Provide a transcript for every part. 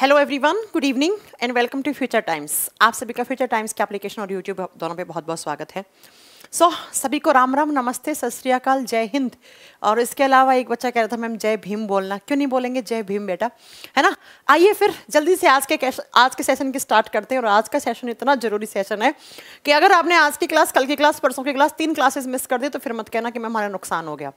Hello everyone good evening and welcome to future times आप सभी का फ्यूचर टाइम्स के एप्लीकेशन और यूट्यूब दोनों पे बहुत बहुत स्वागत है सो so, सभी को राम राम नमस्ते सत श्रीकाल जय हिंद और इसके अलावा एक बच्चा कह रहा था मैम जय भीम बोलना क्यों नहीं बोलेंगे जय भीम बेटा है ना आइए फिर जल्दी से आज के आज के सेशन की स्टार्ट करते हैं और आज का सेशन इतना ज़रूरी सेशन है कि अगर आपने आज की क्लास कल की क्लास परसों की क्लास तीन क्लासेस मिस कर दी तो फिर मत कहना कि मैम हमारा नुकसान हो गया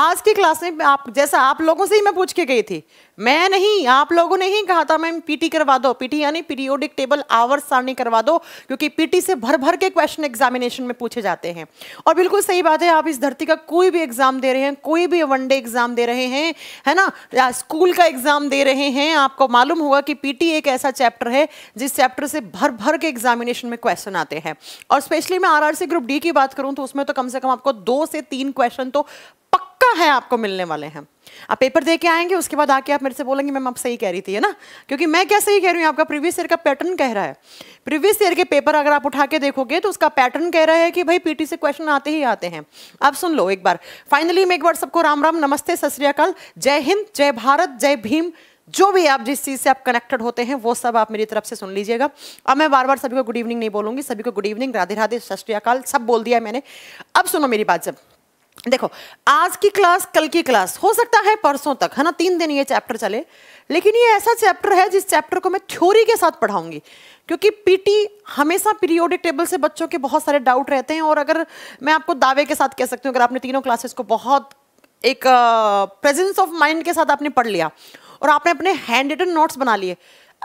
आज की क्लास में आप जैसा आप लोगों से ही मैं पूछ के गई थी मैं नहीं आप लोगों ने ही कहा था मैम पीटी करवा दो पीटी यानी पीरियोडिक टेबल आवर्स सारणी करवा दो क्योंकि पीटी से भर भर के क्वेश्चन एग्जामिनेशन में पूछे जाते हैं सकते हैं और बिल्कुल सही बात है आप इस धरती का कोई भी एग्जाम दे रहे हैं कोई भी वनडे एग्जाम दे रहे हैं है ना स्कूल का एग्जाम दे रहे हैं आपको मालूम होगा कि पीटी एक ऐसा चैप्टर है जिस चैप्टर से भर भर के एग्जामिनेशन में क्वेश्चन आते हैं और स्पेशली मैं आर ग्रुप डी की बात करूं तो उसमें तो कम से कम आपको दो से तीन क्वेश्चन तो पक्का क्या है आपको मिलने वाले हैं आप पेपर दे के आएंगे उसके बाद आके आप मेरे से बोलेंगे मैम आप सही कह रही थी है ना क्योंकि मैं क्या सही कह रही हूँ आपका प्रीवियस ईयर का पैटर्न कह रहा है प्रीवियस ईयर के पेपर अगर आप उठा के देखोगे तो उसका पैटर्न कह रहा है कि भाई पीटी से क्वेश्चन आते ही आते हैं अब सुन लो एक बार फाइनली मैं एक बार सबको राम राम नमस्ते सत श्रीकाल जय हिंद जय भारत जय भीम जो भी आप जिस चीज़ से आप कनेक्टेड होते हैं वो सब आप मेरी तरफ से सुन लीजिएगा अब मैं बार बार सभी को गुड इवनिंग नहीं बोलूंगी सभी को गुड इवनिंग राधे राधे सत श्रीकाल सब बोल दिया मैंने अब सुनो मेरी बात जब देखो आज की क्लास कल की क्लास हो सकता है परसों तक है ना तीन दिन ये चैप्टर चले लेकिन ये ऐसा चैप्टर है जिस चैप्टर को मैं थ्योरी के साथ पढ़ाऊंगी क्योंकि पीटी हमेशा पीरियोडिक टेबल से बच्चों के बहुत सारे डाउट रहते हैं और अगर मैं आपको दावे के साथ कह सकती हूँ अगर आपने तीनों क्लासेस को बहुत एक प्रेजेंस ऑफ माइंड के साथ आपने पढ़ लिया और आपने अपने हैंड रिटन नोट्स बना लिए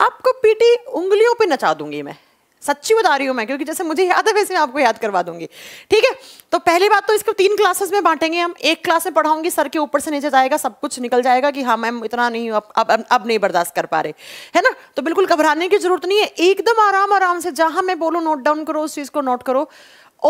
आपको पीटी उंगलियों पर नचा दूंगी मैं सच्ची बता रही हूँ मैं क्योंकि जैसे मुझे याद है वैसे मैं आपको याद करवा दूंगी ठीक है तो पहली बात तो इसको तीन क्लासेस में बांटेंगे हम एक क्लास में पढ़ाऊंगी सर के ऊपर से नीचे जाएगा सब कुछ निकल जाएगा कि हाँ मैम इतना नहीं अब अब अब नहीं बर्दाश्त कर पा रहे है ना तो बिल्कुल घबराने की जरूरत नहीं है एकदम आराम आराम से जहां मैं बोलूँ नोट डाउन करो उस चीज़ को नोट करो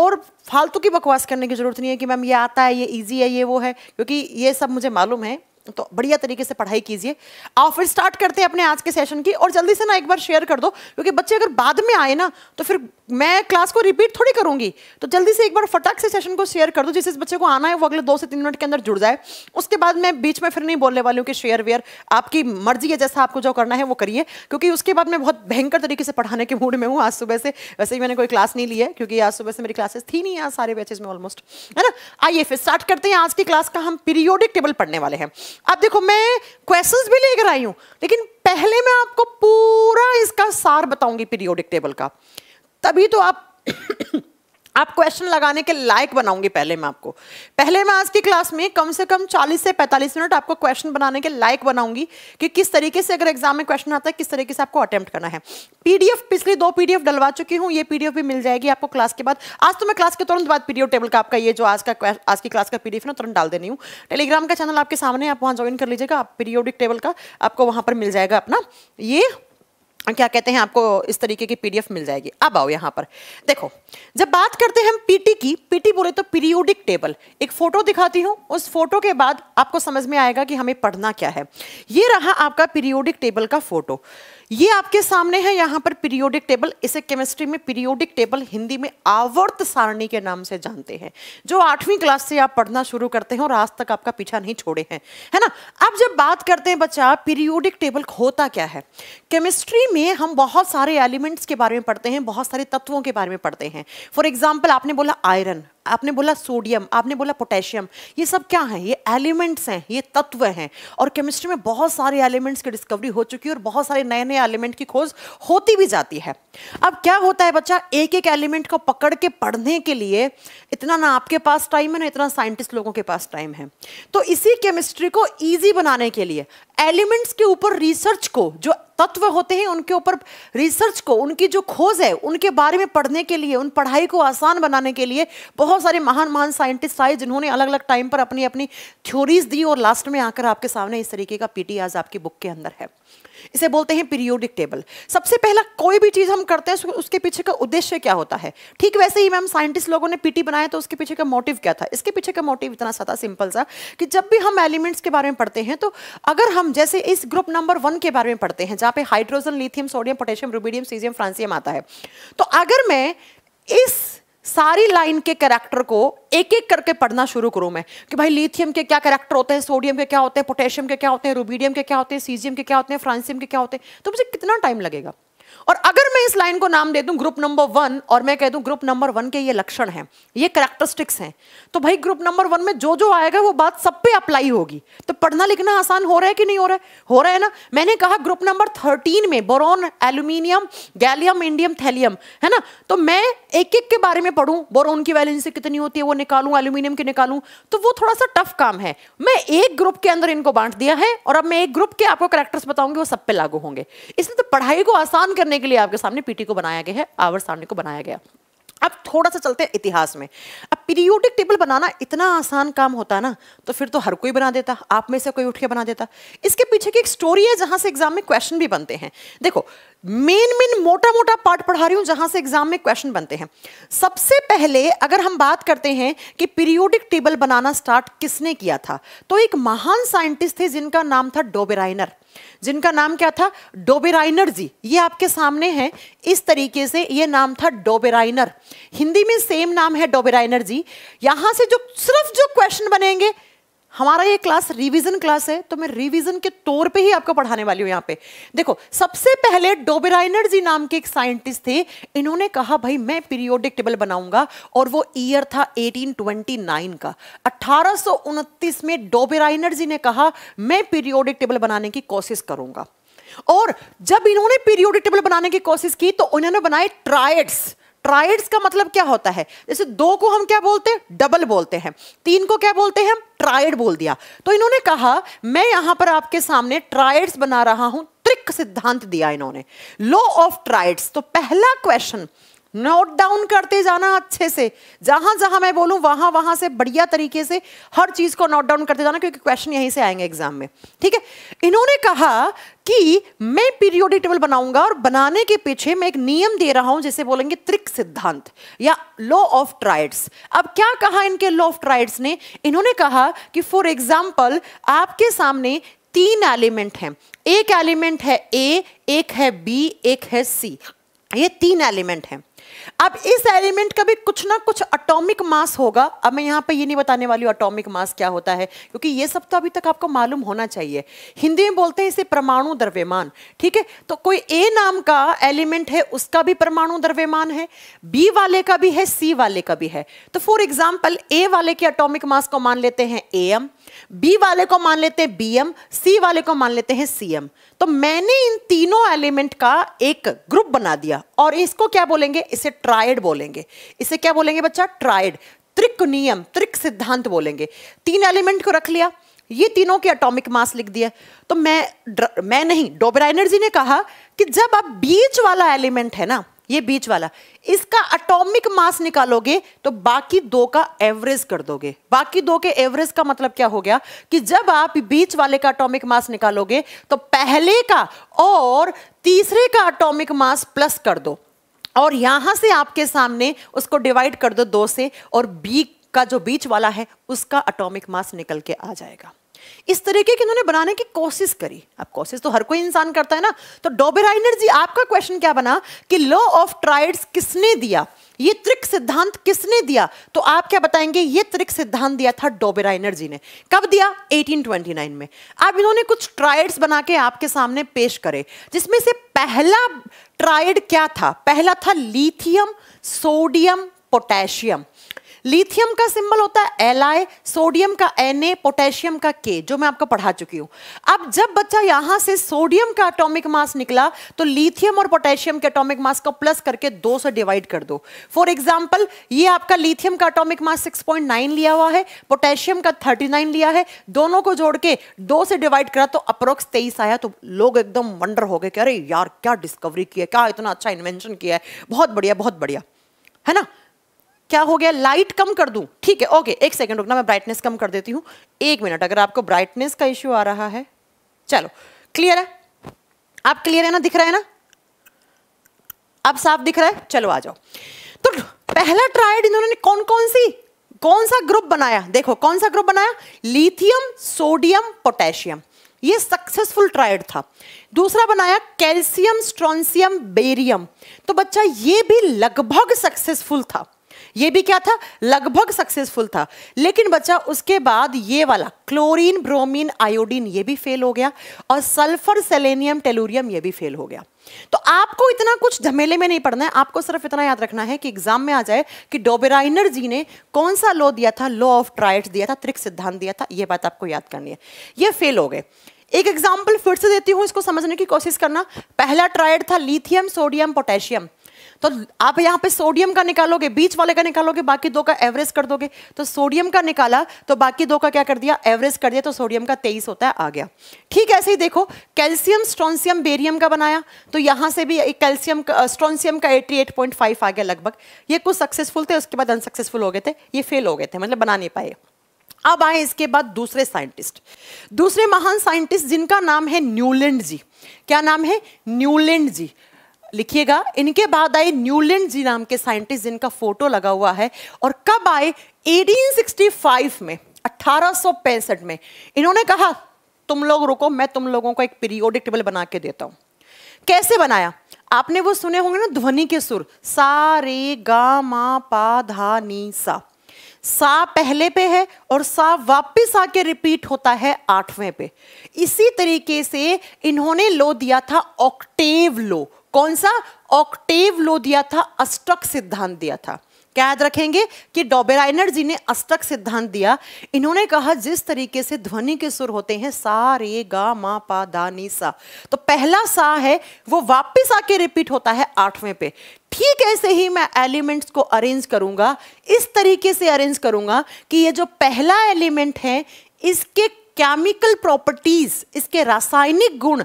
और फालतू की बकवास करने की जरूरत नहीं है कि मैम ये आता है ये इजी है ये वो है क्योंकि ये सब मुझे मालूम है तो बढ़िया तरीके से पढ़ाई कीजिए आप फिर स्टार्ट करते हैं अपने आज के सेशन की और जल्दी से ना एक बार शेयर कर दो क्योंकि बच्चे अगर बाद में आए ना तो फिर मैं क्लास को रिपीट थोड़ी करूंगी तो जल्दी से एक बार फटाक से सेशन को शेयर कर दो जिस बच्चे को आना है वो अगले दो से तीन मिनट के अंदर जुड़ जाए उसके बाद मैं बीच में फिर नहीं बोलने वाली हूँ कि शेयर वेयर आपकी मर्जी है जैसा आपको जो करना है वो करिए क्योंकि उसके बाद मैं बहुत भयंकर तरीके से पढ़ाने के मूड में हूँ आज सुबह से वैसे ही मैंने कोई क्लास नहीं ली है क्योंकि आज सुबह से मेरी क्लासेस थी नहीं आज सारे बैचेज में ऑलमोस्ट है ना आइए फिर स्टार्ट करते हैं आज की क्लास का हम पीरियोडिक टेबल पढ़ने वाले हैं अब देखो मैं क्वेश्चंस भी लेकर आई हूं लेकिन पहले मैं आपको पूरा इसका सार बताऊंगी पीरियोडिक टेबल का तभी तो आप आप क्वेश्चन लगाने के लायक बनाऊंगी पहले मैं आपको पहले मैं आज की क्लास में कम से कम 40 से 45 मिनट आपको क्वेश्चन बनाने के लायक बनाऊंगी कि किस तरीके से अगर एग्जाम में क्वेश्चन आता है किस तरीके से आपको अटेम्प्ट करना है पीडीएफ पिछले दो पीडीएफ डलवा चुकी हूँ ये पीडीएफ भी मिल जाएगी आपको क्लास के बाद आज तो मैं क्लास के तुरंत बाद पीडीएफ टेबल का आपका ये जो आज का आज की क्लास का पीडीएफ ना तुरंत डाल देनी हूँ टेलीग्राम का चैनल आपके सामने आप वहाँ ज्वाइन कर लीजिएगा आप पीरियोडिक टेबल का आपको वहाँ पर मिल जाएगा अपना ये क्या कहते हैं आपको इस तरीके की पीडीएफ मिल जाएगी अब आओ यहाँ पर देखो जब बात करते हैं हम पीटी की पीटी बोले तो पीरियोडिक टेबल एक फोटो दिखाती हूँ उस फोटो के बाद आपको समझ में आएगा कि हमें पढ़ना क्या है ये रहा आपका पीरियोडिक टेबल का फोटो ये आपके सामने है यहाँ पर पीरियोडिक टेबल इसे केमिस्ट्री में पीरियोडिक टेबल हिंदी में आवर्त सारणी के नाम से जानते हैं जो आठवीं क्लास से आप पढ़ना शुरू करते हैं और आज तक आपका पीछा नहीं छोड़े हैं है ना अब जब बात करते हैं बच्चा पीरियोडिक टेबल होता क्या है केमिस्ट्री में हम बहुत सारे एलिमेंट्स के बारे में पढ़ते हैं बहुत सारे तत्वों के बारे में पढ़ते हैं फॉर एग्जाम्पल आपने बोला आयरन आपने बोला सोडियम आपने बोला पोटेशियम ये सब क्या हैं ये एलिमेंट्स हैं ये तत्व हैं और केमिस्ट्री में बहुत सारे एलिमेंट्स की डिस्कवरी हो चुकी है और बहुत सारे नए नए एलिमेंट की खोज होती भी जाती है अब क्या होता है बच्चा एक एक एलिमेंट को पकड़ के पढ़ने के लिए इतना ना आपके पास टाइम है ना इतना साइंटिस्ट लोगों के पास टाइम है तो इसी केमिस्ट्री को ईजी बनाने के लिए एलिमेंट्स के ऊपर रिसर्च को जो तत्व होते हैं उनके ऊपर रिसर्च को उनकी जो खोज है उनके बारे में पढ़ने के लिए उन पढ़ाई को आसान बनाने के लिए बहुत सारे महान महान साइंटिस्ट आए जिन्होंने अलग अलग टाइम पर अपनी अपनी थ्योरीज दी और लास्ट में आकर आपके सामने इस तरीके का पीटी आज आपकी बुक के अंदर है इसे बोलते हैं पीरियोडिक टेबल सबसे पहला कोई भी चीज़ हम करते हैं उसके पीछे का उद्देश्य क्या होता है ठीक वैसे ही मैम साइंटिस्ट लोगों ने पीटी बनाया तो उसके पीछे का मोटिव क्या था इसके पीछे का मोटिव इतना सा था सिंपल सा कि जब भी हम एलिमेंट्स के बारे में पढ़ते हैं तो अगर हम जैसे इस ग्रुप नंबर वन के बारे में पढ़ते हैं जहाँ पे hydrogen lithium sodium potassium rubidium caesium francium आता है तो अगर मैं इस सारी लाइन के कैरेक्टर को एक एक करके पढ़ना शुरू करूं मैं कि भाई लिथियम के क्या कैरेक्टर होते हैं सोडियम के क्या होते हैं पोटेशियम के क्या होते हैं रूबीडियम के क्या होते हैं सीजियम के क्या होते हैं फ्रांसियम के क्या होते हैं तो मुझे कितना टाइम लगेगा और अगर मैं इस लाइन को नाम दे दूं ग्रुप नंबर वन और मैं कह दूं ग्रुप नंबर वन के ये लक्षण हैं ये करेक्टरिस्टिक्स हैं तो भाई ग्रुप नंबर वन में जो जो आएगा वो बात सब पे अप्लाई होगी तो पढ़ना लिखना आसान हो रहा है कि नहीं हो रहा है हो रहा है ना मैंने कहा ग्रुप नंबर थर्टीन में boron aluminium gallium indium thallium है ना तो मैं एक एक के बारे में पढ़ूँ बोरोन की वैलेंसी कितनी होती है वो निकालू एल्यूमिनियम की निकालू तो वो थोड़ा सा टफ काम है मैं एक ग्रुप के अंदर इनको बांट दिया है और अब मैं एक ग्रुप के आपको करेक्टर्स बताऊंगी वो सब पे लागू होंगे इसलिए तो पढ़ाई को आसान करने के लिए आपके सामने पीटी को बनाया गया है आवर सामने को बनाया गया अब थोड़ा सा चलते हैं इतिहास में अब पीरियोडिक टेबल बनाना इतना आसान काम होता ना तो फिर तो हर कोई बना देता आप में से कोई उठ के बना देता इसके पीछे की एक स्टोरी है जहां से एग्जाम में क्वेश्चन भी बनते हैं देखो मेन मेन मोटा मोटा पार्ट पढ़ा रही हूं जहां से एग्जाम में क्वेश्चन बनते हैं सबसे पहले अगर हम बात करते हैं कि पीरियोडिक टेबल बनाना स्टार्ट किसने किया था तो एक महान साइंटिस्ट थे जिनका नाम था डोबेराइनर जिनका नाम क्या था डोबेराइनर जी ये आपके सामने हैं इस तरीके से ये नाम था डोबेराइनर हिंदी में सेम नाम है डोबेराइनर जी यहां से जो सिर्फ जो क्वेश्चन बनेंगे हमारा ये क्लास रिवीजन क्लास है तो मैं रिवीजन के तौर पे ही आपको पढ़ाने वाली हूँ यहाँ पे देखो सबसे पहले डोबेराइनर जी नाम के एक साइंटिस्ट थे इन्होंने कहा भाई मैं पीरियोडिक टेबल बनाऊंगा और वो ईयर था 1829 का अठारह में डोबेराइनर जी ने कहा मैं पीरियोडिक टेबल बनाने की कोशिश करूंगा और जब इन्होंने पीरियोडिक टेबल बनाने की कोशिश की तो उन्होंने बनाए ट्रायड्स ट्राइड्स का मतलब क्या होता है जैसे दो को हम क्या बोलते हैं डबल बोलते हैं तीन को क्या बोलते हैं हम ट्राइड बोल दिया तो इन्होंने कहा मैं यहां पर आपके सामने ट्राइड्स बना रहा हूं त्रिक सिद्धांत दिया इन्होंने लॉ ऑफ ट्राइड्स तो पहला क्वेश्चन नोट डाउन करते जाना अच्छे से जहां जहां मैं बोलूं वहां वहां से बढ़िया तरीके से हर चीज को नोट डाउन करते जाना क्योंकि क्वेश्चन यहीं से आएंगे एग्जाम में ठीक है इन्होंने कहा कि मैं पीरियोडिक टेबल बनाऊंगा और बनाने के पीछे मैं एक नियम दे रहा हूं जिसे बोलेंगे त्रिक सिद्धांत या लॉ ऑफ ट्राइड्स अब क्या कहा इनके लॉ ऑफ ट्राइड्स ने इन्होंने कहा कि फॉर एग्जाम्पल आपके सामने तीन एलिमेंट हैं एक एलिमेंट है ए एक है बी एक है सी ये तीन एलिमेंट हैं अब इस एलिमेंट का भी कुछ ना कुछ अटोमिक मास होगा अब मैं यहाँ पर ये नहीं बताने वाली हूँ अटोमिक मास क्या होता है क्योंकि ये सब तो अभी तक आपको मालूम होना चाहिए हिंदी में बोलते हैं इसे परमाणु द्रव्यमान ठीक है तो कोई ए नाम का एलिमेंट है उसका भी परमाणु द्रव्यमान है बी वाले का भी है सी वाले का भी है तो फॉर एग्जाम्पल ए वाले के अटोमिक मास को मान लेते हैं ए एम बी वाले को मान लेते हैं बी एम सी वाले को मान लेते हैं सी एम तो मैंने इन तीनों एलिमेंट का एक ग्रुप बना दिया और इसको क्या बोलेंगे इसे ट्राइड बोलेंगे इसे क्या बोलेंगे बच्चा ट्राइड त्रिक नियम त्रिक सिद्धांत बोलेंगे तीन एलिमेंट को रख लिया ये तीनों के अटोमिक मास लिख दिया तो मैं मैं नहीं डोबरा एनर्जी ने कहा कि जब आप बीच वाला एलिमेंट है ना ये बीच वाला इसका अटोमिक मास निकालोगे तो बाकी दो का एवरेज कर दोगे बाकी दो के एवरेज का मतलब क्या हो गया कि जब आप बीच वाले का अटोमिक मास निकालोगे तो पहले का और तीसरे का अटोमिक मास प्लस कर दो और यहां से आपके सामने उसको डिवाइड कर दो दो से और बी का जो बीच वाला है उसका अटोमिक मास निकल के आ जाएगा इस तरीके की इन्होंने बनाने की कोशिश करी अब कोशिश तो हर कोई इंसान करता है ना तो डोबेराइनर जी आपका क्वेश्चन क्या बना कि लॉ ऑफ ट्राइड्स किसने दिया ये त्रिक सिद्धांत किसने दिया तो आप क्या बताएंगे ये त्रिक सिद्धांत दिया था डोबेराइनर जी ने कब दिया 1829 में अब इन्होंने कुछ ट्राइड्स बना के आपके सामने पेश करे जिसमें से पहला ट्राइड क्या था पहला था लिथियम सोडियम पोटेशियम लिथियम का सिंबल होता है एल आई सोडियम का एन ए पोटेशियम का के जो मैं आपको पढ़ा चुकी हूं अब जब बच्चा यहां से सोडियम का अटोमिक मास निकला तो लिथियम और पोटेशियम के अटोमिक मास को प्लस करके दो से डिवाइड कर दो फॉर एग्जाम्पल ये आपका लिथियम का अटोमिक मास सिक्स लिया हुआ है पोटेशियम का थर्टी लिया है दोनों को जोड़ के दो से डिवाइड करा तो अप्रोक्स तेईस आया तो लोग एकदम वंडर हो गए कि अरे यार क्या डिस्कवरी किया क्या इतना अच्छा इन्वेंशन किया है बहुत बढ़िया बहुत बढ़िया है ना क्या हो गया लाइट कम कर दूं ठीक है ओके एक सेकंड रुकना मैं ब्राइटनेस कम कर देती हूं एक मिनट अगर आपको ब्राइटनेस का इश्यू आ रहा है चलो क्लियर है आप क्लियर है ना दिख रहा है ना अब साफ दिख रहा है चलो आ जाओ तो पहला ट्राइड इन्होंने कौन कौन सी कौन सा ग्रुप बनाया देखो कौन सा ग्रुप बनाया लिथियम सोडियम पोटेशियम ये सक्सेसफुल ट्राइड था दूसरा बनाया कैल्शियम स्ट्रॉन्सियम बेरियम तो बच्चा ये भी लगभग सक्सेसफुल था ये भी क्या था लगभग सक्सेसफुल था लेकिन बच्चा उसके बाद ये वाला क्लोरीन ब्रोमीन आयोडीन ये भी फेल हो गया और सल्फर सेलेनियम टेलोरियम ये भी फेल हो गया तो आपको इतना कुछ झमेले में नहीं पड़ना है आपको सिर्फ इतना याद रखना है कि एग्जाम में आ जाए कि डोबेराइनर जी ने कौन सा लॉ दिया था लॉ ऑफ ट्राइट दिया था त्रिक सिद्धांत दिया था यह बात आपको याद करनी है ये फेल हो गए एक एग्जाम्पल फिर से देती हूँ इसको समझने की कोशिश करना पहला ट्राइड था लिथियम सोडियम पोटेशियम तो आप यहाँ पे सोडियम का निकालोगे बीच वाले का निकालोगे बाकी दो का एवरेज कर दोगे तो सोडियम का निकाला तो बाकी दो का क्या कर दिया एवरेज कर दिया तो सोडियम का तेईस होता है आ गया ठीक ऐसे ही देखो कैल्शियम स्ट्रॉन्सियम बेरियम का बनाया तो यहाँ से भी कैल्शियम स्ट्रॉन्सियम का एट्टी एट पॉइंट फाइव आ गया लगभग ये कुछ सक्सेसफुल थे उसके बाद अनसक्सेसफुल हो गए थे ये फेल हो गए थे मतलब बना नहीं पाए अब आए इसके बाद दूसरे साइंटिस्ट दूसरे महान साइंटिस्ट जिनका नाम है न्यूलैंड जी क्या नाम है न्यूलैंड जी लिखिएगा इनके बाद आए न्यूलैंड जी नाम के साइंटिस्ट जिनका फोटो लगा हुआ है और कब आए 1865 में 1865 में इन्होंने कहा तुम लोग रुको मैं तुम लोगों को एक पीरियोडिक टेबल बना के देता हूं कैसे बनाया आपने वो सुने होंगे ना ध्वनि के सुर सा रे गा मा पा धा नी सा सा पहले पे है और सा वापस आके रिपीट होता है आठवें पे इसी तरीके से इन्होंने लो दिया था ऑक्टेव लो कौन सा ऑक्टेव लो दिया था अष्टक सिद्धांत दिया था क्या याद रखेंगे कि डॉबेराइनर जी ने अष्टक सिद्धांत दिया इन्होंने कहा जिस तरीके से ध्वनि के सुर होते हैं सा रे गा मा पा दा नी सा तो पहला सा है वो वापस आके रिपीट होता है आठवें पे ठीक ऐसे ही मैं एलिमेंट्स को अरेंज करूंगा इस तरीके से अरेंज करूंगा कि ये जो पहला एलिमेंट है इसके केमिकल प्रॉपर्टीज इसके रासायनिक गुण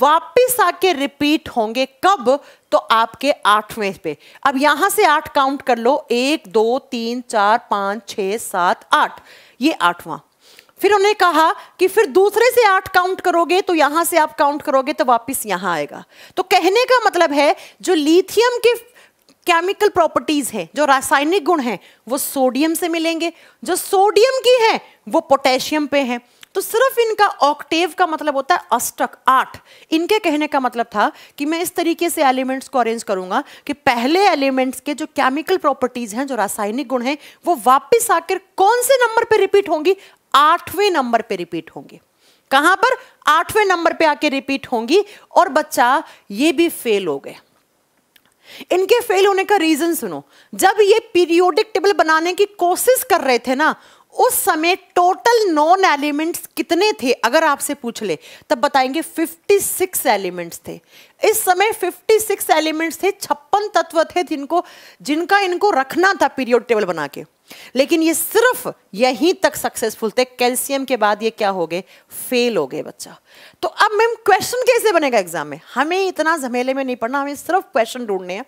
वापस आके रिपीट होंगे कब तो आपके आठवें पे अब यहां से आठ काउंट कर लो एक दो तीन चार पांच छ सात आठ ये आठवां फिर उन्होंने कहा कि फिर दूसरे से आठ काउंट करोगे तो यहां से आप काउंट करोगे तो वापस यहां आएगा तो कहने का मतलब है जो लिथियम के केमिकल प्रॉपर्टीज हैं जो रासायनिक गुण हैं वो सोडियम से मिलेंगे जो सोडियम की हैं वो पोटेशियम पे हैं तो सिर्फ इनका ऑक्टेव का मतलब होता है अष्टक आठ इनके कहने का मतलब था कि मैं इस तरीके से एलिमेंट्स को अरेंज करूंगा कि पहले एलिमेंट्स के जो केमिकल प्रॉपर्टीज हैं जो रासायनिक गुण हैं वो वापस आकर कौन से नंबर पर रिपीट होंगी आठवें नंबर पर रिपीट होंगी कहां पर आठवें नंबर पर आके रिपीट होंगी और बच्चा ये भी फेल हो गया इनके फेल होने का रीजन सुनो जब ये पीरियोडिक टेबल बनाने की कोशिश कर रहे थे ना उस समय टोटल नॉन एलिमेंट्स कितने थे अगर आपसे पूछ ले तब बताएंगे 56 एलिमेंट्स थे इस समय 56 एलिमेंट्स थे छप्पन तत्व थे जिनको जिनका इनको रखना था पीरियड टेबल बना के लेकिन ये सिर्फ यहीं तक सक्सेसफुल थे कैल्शियम के बाद ये क्या हो गए फेल हो गए बच्चा तो अब मैम क्वेश्चन कैसे बनेगा एग्जाम में हमें इतना झमेले में नहीं पढ़ना हमें सिर्फ क्वेश्चन ढूंढने हैं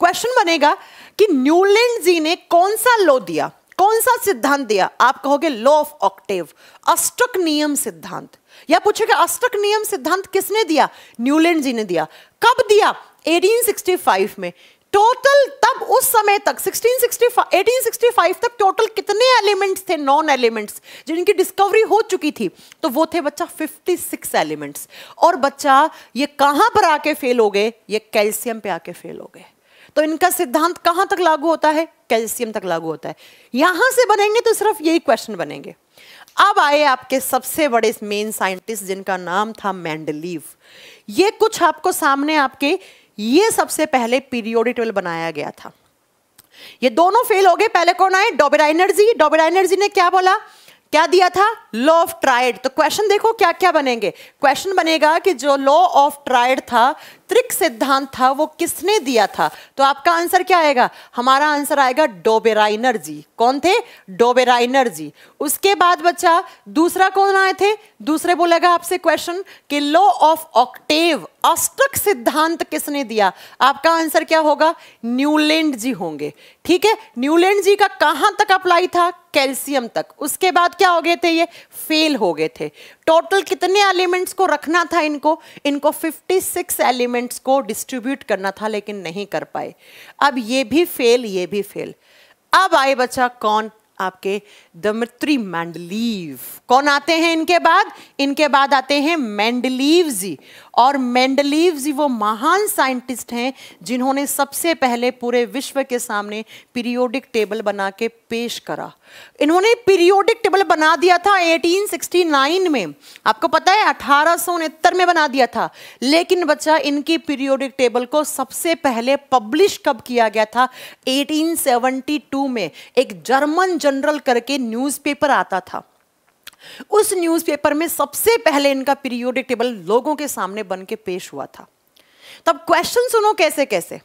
क्वेश्चन बनेगा कि न्यूलैंड जी ने कौन सा लो दिया कौन सा सिद्धांत दिया आप कहोगे लॉ ऑफ ऑक्टेव अष्टक नियम सिद्धांत या पूछेगा अष्टक नियम सिद्धांत किसने दिया न्यूलैंड जी ने दिया कब दिया 1865 में टोटल तब उस समय तक 1665 1865 तक टोटल कितने एलिमेंट्स थे नॉन एलिमेंट्स जिनकी डिस्कवरी हो चुकी थी तो वो थे बच्चा 56 एलिमेंट्स और बच्चा ये कहां पर आके फेल हो गए ये कैल्शियम पे आके फेल हो गए तो इनका सिद्धांत कहां तक लागू होता है कैल्शियम तक लागू होता है यहां से बनेंगे तो सिर्फ यही क्वेश्चन बनेंगे अब आए आपके सबसे बड़े मेन साइंटिस्ट जिनका नाम था मैंडलीव ये कुछ आपको सामने आपके ये सबसे पहले पीरियोडिक बनाया गया था ये दोनों फेल हो गए पहले कौन आए डोबेराइनर्जी डोबेराइनर्जी ने क्या बोला क्या दिया था लॉ ऑफ ट्राइड तो क्वेश्चन देखो क्या क्या बनेंगे क्वेश्चन बनेगा कि जो लॉ ऑफ ट्राइड था तांत्रिक सिद्धांत था वो किसने दिया था तो आपका आंसर क्या आएगा हमारा आंसर आएगा डोबेराइनर जी कौन थे डोबेराइनर जी उसके बाद बच्चा दूसरा कौन आए थे दूसरे बोलेगा आपसे क्वेश्चन कि लॉ ऑफ ऑक्टेव अष्टक सिद्धांत किसने दिया आपका आंसर क्या होगा न्यूलैंड जी होंगे ठीक है न्यूलैंड जी का कहां तक अप्लाई था कैल्शियम तक उसके बाद क्या हो गए थे ये फेल हो गए थे टोटल कितने एलिमेंट्स को रखना था इनको इनको 56 एलिमेंट्स को डिस्ट्रीब्यूट करना था लेकिन नहीं कर पाए अब ये भी फेल ये भी फेल अब आए बच्चा कौन आपके दमित्री मैंडलीव कौन आते हैं इनके बाद इनके बाद आते हैं मैंडलीव जी और मेंडलीव जी वो महान साइंटिस्ट हैं जिन्होंने सबसे पहले पूरे विश्व के सामने पीरियोडिक टेबल बना के पेश करा इन्होंने पीरियोडिक टेबल बना दिया था 1869 में आपको पता है अठारह में बना दिया था लेकिन बच्चा इनकी पीरियोडिक टेबल को सबसे पहले पब्लिश कब किया गया था 1872 में एक जर्मन जनरल करके न्यूज़पेपर आता था उस न्यूज़पेपर में सबसे पहले इनका पीरियोडिक टेबल लोगों के सामने बन के पेश हुआ था तब क्वेश्चन सुनो कैसे कैसे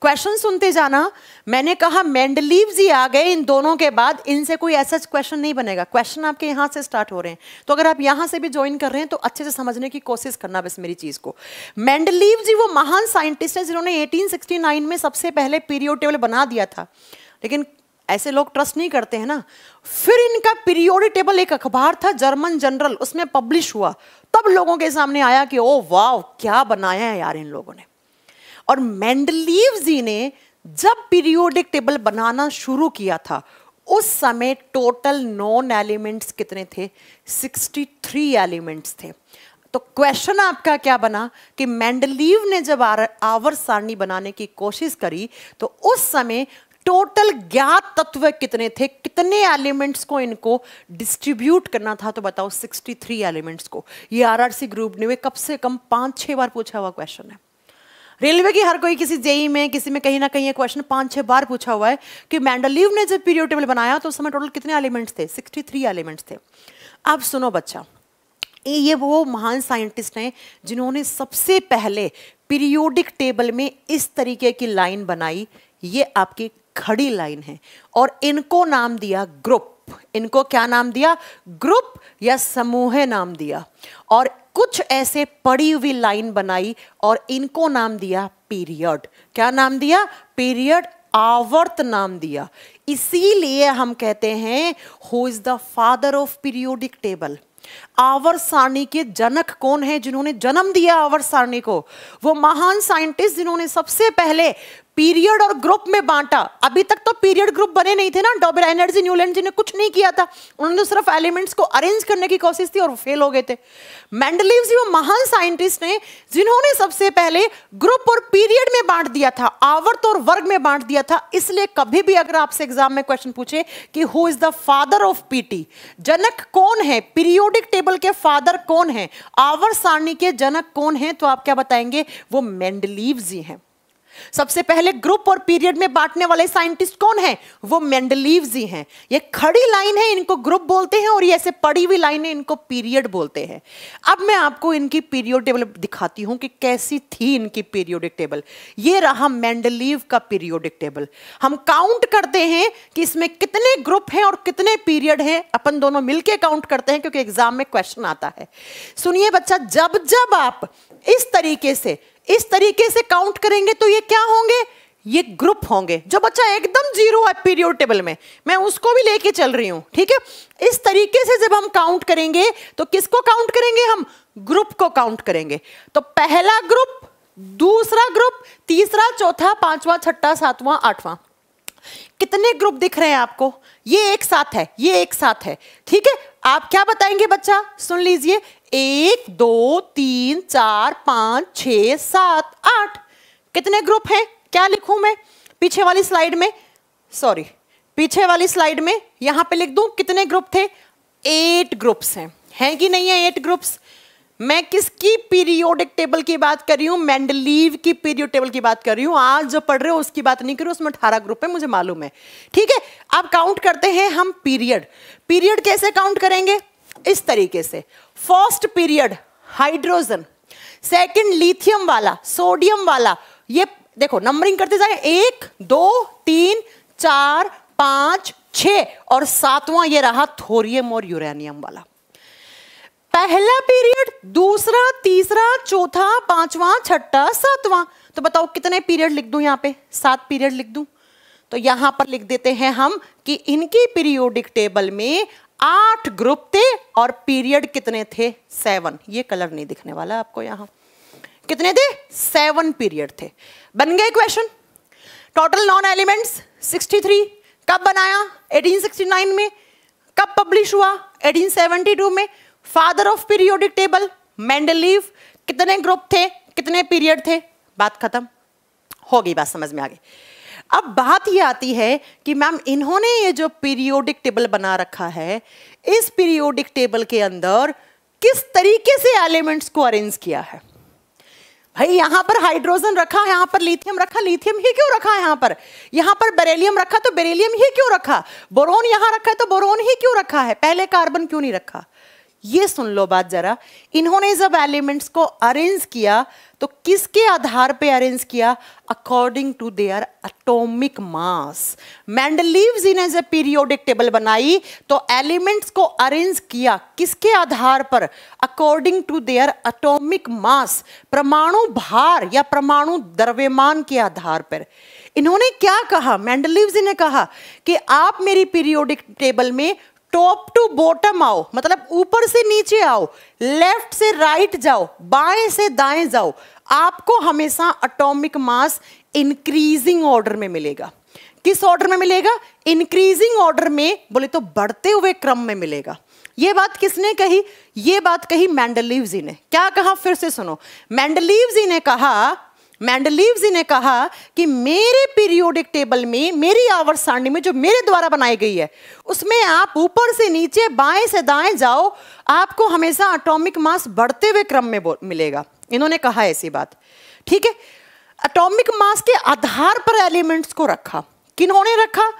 क्वेश्चन सुनते जाना मैंने कहा मैंडलीव जी आ गए इन दोनों के बाद इनसे कोई ऐसा क्वेश्चन नहीं बनेगा क्वेश्चन आपके यहां से स्टार्ट हो रहे हैं तो अगर आप यहां से भी ज्वाइन कर रहे हैं तो अच्छे से समझने की कोशिश करना बस मेरी चीज़ को मैंडलीव जी वो महान साइंटिस्ट है जिन्होंने 1869 में सबसे पहले पीरियड टेबल बना दिया था लेकिन ऐसे लोग ट्रस्ट नहीं करते हैं ना फिर इनका पीरियोडिक टेबल एक अखबार था जर्मन जनरल उसमें पब्लिश हुआ तब लोगों के सामने आया कि ओ वाह क्या बनाया है यार इन लोगों ने और मैंडलीव जी ने जब पीरियोडिक टेबल बनाना शुरू किया था उस समय टोटल नॉन एलिमेंट्स कितने थे 63 एलिमेंट्स थे तो क्वेश्चन आपका क्या बना कि मैंडलीव ने जब आवर सारणी बनाने की कोशिश करी तो उस समय टोटल ज्ञात तत्व कितने थे कितने एलिमेंट्स को इनको डिस्ट्रीब्यूट करना था तो बताओ 63 एलिमेंट्स को ये आरआरसी ग्रुप ने कब से कम पांच छह बार पूछा हुआ क्वेश्चन है रेलवे की हर कोई किसी जेई में किसी में कहीं ना कहीं ये क्वेश्चन पांच छह बार पूछा हुआ है कि मैंडलीव ने जब पीरियड टेबल बनाया तो उस समय टोटल कितने एलिमेंट्स थे सिक्सटी एलिमेंट्स थे अब सुनो बच्चा ये वो महान साइंटिस्ट हैं जिन्होंने सबसे पहले पीरियोडिक टेबल में इस तरीके की लाइन बनाई ये आपकी खड़ी लाइन है और इनको नाम दिया ग्रुप इनको क्या नाम दिया ग्रुप या समूह नाम दिया और कुछ ऐसे पड़ी हुई लाइन बनाई और इनको नाम दिया पीरियड क्या नाम दिया पीरियड आवर्त नाम दिया इसीलिए हम कहते हैं who is the father of periodic table आवर सारणी के जनक कौन है जिन्होंने जन्म दिया आवर सारणी को वो महान साइंटिस्ट जिन्होंने सबसे पहले पीरियड और ग्रुप में बांटा अभी तक तो पीरियड ग्रुप बने नहीं थे ना डॉबर एनर्जी न्यूलैंड जी ने कुछ नहीं किया था उन्होंने तो सिर्फ एलिमेंट्स को अरेंज करने की कोशिश थी और वो फेल हो गए थे मैंडलीव जी वो महान साइंटिस्ट ने जिन्होंने सबसे पहले ग्रुप और पीरियड में बांट दिया था आवर्त और वर्ग में बांट दिया था इसलिए कभी भी अगर आपसे एग्जाम में क्वेश्चन पूछे कि who is the father of PT जनक कौन है पीरियोडिक टेबल के फादर कौन है आवर सारणी के जनक कौन है तो आप क्या बताएंगे वो मेंडलीव जी हैं सबसे पहले ग्रुप और पीरियड में बांटने वाले साइंटिस्ट कौन है वो मेंडलीव जी हैं ये खड़ी लाइन है इनको ग्रुप बोलते हैं और ये ऐसे पड़ी हुई लाइन है इनको पीरियड बोलते हैं अब मैं आपको इनकी पीरियड टेबल दिखाती हूं कि कैसी थी इनकी पीरियोडिक टेबल ये रहा मेंडलीव का पीरियोडिक टेबल हम काउंट करते हैं कि इसमें कितने ग्रुप हैं और कितने पीरियड हैं अपन दोनों मिलकर काउंट करते हैं क्योंकि एग्जाम में क्वेश्चन आता है सुनिए बच्चा जब जब आप इस तरीके से इस तरीके से काउंट करेंगे तो ये क्या होंगे ये ग्रुप होंगे जो बच्चा एकदम जीरो है पीरियड टेबल में मैं उसको भी लेके चल रही हूं ठीक है इस तरीके से जब हम काउंट करेंगे तो किसको काउंट करेंगे हम ग्रुप को काउंट करेंगे तो पहला ग्रुप दूसरा ग्रुप तीसरा चौथा पांचवा छठा सातवां आठवां कितने ग्रुप दिख रहे हैं आपको ये एक साथ है ये एक साथ है ठीक है आप क्या बताएंगे बच्चा सुन लीजिए एक दो तीन चार पांच छ सात आठ कितने ग्रुप हैं क्या लिखूं मैं पीछे वाली स्लाइड में सॉरी पीछे वाली स्लाइड में यहां पे लिख दूं कितने ग्रुप थे एट ग्रुप्स हैं हैं कि नहीं है एट ग्रुप्स मैं किसकी पीरियोडिक टेबल की बात कर रही हूँ मैंडलीव की पीरियोड टेबल की बात कर रही हूं आज जो पढ़ रहे हो उसकी बात नहीं कर रही उसमें अठारह ग्रुप है मुझे मालूम है ठीक है अब काउंट करते हैं हम पीरियड पीरियड कैसे काउंट करेंगे इस तरीके से first period hydrogen second lithium वाला सोडियम वाला ये देखो नंबरिंग करते जाए एक दो तीन चार पांच छ और सातवां ये रहा थोरियम और यूरेनियम वाला पहला पीरियड दूसरा तीसरा चौथा पांचवा छठा सातवां तो बताओ कितने पीरियड लिख दू यहां पे सात पीरियड लिख दू तो यहां पर लिख देते हैं हम कि इनकी पीरियोडिक टेबल में आठ ग्रुप थे और पीरियड कितने थे सेवन ये कलर नहीं दिखने वाला आपको यहां कितने थे सेवन पीरियड थे बन गए क्वेश्चन टोटल नॉन एलिमेंट्स 63 कब बनाया 1869 में कब पब्लिश हुआ 1872 में father of periodic table Mendeleev कितने ग्रुप थे कितने पीरियड थे बात खत्म हो गई बात समझ में आ गई अब बात ये आती है कि मैम इन्होंने ये जो पीरियोडिक टेबल बना रखा है इस पीरियोडिक टेबल के अंदर किस तरीके से एलिमेंट्स को अरेंज किया है भाई यहां पर हाइड्रोजन रखा यहां पर लिथियम रखा लिथियम ही क्यों रखा यहां पर यहां पर बेरेलियम रखा तो बेरेलियम ही क्यों रखा बोरोन यहां रखा है तो बोरोन ही क्यों रखा है पहले कार्बन क्यों नहीं रखा ये सुन लो बात जरा इन्होंने जब एलिमेंट्स को अरेंज किया तो किसके आधार पे अरेंज किया according to their atomic mass Mendeleev's इन्हें जब पीरियोडिक टेबल बनाई तो एलिमेंट्स को अरेंज किया किसके आधार पर according to their atomic mass परमाणु भार या परमाणु द्रव्यमान के आधार पर इन्होंने क्या कहा मैंडलीव्स ने कहा कि आप मेरी पीरियोडिक टेबल में टॉप टू बॉटम आओ मतलब ऊपर से नीचे आओ लेफ्ट से राइट जाओ बाएं से दाएं जाओ आपको हमेशा अटोमिक मास इंक्रीजिंग ऑर्डर में मिलेगा किस ऑर्डर में मिलेगा इंक्रीजिंग ऑर्डर में बोले तो बढ़ते हुए क्रम में मिलेगा ये बात किसने कही ये बात कही मैंडलीव जी ने क्या कहा फिर से सुनो मैंडलीव जी ने कहा मैंडलीव्स ने कहा कि मेरे पीरियोडिक टेबल में मेरी आवर्त सारणी में जो मेरे द्वारा बनाई गई है उसमें आप ऊपर से नीचे बाएं से दाएं जाओ आपको हमेशा अटोमिक मास बढ़ते हुए क्रम में मिलेगा इन्होंने कहा ऐसी बात ठीक है अटोमिक मास के आधार पर एलिमेंट्स को रखा किन्होंने रखा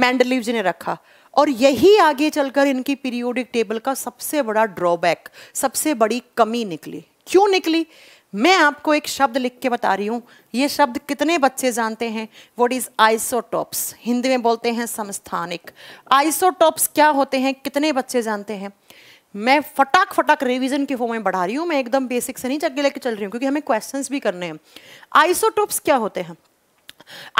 मैंडलीव्स ने रखा और यही आगे चलकर इनकी पीरियोडिक टेबल का सबसे बड़ा ड्रॉबैक सबसे बड़ी कमी निकली क्यों निकली मैं आपको एक शब्द लिख के बता रही हूँ ये शब्द कितने बच्चे जानते हैं वॉट इज आइसोटॉप्स हिंदी में बोलते हैं समस्थानिक आइसोटॉप्स क्या होते हैं कितने बच्चे जानते हैं मैं फटाक फटाक रिवीजन की फॉर्म में बढ़ा रही हूँ मैं एकदम बेसिक से नहीं चक्के लेके चल रही हूँ क्योंकि हमें क्वेश्चंस भी करने हैं आइसोटॉप्स क्या होते हैं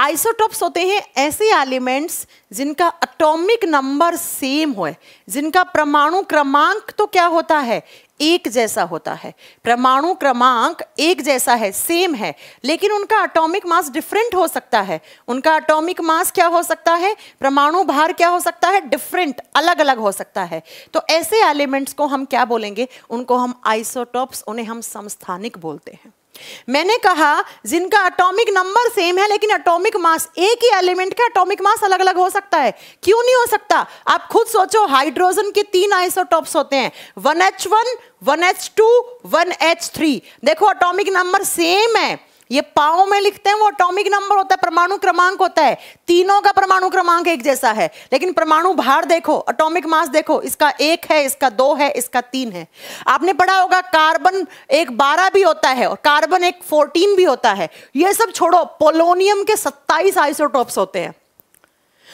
आइसोटॉप्स होते हैं ऐसे एलिमेंट्स जिनका अटोमिक नंबर सेम हो जिनका परमाणु क्रमांक तो क्या होता है एक जैसा होता है परमाणु क्रमांक एक जैसा है सेम है लेकिन उनका अटोमिक मास डिफरेंट हो सकता है उनका अटोमिक मास क्या हो सकता है परमाणु भार क्या हो सकता है डिफरेंट अलग अलग हो सकता है तो ऐसे एलिमेंट्स को हम क्या बोलेंगे उनको हम आइसोटॉप्स उन्हें हम समस्थानिक बोलते हैं मैंने कहा जिनका एटॉमिक नंबर सेम है लेकिन एटॉमिक मास एक ही एलिमेंट का एटॉमिक मास अलग अलग हो सकता है क्यों नहीं हो सकता आप खुद सोचो हाइड्रोजन के तीन आइसोटॉप्स होते हैं one H one one H two one H three देखो एटॉमिक नंबर सेम है ये पाओ में लिखते हैं वो अटोमिक नंबर होता है परमाणु क्रमांक होता है तीनों का परमाणु क्रमांक एक जैसा है लेकिन परमाणु भार देखो अटोमिक मास देखो इसका एक है इसका दो है इसका तीन है आपने पढ़ा होगा कार्बन एक बारह भी होता है और कार्बन एक फोर्टीन भी होता है ये सब छोड़ो पोलोनियम के सत्ताईस आइसोटोप्स होते हैं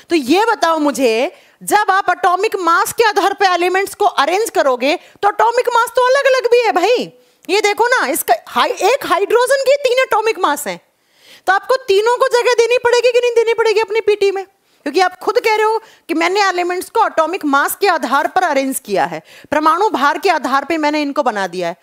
तो ये बताओ मुझे जब आप अटोमिक मास के आधार पर एलिमेंट्स को अरेंज करोगे तो अटोमिक मास तो अलग अलग भी है भाई ये देखो ना इसका हाई, एक हाइड्रोजन की तीन एटॉमिक मास है तो आपको तीनों को जगह देनी पड़ेगी कि नहीं देनी पड़ेगी अपनी पीटी में क्योंकि आप खुद कह रहे हो कि मैंने एलिमेंट्स को एटॉमिक मास के आधार पर अरेंज किया है परमाणु भार के आधार पे मैंने इनको बना दिया है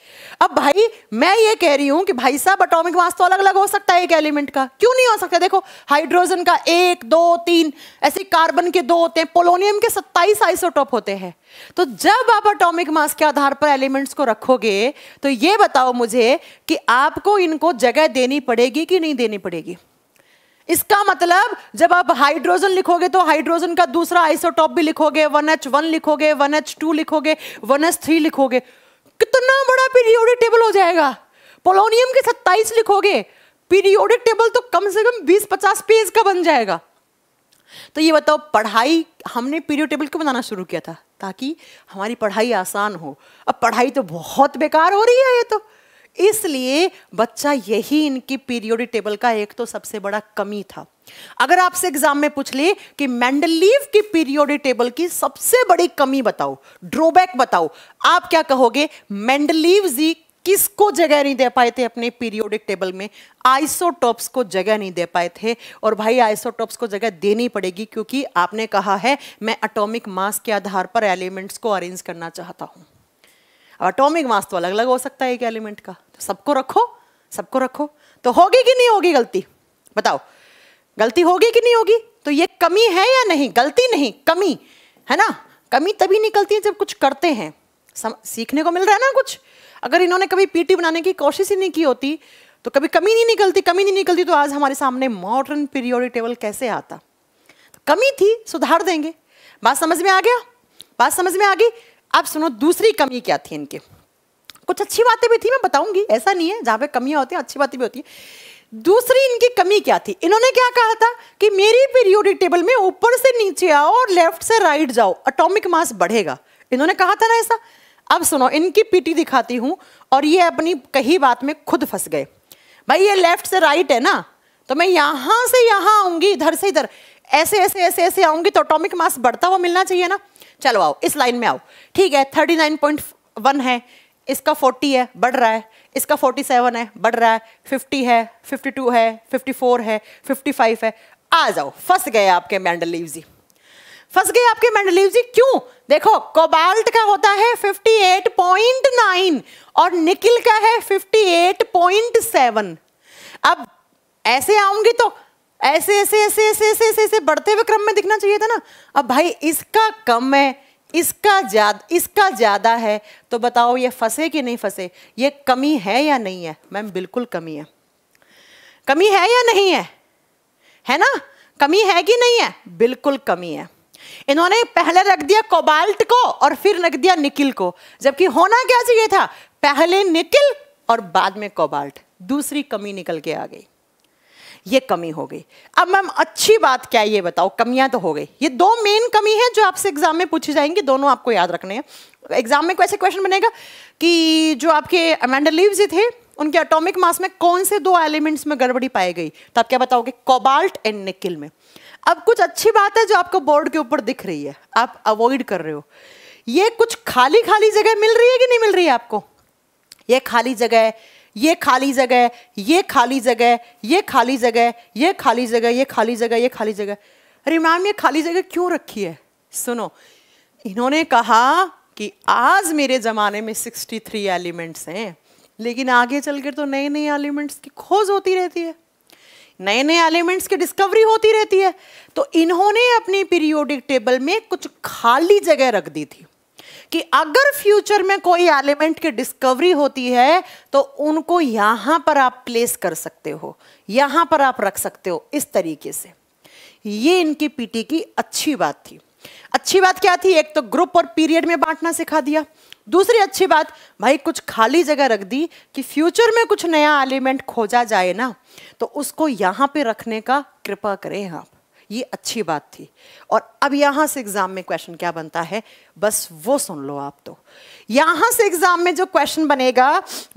अब भाई मैं ये कह रही हूं कि भाई साहब अटोमिक मास तो अलग अलग हो सकता है एक एलिमेंट का क्यों नहीं हो सकता देखो हाइड्रोजन का एक दो तीन ऐसे कार्बन के दो होते हैं पोलोनियम के सत्ताईस आइसोटॉप होते हैं तो जब आप अटोमिक मास के आधार पर एलिमेंट्स को रखोगे तो ये बताओ मुझे कि आपको इनको जगह देनी पड़ेगी कि नहीं देनी पड़ेगी इसका मतलब जब आप हाइड्रोजन लिखोगे तो हाइड्रोजन का दूसरा आइसोटॉप भी लिखोगे वन एच वन लिखोगे वन एच टू लिखोगे वन एच थ्री लिखोगे कितना बड़ा पीरियोडिक टेबल हो जाएगा पोलोनियम के सत्ताईस लिखोगे पीरियोडिक टेबल तो कम से कम बीस पचास पेज का बन जाएगा तो ये बताओ पढ़ाई हमने पीरियड टेबल क्यों बनाना शुरू किया था ताकि हमारी पढ़ाई आसान हो अब पढ़ाई तो बहुत बेकार हो रही है ये तो इसलिए बच्चा यही इनकी पीरियोडिक टेबल का एक तो सबसे बड़ा कमी था अगर आपसे एग्जाम में पूछ ले कि मैंडलीव की पीरियोडिक टेबल की सबसे बड़ी कमी बताओ ड्रॉबैक बताओ आप क्या कहोगे मैंडलीव जी किसको जगह नहीं दे पाए थे अपने पीरियोडिक टेबल में आइसोटॉप्स को जगह नहीं दे पाए थे और भाई आइसोटॉप्स को जगह देनी पड़ेगी क्योंकि आपने कहा है मैं अटोमिक मास के आधार पर एलिमेंट्स को अरेंज करना चाहता हूं अटोमिक मास तो अलग अलग हो सकता है एक एलिमेंट का तो सबको रखो सबको रखो तो होगी कि नहीं होगी गलती बताओ गलती होगी कि नहीं होगी तो ये कमी है या नहीं गलती नहीं कमी है ना कमी तभी निकलती है जब कुछ करते हैं सम, सीखने को मिल रहा है ना कुछ अगर इन्होंने कभी पीटी बनाने की कोशिश ही नहीं की होती तो कभी कमी नहीं निकलती कमी नहीं निकलती तो आज हमारे सामने मॉडर्न पीरियोडिक टेबल कैसे आता कमी थी सुधार देंगे बात समझ में आ गया बात समझ में आ गई अब सुनो दूसरी कमी क्या थी इनकी कुछ अच्छी बातें भी थी मैं बताऊंगी ऐसा नहीं है जहां पे कमियां होती हैं अच्छी बातें भी होती हैं दूसरी इनकी कमी क्या थी इन्होंने क्या कहा था कि मेरी पीरियोडिक टेबल में ऊपर से नीचे आओ और लेफ्ट से राइट जाओ अटोमिक मास बढ़ेगा इन्होंने कहा था ना ऐसा अब सुनो इनकी पीटी दिखाती हूं और ये अपनी कही बात में खुद फंस गए भाई ये लेफ्ट से राइट है ना तो मैं यहां से यहां आऊंगी इधर से इधर ऐसे ऐसे ऐसे ऐसे आऊंगी तो अटोमिक मास बढ़ता हुआ मिलना चाहिए ना चलो आओ इस लाइन में आओ ठीक है थर्टी नाइन पॉइंट वन है इसका फोर्टी है बढ़ रहा है इसका फोर्टी सेवन है बढ़ रहा है फिफ्टी है फिफ्टी टू है फिफ्टी फोर है फिफ्टी फाइव है आ जाओ फंस गए आपके मैंडलीव जी फंस गए आपके मैंडलीव जी क्यों देखो कोबाल्ट का होता है फिफ्टी एट पॉइंट नाइन और निकिल का है फिफ्टी एट पॉइंट सेवन अब ऐसे आऊंगी तो ऐसे ऐसे ऐसे ऐसे ऐसे ऐसे ऐसे बढ़ते हुए क्रम में दिखना चाहिए था ना अब भाई इसका कम है इसका ज्यादा इसका ज़्यादा है तो बताओ ये फंसे कि नहीं फंसे ये कमी है या नहीं है मैम बिल्कुल कमी है कमी है या नहीं है है ना कमी है कि नहीं है बिल्कुल कमी है इन्होंने पहले रख दिया कोबाल्ट को और फिर रख दिया निकिल को जबकि होना क्या चाहिए था पहले निकिल और बाद में कोबाल्ट दूसरी कमी निकल के आ गई ये कमी हो गई अब मैम अच्छी बात क्या है ये बताओ कमियां तो हो गई ये दो मेन कमी है जो आपसे एग्जाम में पूछी जाएंगी दोनों आपको याद रखने हैं एग्जाम में कैसे क्वेश्चन बनेगा कि जो आपके अमेंडल लीव थे उनके एटॉमिक मास में कौन से दो एलिमेंट्स में गड़बड़ी पाई गई तो आप क्या बताओगे कोबाल्ट एंड निकिल में अब कुछ अच्छी बात है जो आपको बोर्ड के ऊपर दिख रही है आप अवॉइड कर रहे हो ये कुछ खाली खाली जगह मिल रही है कि नहीं मिल रही है आपको ये खाली जगह है ये खाली जगह ये खाली जगह ये खाली जगह ये खाली जगह ये खाली जगह ये खाली जगह अरे मैम ये खाली जगह क्यों रखी है सुनो इन्होंने कहा कि आज मेरे ज़माने में 63 एलिमेंट्स हैं लेकिन आगे चल कर तो नए नए एलिमेंट्स की खोज होती रहती है नए नए एलिमेंट्स की डिस्कवरी होती रहती है तो इन्होंने अपनी पीरियोडिक टेबल में कुछ खाली जगह रख दी थी कि अगर फ्यूचर में कोई एलिमेंट की डिस्कवरी होती है तो उनको यहां पर आप प्लेस कर सकते हो यहां पर आप रख सकते हो इस तरीके से ये इनकी पीटी की अच्छी बात थी अच्छी बात क्या थी एक तो ग्रुप और पीरियड में बांटना सिखा दिया दूसरी अच्छी बात भाई कुछ खाली जगह रख दी कि फ्यूचर में कुछ नया एलिमेंट खोजा जाए ना तो उसको यहां पे रखने का कृपा करें आप ये अच्छी बात थी और अब यहां से एग्जाम में क्वेश्चन क्या बनता है बस वो सुन लो आप तो यहां से एग्जाम में जो क्वेश्चन बनेगा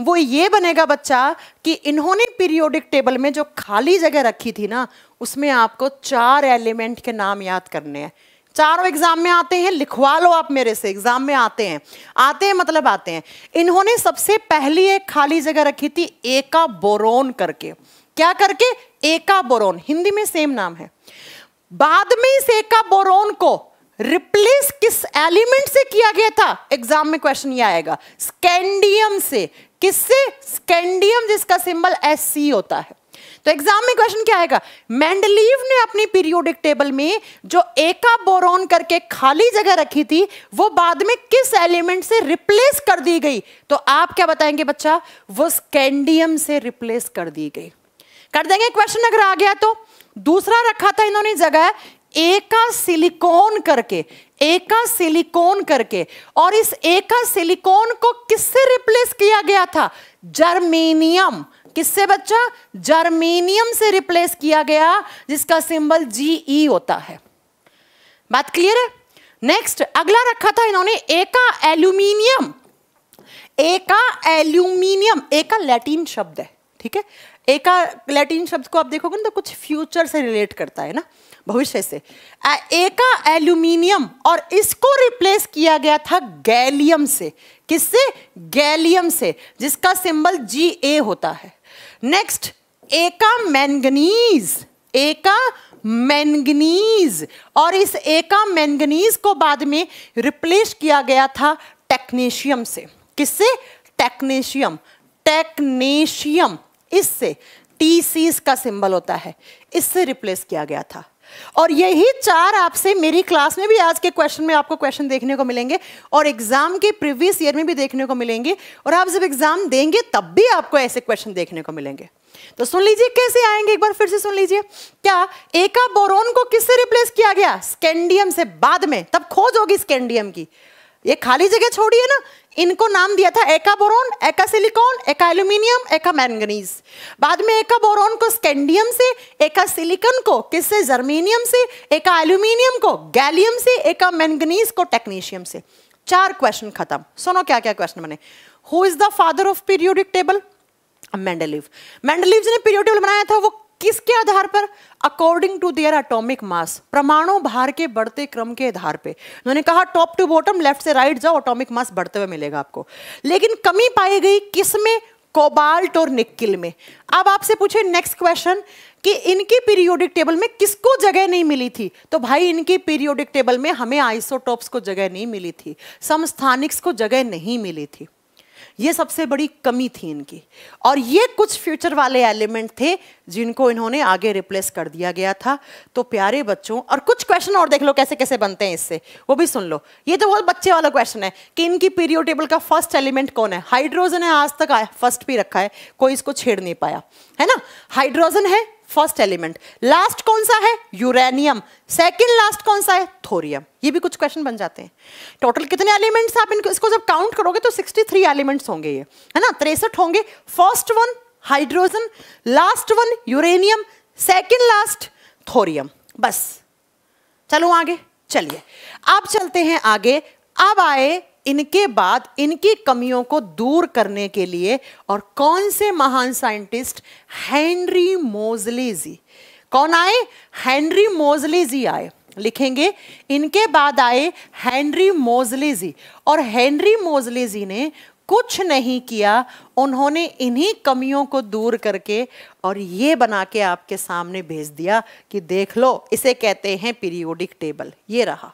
वो ये बनेगा बच्चा कि इन्होंने पीरियोडिक टेबल में जो खाली जगह रखी थी ना उसमें आपको चार एलिमेंट के नाम याद करने हैं चारों एग्जाम में आते हैं लिखवा लो आप मेरे से एग्जाम में आते हैं आते हैं मतलब आते हैं इन्होंने सबसे पहली एक खाली जगह रखी थी एका बोरोन करके क्या करके एका बोरोन हिंदी में सेम नाम है बाद में इस एका बोरोन को रिप्लेस किस एलिमेंट से किया गया था एग्जाम में क्वेश्चन ये आएगा स्कैंडियम से किससे स्कैंडियम जिसका सिंबल एस सी होता है तो एग्जाम में क्वेश्चन क्या आएगा मेंडलीव ने अपनी पीरियोडिक टेबल में जो एका बोरोन करके खाली जगह रखी थी वो बाद में किस एलिमेंट से रिप्लेस कर दी गई तो आप क्या बताएंगे बच्चा वो स्कैंडियम से रिप्लेस कर दी गई कर देंगे क्वेश्चन अगर आ गया तो दूसरा रखा था इन्होंने जगह एका सिलिकॉन करके एका सिलिकॉन करके और इस एका सिलिकॉन को किससे रिप्लेस किया गया था जर्मेनियम किससे बच्चा जर्मेनियम से रिप्लेस किया गया जिसका सिंबल जीई e होता है बात क्लियर है नेक्स्ट अगला रखा था इन्होंने एका एल्यूमिनियम एका एल्यूमिनियम एका लैटिन शब्द है ठीक है एका लैटिन शब्द को आप देखोगे ना तो कुछ फ्यूचर से रिलेट करता है ना भविष्य से एका एल्यूमिनियम और इसको रिप्लेस किया गया था गैलियम से किससे गैलियम से जिसका सिंबल जी ए होता है नेक्स्ट एका मैंगनीज एका मैंगनीज और इस एका मैंगनीज को बाद में रिप्लेस किया गया था टेक्नीशियम से किससे टेक्नीशियम टेक्नीशियम इससे टी सीज का सिंबल होता है इससे रिप्लेस किया गया था और यही चार आपसे मेरी क्लास में भी आज के क्वेश्चन में आपको क्वेश्चन देखने को मिलेंगे और एग्जाम के प्रीवियस ईयर में भी देखने को मिलेंगे और आप जब एग्जाम देंगे तब भी आपको ऐसे क्वेश्चन देखने को मिलेंगे तो सुन लीजिए कैसे आएंगे एक बार फिर से सुन लीजिए क्या एका बोरोन को किससे रिप्लेस किया गया स्कैंडियम से बाद में तब खोज होगी स्कैंडियम की ये खाली जगह छोड़ी है ना इनको नाम दिया था एका बोरोन एका सिलिकॉन एका एल्यूमिनियम एका मैंगनीज बाद में एका बोरोन को स्कैंडियम से एका सिलिकॉन को किससे जर्मेनियम से एका एल्यूमिनियम को गैलियम से एका मैंगनीज को टेक्नीशियम से चार क्वेश्चन खत्म सुनो क्या क्या क्वेश्चन बने who is the father of periodic table Mendeleev Mendeleev ने पीरियोडिक टेबल बनाया था वो किसके आधार पर according to their atomic mass परमाणु भार के बढ़ते क्रम के आधार पे उन्होंने कहा टॉप टू बॉटम लेफ्ट से राइट जाओ ऑटोमिक मास बढ़ते हुए मिलेगा आपको लेकिन कमी पाई गई किस में कोबाल्ट और निकिल में अब आपसे पूछे नेक्स्ट क्वेश्चन कि इनकी पीरियोडिक टेबल में किसको जगह नहीं मिली थी तो भाई इनकी पीरियोडिक टेबल में हमें आइसोटॉप्स को जगह नहीं मिली थी समस्थानिक्स को जगह नहीं मिली थी ये सबसे बड़ी कमी थी इनकी और ये कुछ फ्यूचर वाले एलिमेंट थे जिनको इन्होंने आगे रिप्लेस कर दिया गया था तो प्यारे बच्चों और कुछ क्वेश्चन और देख लो कैसे कैसे बनते हैं इससे वो भी सुन लो ये तो बहुत बच्चे वाला क्वेश्चन है कि इनकी पीरियो टेबल का फर्स्ट एलिमेंट कौन है हाइड्रोजन है आज तक फर्स्ट भी रखा है कोई इसको छेड़ नहीं पाया है ना हाइड्रोजन है फर्स्ट एलिमेंट लास्ट कौन सा है यूरेनियम सेकंड लास्ट कौन सा है थोरियम ये भी कुछ क्वेश्चन बन जाते हैं टोटल कितने एलिमेंट्स आप इनको इसको जब काउंट करोगे तो 63 एलिमेंट्स होंगे ये है ना तिरसठ होंगे first one hydrogen last one uranium second last thorium बस चलो आगे चलिए अब चलते हैं आगे अब आए इनके बाद इनकी कमियों को दूर करने के लिए और कौन से महान साइंटिस्ट हेनरी जी कौन आए हेनरी जी आए लिखेंगे इनके बाद आए हेनरी जी और हेनरी जी ने कुछ नहीं किया उन्होंने इन्हीं कमियों को दूर करके और ये बना के आपके सामने भेज दिया कि देख लो इसे कहते हैं पीरियोडिक टेबल ये रहा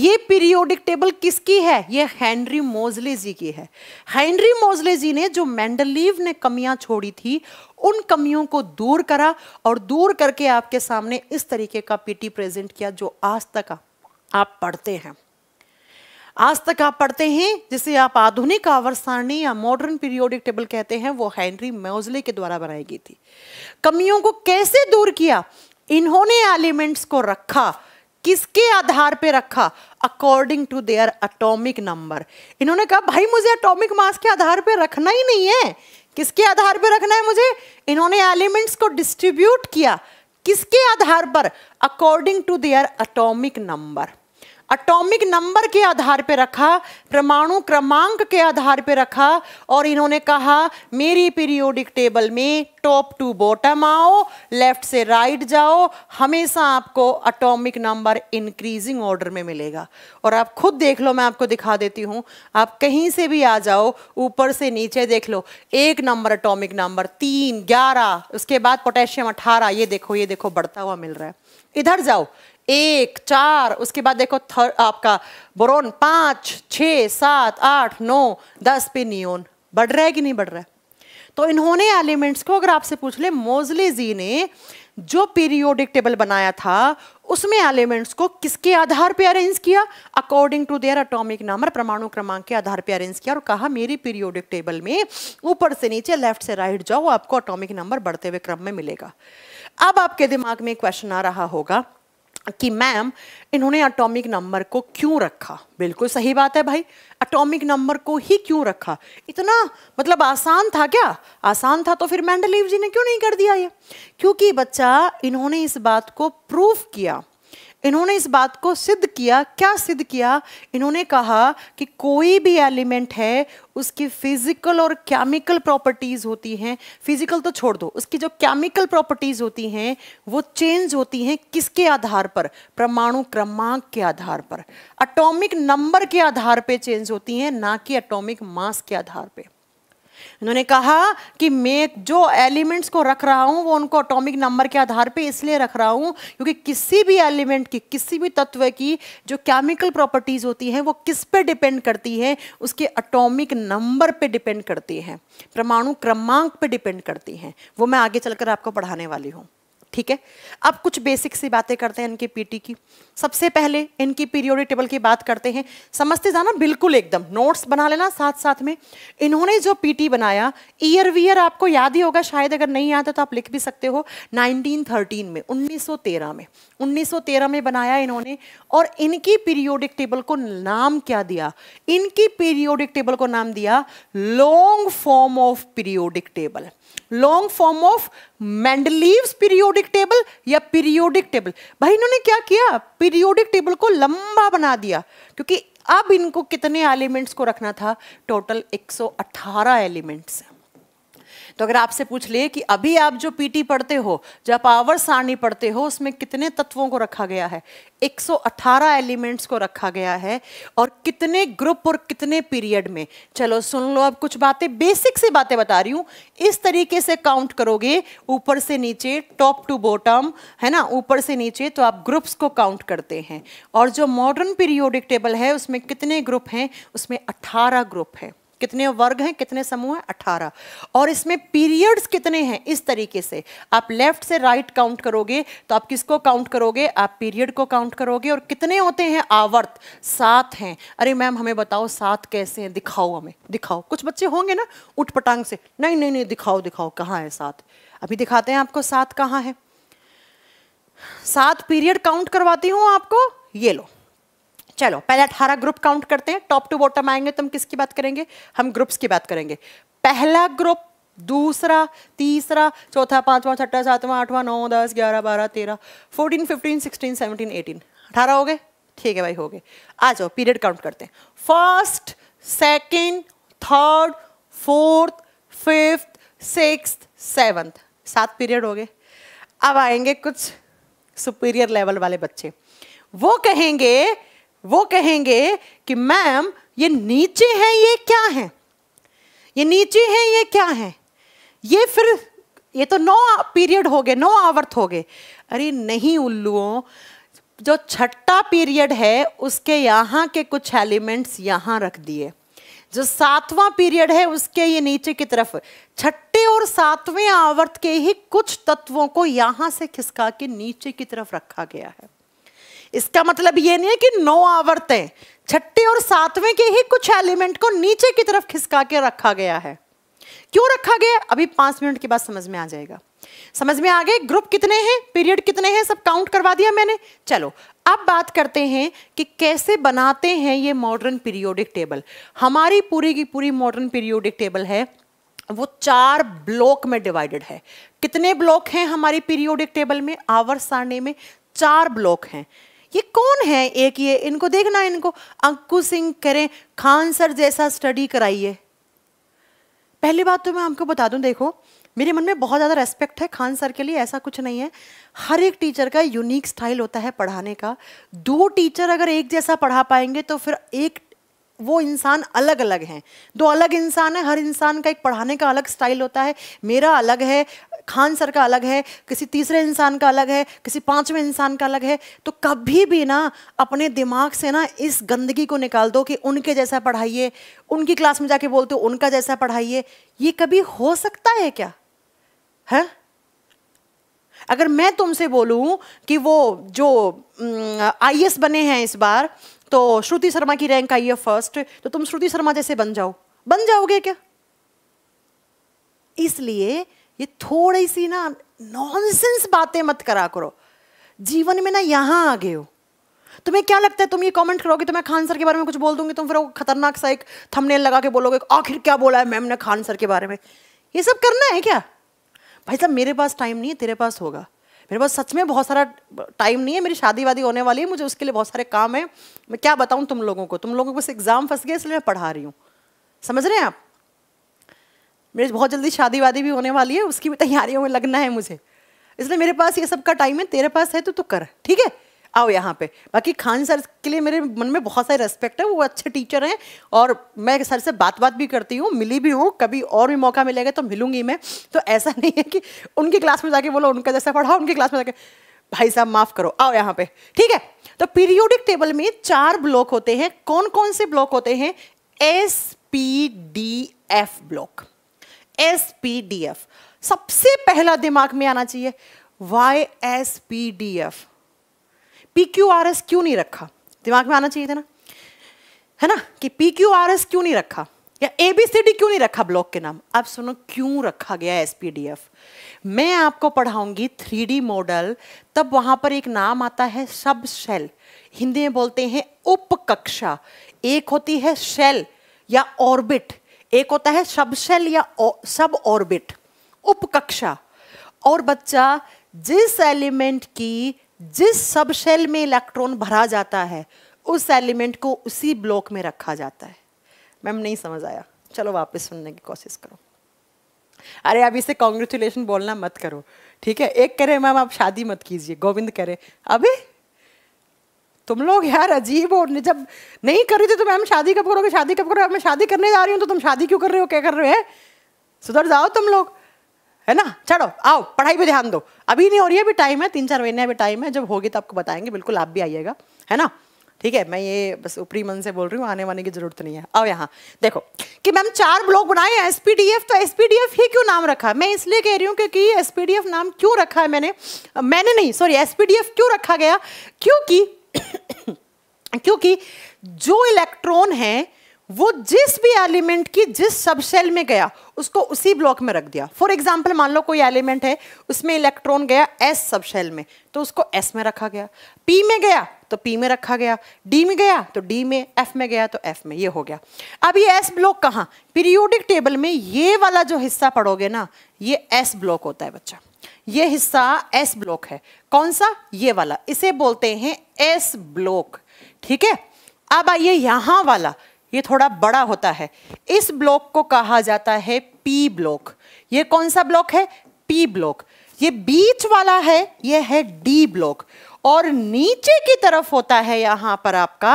ये पीरियोडिक टेबल किसकी है ये हेनरी मोजले जी की है हेनरी मोजले जी ने जो मैंडलीव ने कमियां छोड़ी थी उन कमियों को दूर करा और दूर करके आपके सामने इस तरीके का पीटी प्रेजेंट किया जो आज तक आप पढ़ते हैं आज तक आप पढ़ते हैं जिसे आप आधुनिक आवर्त सारणी या मॉडर्न पीरियोडिक टेबल कहते हैं वो हेनरी मोजले के द्वारा बनाई गई थी कमियों को कैसे दूर किया इन्होंने एलिमेंट्स को रखा किसके आधार पे रखा according to their atomic number इन्होंने कहा भाई मुझे अटोमिक मास के आधार पे रखना ही नहीं है किसके आधार पे रखना है मुझे इन्होंने एलिमेंट्स को डिस्ट्रीब्यूट किया किसके आधार पर according to their atomic number atomic number के आधार पर रखा परमाणु क्रमांक के आधार पर रखा और इन्होंने कहा मेरी पीरियोडिक टेबल में टॉप टू बॉटम आओ लेफ्ट से राइट right जाओ हमेशा आपको एटॉमिक नंबर इंक्रीजिंग ऑर्डर में मिलेगा और आप खुद देख लो मैं आपको दिखा देती हूँ आप कहीं से भी आ जाओ ऊपर से नीचे देख लो एक नंबर अटोमिक नंबर तीन ग्यारह उसके बाद पोटेशियम अठारह ये देखो ये देखो बढ़ता हुआ मिल रहा है इधर जाओ एक चार उसके बाद देखो थर, आपका बोरोन पांच छ सात आठ नौ दस पे नियोन बढ़ रहा है कि नहीं बढ़ रहा है तो इन्होंने एलिमेंट्स को अगर आपसे पूछ ले मोजले जी ने जो पीरियोडिक टेबल बनाया था उसमें एलिमेंट्स को किसके आधार पर अरेंज किया according to their atomic number परमाणु क्रमांक के आधार पर अरेंज किया और कहा मेरी पीरियोडिक टेबल में ऊपर से नीचे लेफ्ट से राइट जाओ आपको अटोमिक नंबर बढ़ते हुए क्रम में मिलेगा अब आपके दिमाग में क्वेश्चन आ रहा होगा कि मैम इन्होंने एटॉमिक नंबर को क्यों रखा बिल्कुल सही बात है भाई एटॉमिक नंबर को ही क्यों रखा इतना मतलब आसान था क्या आसान था तो फिर मैंडलीव जी ने क्यों नहीं कर दिया ये क्योंकि बच्चा इन्होंने इस बात को प्रूफ किया इन्होंने इस बात को सिद्ध किया क्या सिद्ध किया इन्होंने कहा कि कोई भी एलिमेंट है उसकी फिजिकल और केमिकल प्रॉपर्टीज़ होती हैं फिजिकल तो छोड़ दो उसकी जो केमिकल प्रॉपर्टीज़ होती हैं वो चेंज होती हैं किसके आधार पर परमाणु क्रमांक के आधार पर एटॉमिक नंबर के आधार पे चेंज होती हैं ना कि एटॉमिक मास के आधार पर उन्होंने कहा कि मैं जो एलिमेंट्स को रख रहा हूँ वो उनको अटोमिक नंबर के आधार पे इसलिए रख रहा हूँ क्योंकि किसी भी एलिमेंट की किसी भी तत्व की जो केमिकल प्रॉपर्टीज़ होती हैं वो किस पे डिपेंड करती है उसके अटोमिक नंबर पे डिपेंड करती है परमाणु क्रमांक पे डिपेंड करती हैं वो मैं आगे चलकर आपको पढ़ाने वाली हूँ ठीक है अब कुछ बेसिक सी बातें करते हैं इनके पीटी की सबसे पहले इनकी पीरियोडिक टेबल की बात करते हैं समझते जाना बिल्कुल एकदम नोट्स बना लेना साथ साथ में इन्होंने जो पीटी बनाया ईयर वीयर आपको याद ही होगा शायद अगर नहीं याद है तो आप लिख भी सकते हो 1913 में 1913 में 1913 में बनाया इन्होंने और इनकी पीरियोडिक टेबल को नाम क्या दिया इनकी पीरियोडिक टेबल को नाम दिया long form of periodic table long form of Mendeleev periodic table या पीरियोडिक टेबल भाई इन्होंने क्या किया पीरियोडिक टेबल को लंबा बना दिया क्योंकि अब इनको कितने एलिमेंट्स को रखना था टोटल 118 एलिमेंट्स तो अगर आपसे पूछ लिए कि अभी आप जो पीटी पढ़ते हो जो आप आवर सारणी पढ़ते हो उसमें कितने तत्वों को रखा गया है 118 एलिमेंट्स को रखा गया है और कितने ग्रुप और कितने पीरियड में चलो सुन लो अब कुछ बातें बेसिक सी बातें बता रही हूँ इस तरीके से काउंट करोगे ऊपर से नीचे टॉप टू बॉटम है ना ऊपर से नीचे तो आप ग्रुप्स को काउंट करते हैं और जो मॉडर्न पीरियोडिक टेबल है उसमें कितने ग्रुप हैं उसमें अट्ठारह ग्रुप हैं कितने वर्ग हैं कितने समूह हैं अठारह और इसमें पीरियड्स कितने हैं इस तरीके से आप लेफ्ट से राइट right काउंट करोगे तो आप किसको काउंट करोगे आप पीरियड को काउंट करोगे और कितने होते हैं आवर्त सात हैं अरे मैम हमें बताओ सात कैसे हैं दिखाओ हमें दिखाओ कुछ बच्चे होंगे ना उठ पटांग से नहीं नहीं नहीं दिखाओ दिखाओ कहाँ है सात अभी दिखाते हैं आपको सात कहाँ है सात पीरियड काउंट करवाती हूँ आपको ये लो चलो पहले अठारह ग्रुप काउंट करते हैं टॉप टू बॉटम आएंगे तो हम किसकी बात करेंगे हम ग्रुप्स की बात करेंगे पहला ग्रुप दूसरा तीसरा चौथा पांचवा छठा सातवां आठवां नौ दस ग्यारह बारह तेरह fourteen fifteen sixteen seventeen eighteen अठारह हो गए ठीक है भाई हो गए आ जाओ पीरियड काउंट करते हैं first second third fourth fifth six seventh सात पीरियड हो गए अब आएंगे कुछ सुपीरियर लेवल वाले बच्चे वो कहेंगे वो कहेंगे कि मैम ये नीचे है ये क्या है ये नीचे है ये क्या है ये फिर ये तो नौ पीरियड हो गए नौ आवर्त हो गए अरे नहीं उल्लुओं जो छठा पीरियड है उसके यहाँ के कुछ एलिमेंट्स यहाँ रख दिए जो सातवां पीरियड है उसके ये नीचे की तरफ छठे और सातवें आवर्त के ही कुछ तत्वों को यहाँ से खिसका के नीचे की तरफ रखा गया है इसका मतलब ये नहीं है कि नौ आवर्तें छठे और सातवें के ही कुछ एलिमेंट को नीचे की तरफ खिसका के रखा गया है क्यों रखा गया अभी पांच मिनट के बाद समझ में आ जाएगा समझ में आ गए ग्रुप कितने हैं पीरियड कितने हैं सब काउंट करवा दिया मैंने चलो अब बात करते हैं कि कैसे बनाते हैं ये मॉडर्न पीरियोडिक टेबल हमारी पूरी की पूरी मॉडर्न पीरियोडिक टेबल है वो चार ब्लॉक में डिवाइडेड है कितने ब्लॉक हैं हमारी पीरियोडिक टेबल में आवर सारणी में चार ब्लॉक हैं ये कौन है एक ये इनको देखना इनको अंकु सिंह करें खान सर जैसा स्टडी कराइए पहली बात तो मैं आपको बता दूं देखो मेरे मन में बहुत ज़्यादा रेस्पेक्ट है खान सर के लिए ऐसा कुछ नहीं है हर एक टीचर का यूनिक स्टाइल होता है पढ़ाने का दो टीचर अगर एक जैसा पढ़ा पाएंगे तो फिर एक वो इंसान अलग अलग हैं दो अलग इंसान है हर इंसान का एक पढ़ाने का अलग स्टाइल होता है मेरा अलग है खान सर का अलग है किसी तीसरे इंसान का अलग है किसी पांचवें इंसान का अलग है तो कभी भी ना अपने दिमाग से ना इस गंदगी को निकाल दो कि उनके जैसा पढ़ाइए उनकी क्लास में जाके बोलते हो उनका जैसा पढ़ाइए ये कभी हो सकता है क्या है अगर मैं तुमसे बोलूं कि वो जो आई बने हैं इस बार तो श्रुति शर्मा की रैंक आई है फर्स्ट तो तुम श्रुति शर्मा जैसे बन जाओ बन जाओगे क्या इसलिए ये थोड़ी सी ना नॉनसेंस बातें मत करा करो जीवन में ना यहां आ गए हो तुम्हें क्या लगता है तुम ये कमेंट करोगे तो मैं खान सर के बारे में कुछ बोल दूंगी तुम फिर वो खतरनाक सा एक थंबनेल लगा के बोलोगे आखिर क्या बोला है मैम ने खान सर के बारे में ये सब करना है क्या भाई साहब मेरे पास टाइम नहीं है तेरे पास होगा मेरे पास सच में बहुत सारा टाइम नहीं है मेरी शादी वादी होने वाली है मुझे उसके लिए बहुत सारे काम है मैं क्या बताऊं तुम लोगों को तुम लोगों को बस एग्ज़ाम फंस गया इसलिए मैं पढ़ा रही हूँ समझ रहे हैं आप मेरी बहुत जल्दी शादी वादी भी होने वाली है उसकी भी तैयारियों में लगना है मुझे इसलिए मेरे पास ये सब का टाइम है तेरे पास है तो तू कर ठीक है आओ यहाँ पे बाकी खान सर के लिए मेरे मन में बहुत सारे रेस्पेक्ट है वो अच्छे टीचर हैं और मैं सर से बात बात भी करती हूँ मिली भी हूँ कभी और भी मौका मिलेगा तो मिलूंगी मैं तो ऐसा नहीं है कि उनकी क्लास में जाके बोलो उनका जैसा पढ़ाओ उनकी क्लास में जाके भाई साहब माफ करो आओ यहाँ पे ठीक है तो पीरियोडिक टेबल में चार ब्लॉक होते हैं कौन कौन से ब्लॉक होते हैं S P D F block S P D F सबसे पहला दिमाग में आना चाहिए why S P D F P Q R S क्यों नहीं रखा दिमाग में आना चाहिए था ना है ना कि पी क्यू आर एस क्यों नहीं रखा या ए बी सी डी क्यों नहीं रखा ब्लॉक के नाम अब सुनो क्यों रखा गया एस पी डी एफ मैं आपको पढ़ाऊंगी थ्री डी मॉडल तब वहां पर एक नाम आता है सब सेल हिंदी में बोलते हैं उपकक्षा एक होती है सेल या ऑर्बिट एक होता है सब सेल या सब ऑर्बिट उपकक्षा और बच्चा जिस एलिमेंट की जिस सब शेल में इलेक्ट्रॉन भरा जाता है उस एलिमेंट को उसी ब्लॉक में रखा जाता है मैम नहीं समझ आया चलो वापस सुनने की कोशिश करो अरे अब इसे कॉन्ग्रेचुलेशन बोलना मत करो ठीक है एक कह रहे मैम आप शादी मत कीजिए गोविंद कह रहे अबे तुम लोग यार अजीब हो जब नहीं कर रही थी तो मैम शादी कब करोगे शादी कब करोगे मैं शादी करने जा रही हूँ तो तुम शादी क्यों कर रहे हो क्या कर रहे हो सुधर जाओ तुम लोग है ना चलो आओ पढ़ाई पे ध्यान दो अभी नहीं हो रही है अभी टाइम है तीन चार महीने अभी टाइम है जब होगी तो आपको बताएंगे बिल्कुल आप भी आइएगा है ना ठीक है मैं ये बस ऊपरी मन से बोल रही हूँ आने वाने की जरूरत नहीं है अब यहाँ देखो कि मैम चार ब्लॉक बनाए एस पी डी एफ तो एस पी डी एफ ही क्यों नाम रखा मैं इसलिए कह रही हूँ क्योंकि एस पी डी एफ नाम क्यों रखा है मैंने मैंने नहीं sorry S P D F क्यों रखा गया क्योंकि क्योंकि जो इलेक्ट्रॉन है वो जिस भी एलिमेंट की जिस सबसेल में गया उसको उसी ब्लॉक में रख दिया फॉर एग्जाम्पल मान लो कोई एलिमेंट है उसमें इलेक्ट्रॉन गया एस सबसेल में तो उसको एस में रखा गया पी में गया तो पी में रखा गया डी में गया तो डी में एफ में गया तो एफ में ये हो गया अब ये एस ब्लॉक कहाँ पीरियोडिक टेबल में ये वाला जो हिस्सा पढ़ोगे ना ये एस ब्लॉक होता है बच्चा ये हिस्सा एस ब्लॉक है कौन सा ये वाला इसे बोलते हैं एस ब्लॉक ठीक है अब आइए यहां वाला ये थोड़ा बड़ा होता है इस ब्लॉक को कहा जाता है पी ब्लॉक ये कौन सा ब्लॉक है पी ब्लॉक ये बीच वाला है ये है डी ब्लॉक और नीचे की तरफ होता है यहां पर आपका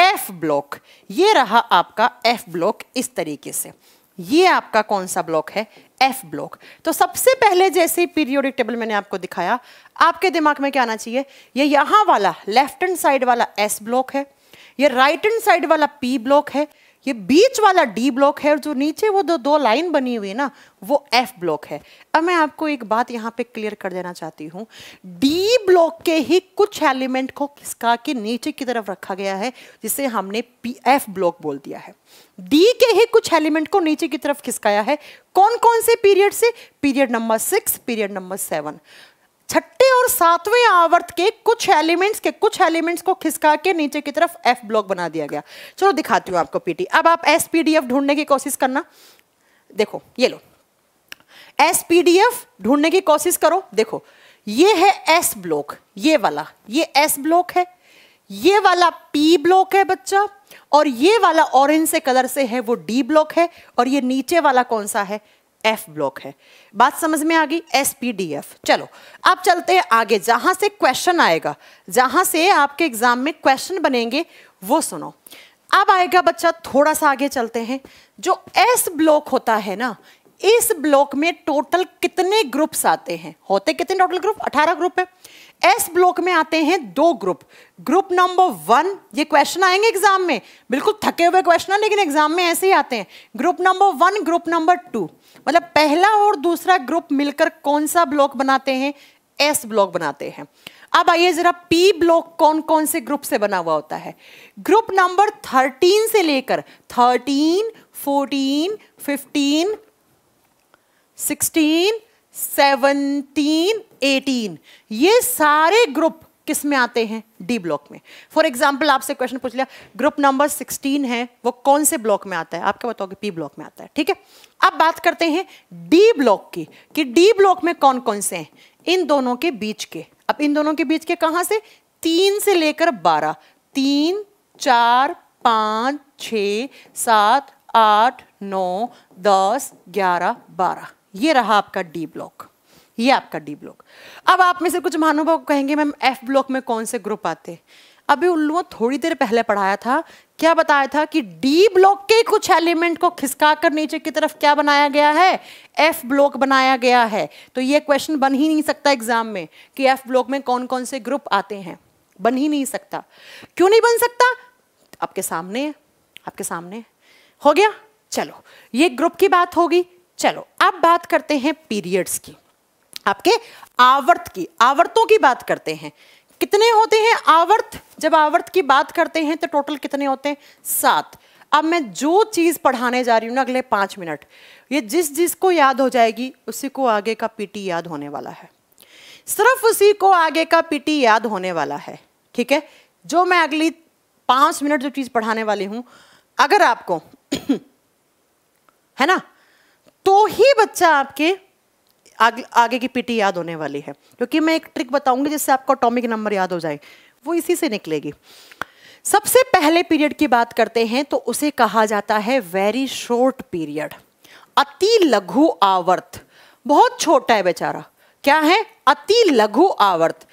एफ ब्लॉक ये रहा आपका एफ ब्लॉक इस तरीके से ये आपका कौन सा ब्लॉक है एफ ब्लॉक तो सबसे पहले जैसे पीरियोडिक टेबल मैंने आपको दिखाया आपके दिमाग में क्या आना चाहिए ये यहां वाला लेफ्ट हैंड साइड वाला एस ब्लॉक है ये राइट हैंड साइड वाला पी ब्लॉक है ये बीच वाला डी ब्लॉक है और जो नीचे वो दो दो लाइन बनी हुई है ना वो एफ ब्लॉक है अब मैं आपको एक बात यहाँ पे क्लियर कर देना चाहती हूँ डी ब्लॉक के ही कुछ एलिमेंट को खिसका के नीचे की तरफ रखा गया है जिसे हमने पी एफ ब्लॉक बोल दिया है डी के ही कुछ एलिमेंट को नीचे की तरफ खिसकाया है कौन कौन से पीरियड से period number six period number seven छठे और सातवें आवर्त के कुछ एलिमेंट्स के कुछ एलिमेंट्स को खिसका के नीचे की तरफ एफ ब्लॉक बना दिया गया चलो दिखाती हूँ आपको पीटी अब आप एस ढूंढने की कोशिश करना देखो ये लो एस ढूंढने की कोशिश करो देखो ये है एस ब्लॉक ये वाला ये एस ब्लॉक है ये वाला पी ब्लॉक है बच्चा और ये वाला ऑरेंज से कलर से है वो डी ब्लॉक है और ये नीचे वाला कौन सा है एफ ब्लॉक है बात समझ में आ गई एस पी डी एफ चलो अब चलते हैं आगे जहां से क्वेश्चन आएगा जहां से आपके एग्जाम में क्वेश्चन बनेंगे वो सुनो अब आएगा बच्चा थोड़ा सा आगे चलते हैं जो एस ब्लॉक होता है ना इस ब्लॉक में टोटल कितने ग्रुप्स आते हैं होते कितने टोटल ग्रुप 18 ग्रुप है एस ब्लॉक में आते हैं दो ग्रुप ग्रुप नंबर वन ये क्वेश्चन आएंगे एग्जाम में बिल्कुल थके हुए क्वेश्चन है लेकिन एग्जाम में ऐसे ही आते हैं group number one group number two मतलब पहला और दूसरा ग्रुप मिलकर कौन सा ब्लॉक बनाते हैं एस ब्लॉक बनाते हैं अब आइए जरा पी ब्लॉक कौन कौन से ग्रुप से बना हुआ होता है ग्रुप नंबर थर्टीन से लेकर thirteen fourteen fifteen sixteen seventeen eighteen ये सारे ग्रुप किस में आते हैं डी ब्लॉक में फॉर एग्जाम्पल आपसे क्वेश्चन पूछ लिया ग्रुप नंबर 16 है वो कौन से ब्लॉक में आता है आप क्या बताओगे पी ब्लॉक में आता है ठीक है अब बात करते हैं डी ब्लॉक की कि डी ब्लॉक में कौन कौन से हैं इन दोनों के बीच के अब इन दोनों के बीच के कहां से तीन से लेकर बारह तीन चार पांच छ सात आठ नौ दस ग्यारह बारह ये रहा आपका डी ब्लॉक ये आपका डी ब्लॉक अब आप में से कुछ महानुभाव कहेंगे मैम एफ ब्लॉक में कौन से ग्रुप आते अभी उल्लुओं थोड़ी देर पहले पढ़ाया था क्या बताया था कि डी ब्लॉक के कुछ एलिमेंट को खिसका कर नीचे की तरफ क्या बनाया गया है एफ ब्लॉक बनाया गया है तो ये क्वेश्चन बन ही नहीं सकता एग्जाम में कि एफ ब्लॉक में कौन कौन से ग्रुप आते हैं बन ही नहीं सकता क्यों नहीं बन सकता आपके सामने है आपके सामने हो गया चलो ये ग्रुप की बात होगी चलो अब बात करते हैं पीरियड्स की आपके आवर्त की आवर्तों की बात करते हैं कितने होते हैं आवर्त जब आवर्त की बात करते हैं तो टोटल कितने होते हैं सात अब मैं जो चीज़ पढ़ाने जा रही हूं ना अगले पांच मिनट ये जिस जिस को याद हो जाएगी उसी को आगे का पीटी याद होने वाला है सिर्फ उसी को आगे का पीटी याद होने वाला है ठीक है जो मैं अगली पांच मिनट जो चीज़ पढ़ाने वाली हूं अगर आपको है ना तो ही बच्चा आपके आगे आगे की पीटी याद होने वाली है क्योंकि मैं एक ट्रिक बताऊंगी जिससे आपको अटोमिक नंबर याद हो जाए वो इसी से निकलेगी सबसे पहले पीरियड की बात करते हैं तो उसे कहा जाता है वेरी शॉर्ट पीरियड अति लघु आवर्त बहुत छोटा है बेचारा क्या है अति लघु आवर्त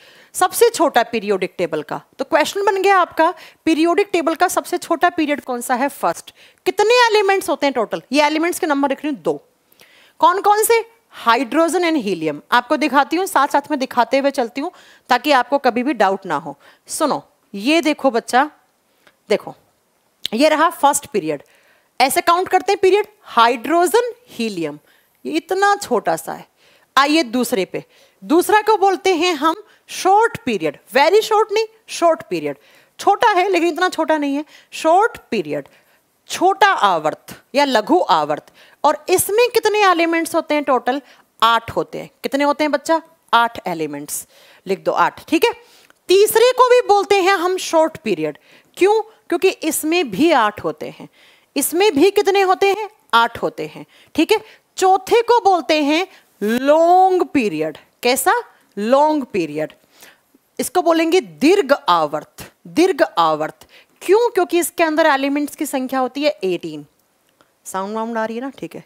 सबसे छोटा पीरियोडिक टेबल का तो क्वेश्चन बन गया आपका पीरियोडिक टेबल का सबसे छोटा पीरियड कौन सा है फर्स्ट कितने एलिमेंट्स होते हैं टोटल ये एलिमेंट्स के नंबर लिख रही हूं दो कौन कौन से हाइड्रोजन एंड हीलियम आपको दिखाती हूँ साथ साथ में दिखाते हुए चलती हूँ ताकि आपको कभी भी डाउट ना हो सुनो ये देखो बच्चा देखो ये रहा फर्स्ट पीरियड ऐसे काउंट करते हैं पीरियड हाइड्रोजन हीलियम ये इतना छोटा सा है आइए दूसरे पे दूसरा को बोलते हैं हम शॉर्ट पीरियड वेरी शॉर्ट नहीं शॉर्ट पीरियड छोटा है लेकिन इतना छोटा नहीं है शॉर्ट पीरियड छोटा आवर्त या लघु आवर्त और इसमें कितने एलिमेंट्स होते हैं टोटल आठ होते हैं कितने होते हैं बच्चा आठ एलिमेंट्स लिख दो आठ ठीक है तीसरे को भी बोलते हैं हम शॉर्ट पीरियड क्यों क्योंकि इसमें भी आठ होते हैं इसमें भी कितने होते हैं आठ होते हैं ठीक है चौथे को बोलते हैं लॉन्ग पीरियड कैसा लॉन्ग पीरियड इसको बोलेंगे दीर्घ आवर्त दीर्घ आवर्त क्यों क्योंकि इसके अंदर एलिमेंट्स की संख्या होती है एटीन साउंड वाउंड आ रही है ना ठीक है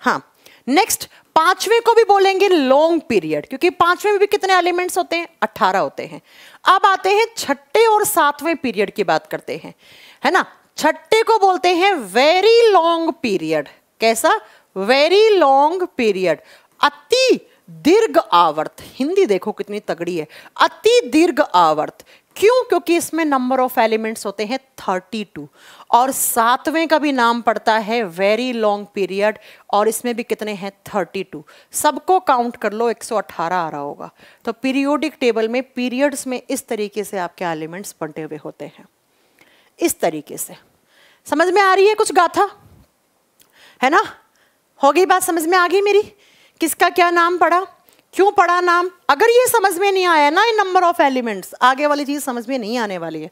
हाँ नेक्स्ट पांचवे को भी बोलेंगे लॉन्ग पीरियड क्योंकि पांचवे में भी कितने एलिमेंट्स होते हैं अट्ठारह होते हैं अब आते हैं छठे और सातवें पीरियड की बात करते हैं है ना छठे को बोलते हैं वेरी लॉन्ग पीरियड कैसा वेरी लॉन्ग पीरियड अति दीर्घ आवर्त हिंदी देखो कितनी तगड़ी है अति दीर्घ आवर्त क्यों क्योंकि इसमें नंबर ऑफ एलिमेंट्स होते हैं थर्टी टू और सातवें का भी नाम पड़ता है वेरी लॉन्ग पीरियड और इसमें भी कितने हैं थर्टी टू सबको काउंट कर लो एक सौ अट्ठारह आ रहा होगा तो पीरियोडिक टेबल में पीरियड्स में इस तरीके से आपके एलिमेंट्स बंटे हुए होते हैं इस तरीके से समझ में आ रही है कुछ गाथा है ना होगी बात समझ में आ गई मेरी किसका क्या नाम पड़ा क्यों पढ़ा नाम अगर ये समझ में नहीं आया ना इन नंबर ऑफ एलिमेंट्स आगे वाली चीज समझ में नहीं आने वाली है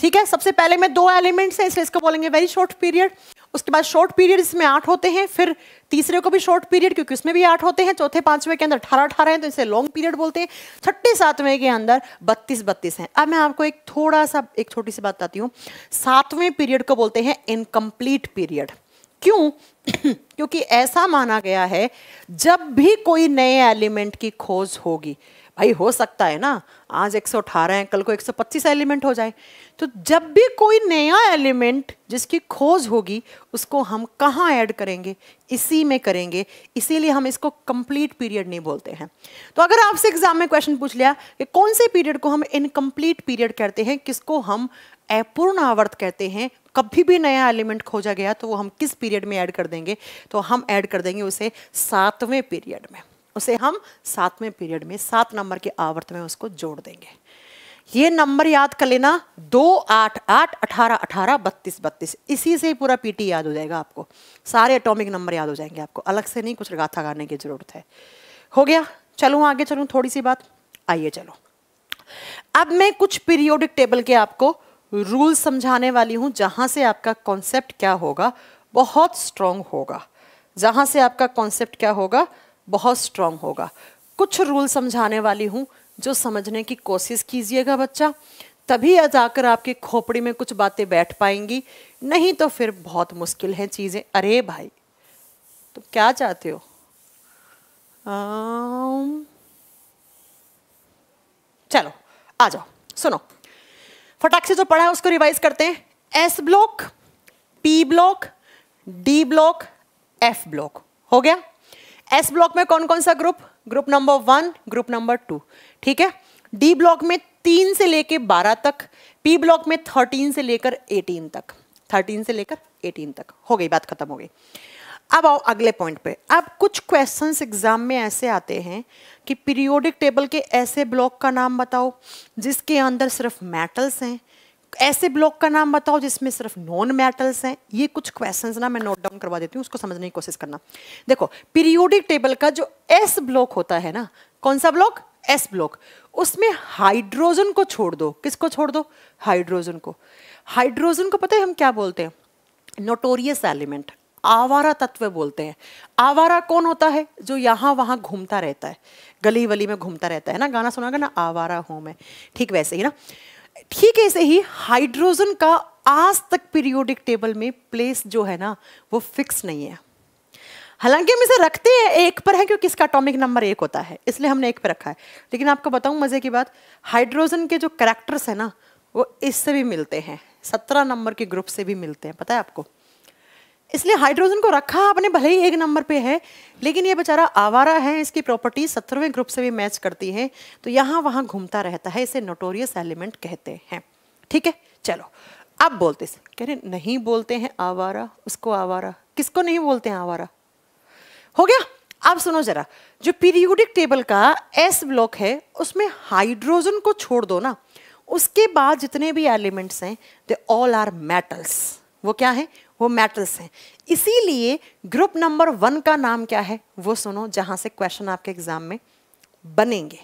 ठीक है सबसे पहले में दो एलिमेंट्स हैं इसलिए इसको बोलेंगे वेरी शॉर्ट पीरियड उसके बाद शॉर्ट पीरियड इसमें आठ होते हैं फिर तीसरे को भी शॉर्ट पीरियड क्योंकि उसमें भी आठ होते हैं चौथे पांचवें के अंदर अठारह अठारह हैं तो इसे लॉन्ग पीरियड बोलते हैं छठे सातवें के अंदर बत्तीस बत्तीस हैं अब मैं आपको एक थोड़ा सा एक छोटी सी बात बताती हूँ सातवें पीरियड को बोलते हैं इनकम्प्लीट पीरियड क्यों क्योंकि ऐसा माना गया है जब भी कोई नए एलिमेंट की खोज होगी भाई हो सकता है ना आज 118 है कल को 125 एलिमेंट हो जाए तो जब भी कोई नया एलिमेंट जिसकी खोज होगी उसको हम कहाँ ऐड करेंगे इसी में करेंगे इसीलिए हम इसको कंप्लीट पीरियड नहीं बोलते हैं तो अगर आपसे एग्जाम में क्वेश्चन पूछ लिया कि कौन से पीरियड को हम इनकम्प्लीट पीरियड कहते हैं किसको हम अपूर्ण आवर्त कहते हैं कभी भी नया एलिमेंट खोजा गया तो वो हम किस पीरियड में ऐड कर देंगे तो हम ऐड कर देंगे उसे सातवें पीरियड में उसे हम सातवें पीरियड में सात नंबर के आवर्त में उसको जोड़ देंगे ये नंबर याद कर लेना दो आठ आठ अठारह अठारह बत्तीस बत्तीस इसी से ही पूरा पीटी याद हो जाएगा आपको सारे एटॉमिक नंबर याद हो जाएंगे आपको अलग से नहीं कुछ गाथा गाने की ज़रूरत है हो गया चलूँ आगे चलूँ थोड़ी सी बात आइए चलो अब मैं कुछ पीरियोडिक टेबल के आपको रूल समझाने वाली हूँ जहाँ से आपका कॉन्सेप्ट क्या होगा बहुत स्ट्रॉन्ग होगा जहाँ से आपका कॉन्सेप्ट क्या होगा बहुत स्ट्रांग होगा कुछ रूल समझाने वाली हूँ जो समझने की कोशिश कीजिएगा बच्चा तभी जाकर आपकी खोपड़ी में कुछ बातें बैठ पाएंगी नहीं तो फिर बहुत मुश्किल है चीज़ें अरे भाई तो क्या चाहते हो आम... चलो आ जाओ सुनो फटाक से जो पढ़ा है उसको रिवाइज करते हैं S block P block D block F block हो गया एस ब्लॉक में कौन कौन सा group group number one group number two ठीक है डी ब्लॉक में तीन से लेकर बारह तक पी ब्लॉक में थर्टीन से लेकर एटीन तक थर्टीन से लेकर एटीन तक हो गई बात खत्म हो गई अब आओ अगले पॉइंट पे अब कुछ क्वेश्चंस एग्जाम में ऐसे आते हैं कि पीरियोडिक टेबल के ऐसे ब्लॉक का नाम बताओ जिसके अंदर सिर्फ मेटल्स हैं ऐसे ब्लॉक का नाम बताओ जिसमें सिर्फ नॉन मेटल्स हैं ये कुछ क्वेश्चंस ना मैं नोट डाउन करवा देती हूँ उसको समझने की कोशिश करना देखो पीरियोडिक टेबल का जो एस ब्लॉक होता है ना कौन सा ब्लॉक एस ब्लॉक उसमें हाइड्रोजन को छोड़ दो किसको छोड़ दो हाइड्रोजन को हाइड्रोजन को पता है हम क्या बोलते हैं नोटोरियस एलिमेंट आवारा तत्व बोलते हैं आवारा कौन होता है जो यहाँ वहाँ घूमता रहता है गली वली में घूमता रहता है ना गाना सुना ना आवारा हूँ मैं ठीक वैसे ही ना ठीक ऐसे ही हाइड्रोजन का आज तक पीरियोडिक टेबल में प्लेस जो है ना वो फिक्स नहीं है हालांकि हम इसे रखते हैं एक पर है क्योंकि इसका अटोमिक नंबर एक होता है इसलिए हमने एक पर रखा है लेकिन आपको बताऊं मज़े की बात हाइड्रोजन के जो करेक्टर्स है ना वो इससे भी मिलते हैं सत्रह नंबर के ग्रुप से भी मिलते हैं पता है आपको इसलिए हाइड्रोजन को रखा आपने भले ही एक नंबर पे है लेकिन ये बेचारा आवारा है इसकी प्रॉपर्टी सत्रहवें ग्रुप से भी मैच करती है तो यहाँ वहाँ घूमता रहता है इसे नोटोरियस एलिमेंट कहते हैं ठीक है चलो अब बोलते से कह रहे नहीं बोलते हैं आवारा उसको आवारा किसको नहीं बोलते हैं आवारा हो गया अब सुनो जरा जो पीरियोडिक टेबल का एस ब्लॉक है उसमें हाइड्रोजन को छोड़ दो ना उसके बाद जितने भी एलिमेंट्स हैं दे ऑल आर मेटल्स वो क्या है वो मेटल्स हैं इसीलिए ग्रुप नंबर वन का नाम क्या है वो सुनो जहाँ से क्वेश्चन आपके एग्जाम में बनेंगे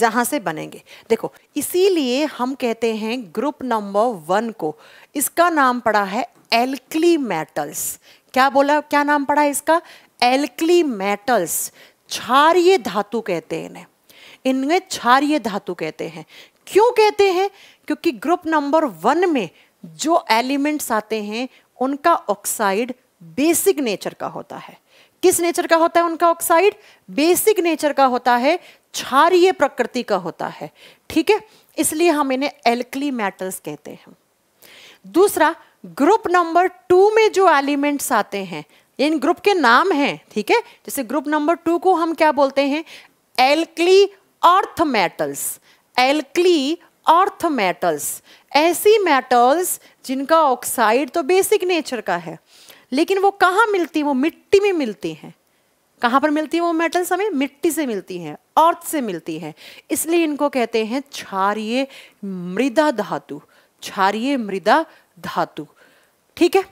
जहाँ से बनेंगे देखो इसीलिए हम कहते हैं ग्रुप नंबर वन को इसका नाम पड़ा है एल्कली मेटल्स क्या बोला क्या नाम पड़ा है इसका एल्कली मेटल्स क्षारिय धातु कहते हैं इन्हें इनमें क्षारिय धातु कहते हैं क्यों कहते हैं क्योंकि ग्रुप नंबर वन में जो एलिमेंट्स आते हैं उनका ऑक्साइड बेसिक नेचर का होता है किस नेचर का होता है उनका ऑक्साइड बेसिक नेचर का होता है क्षारीय प्रकृति का होता है ठीक है इसलिए हम इन्हें एल्कली मेटल्स कहते हैं दूसरा ग्रुप नंबर टू में जो एलिमेंट्स आते हैं इन ग्रुप के नाम हैं ठीक है थीके? जैसे ग्रुप नंबर टू को हम क्या बोलते हैं alkali earth metals alkali earth metals ऐसी मेटल्स जिनका ऑक्साइड तो बेसिक नेचर का है लेकिन वो कहाँ मिलती है वो मिट्टी में मिलती हैं कहाँ पर मिलती हैं वो मेटल्स हमें मिट्टी से मिलती हैं अर्थ से मिलती हैं इसलिए इनको कहते हैं क्षारिय मृदा धातु क्षारिय मृदा धातु ठीक है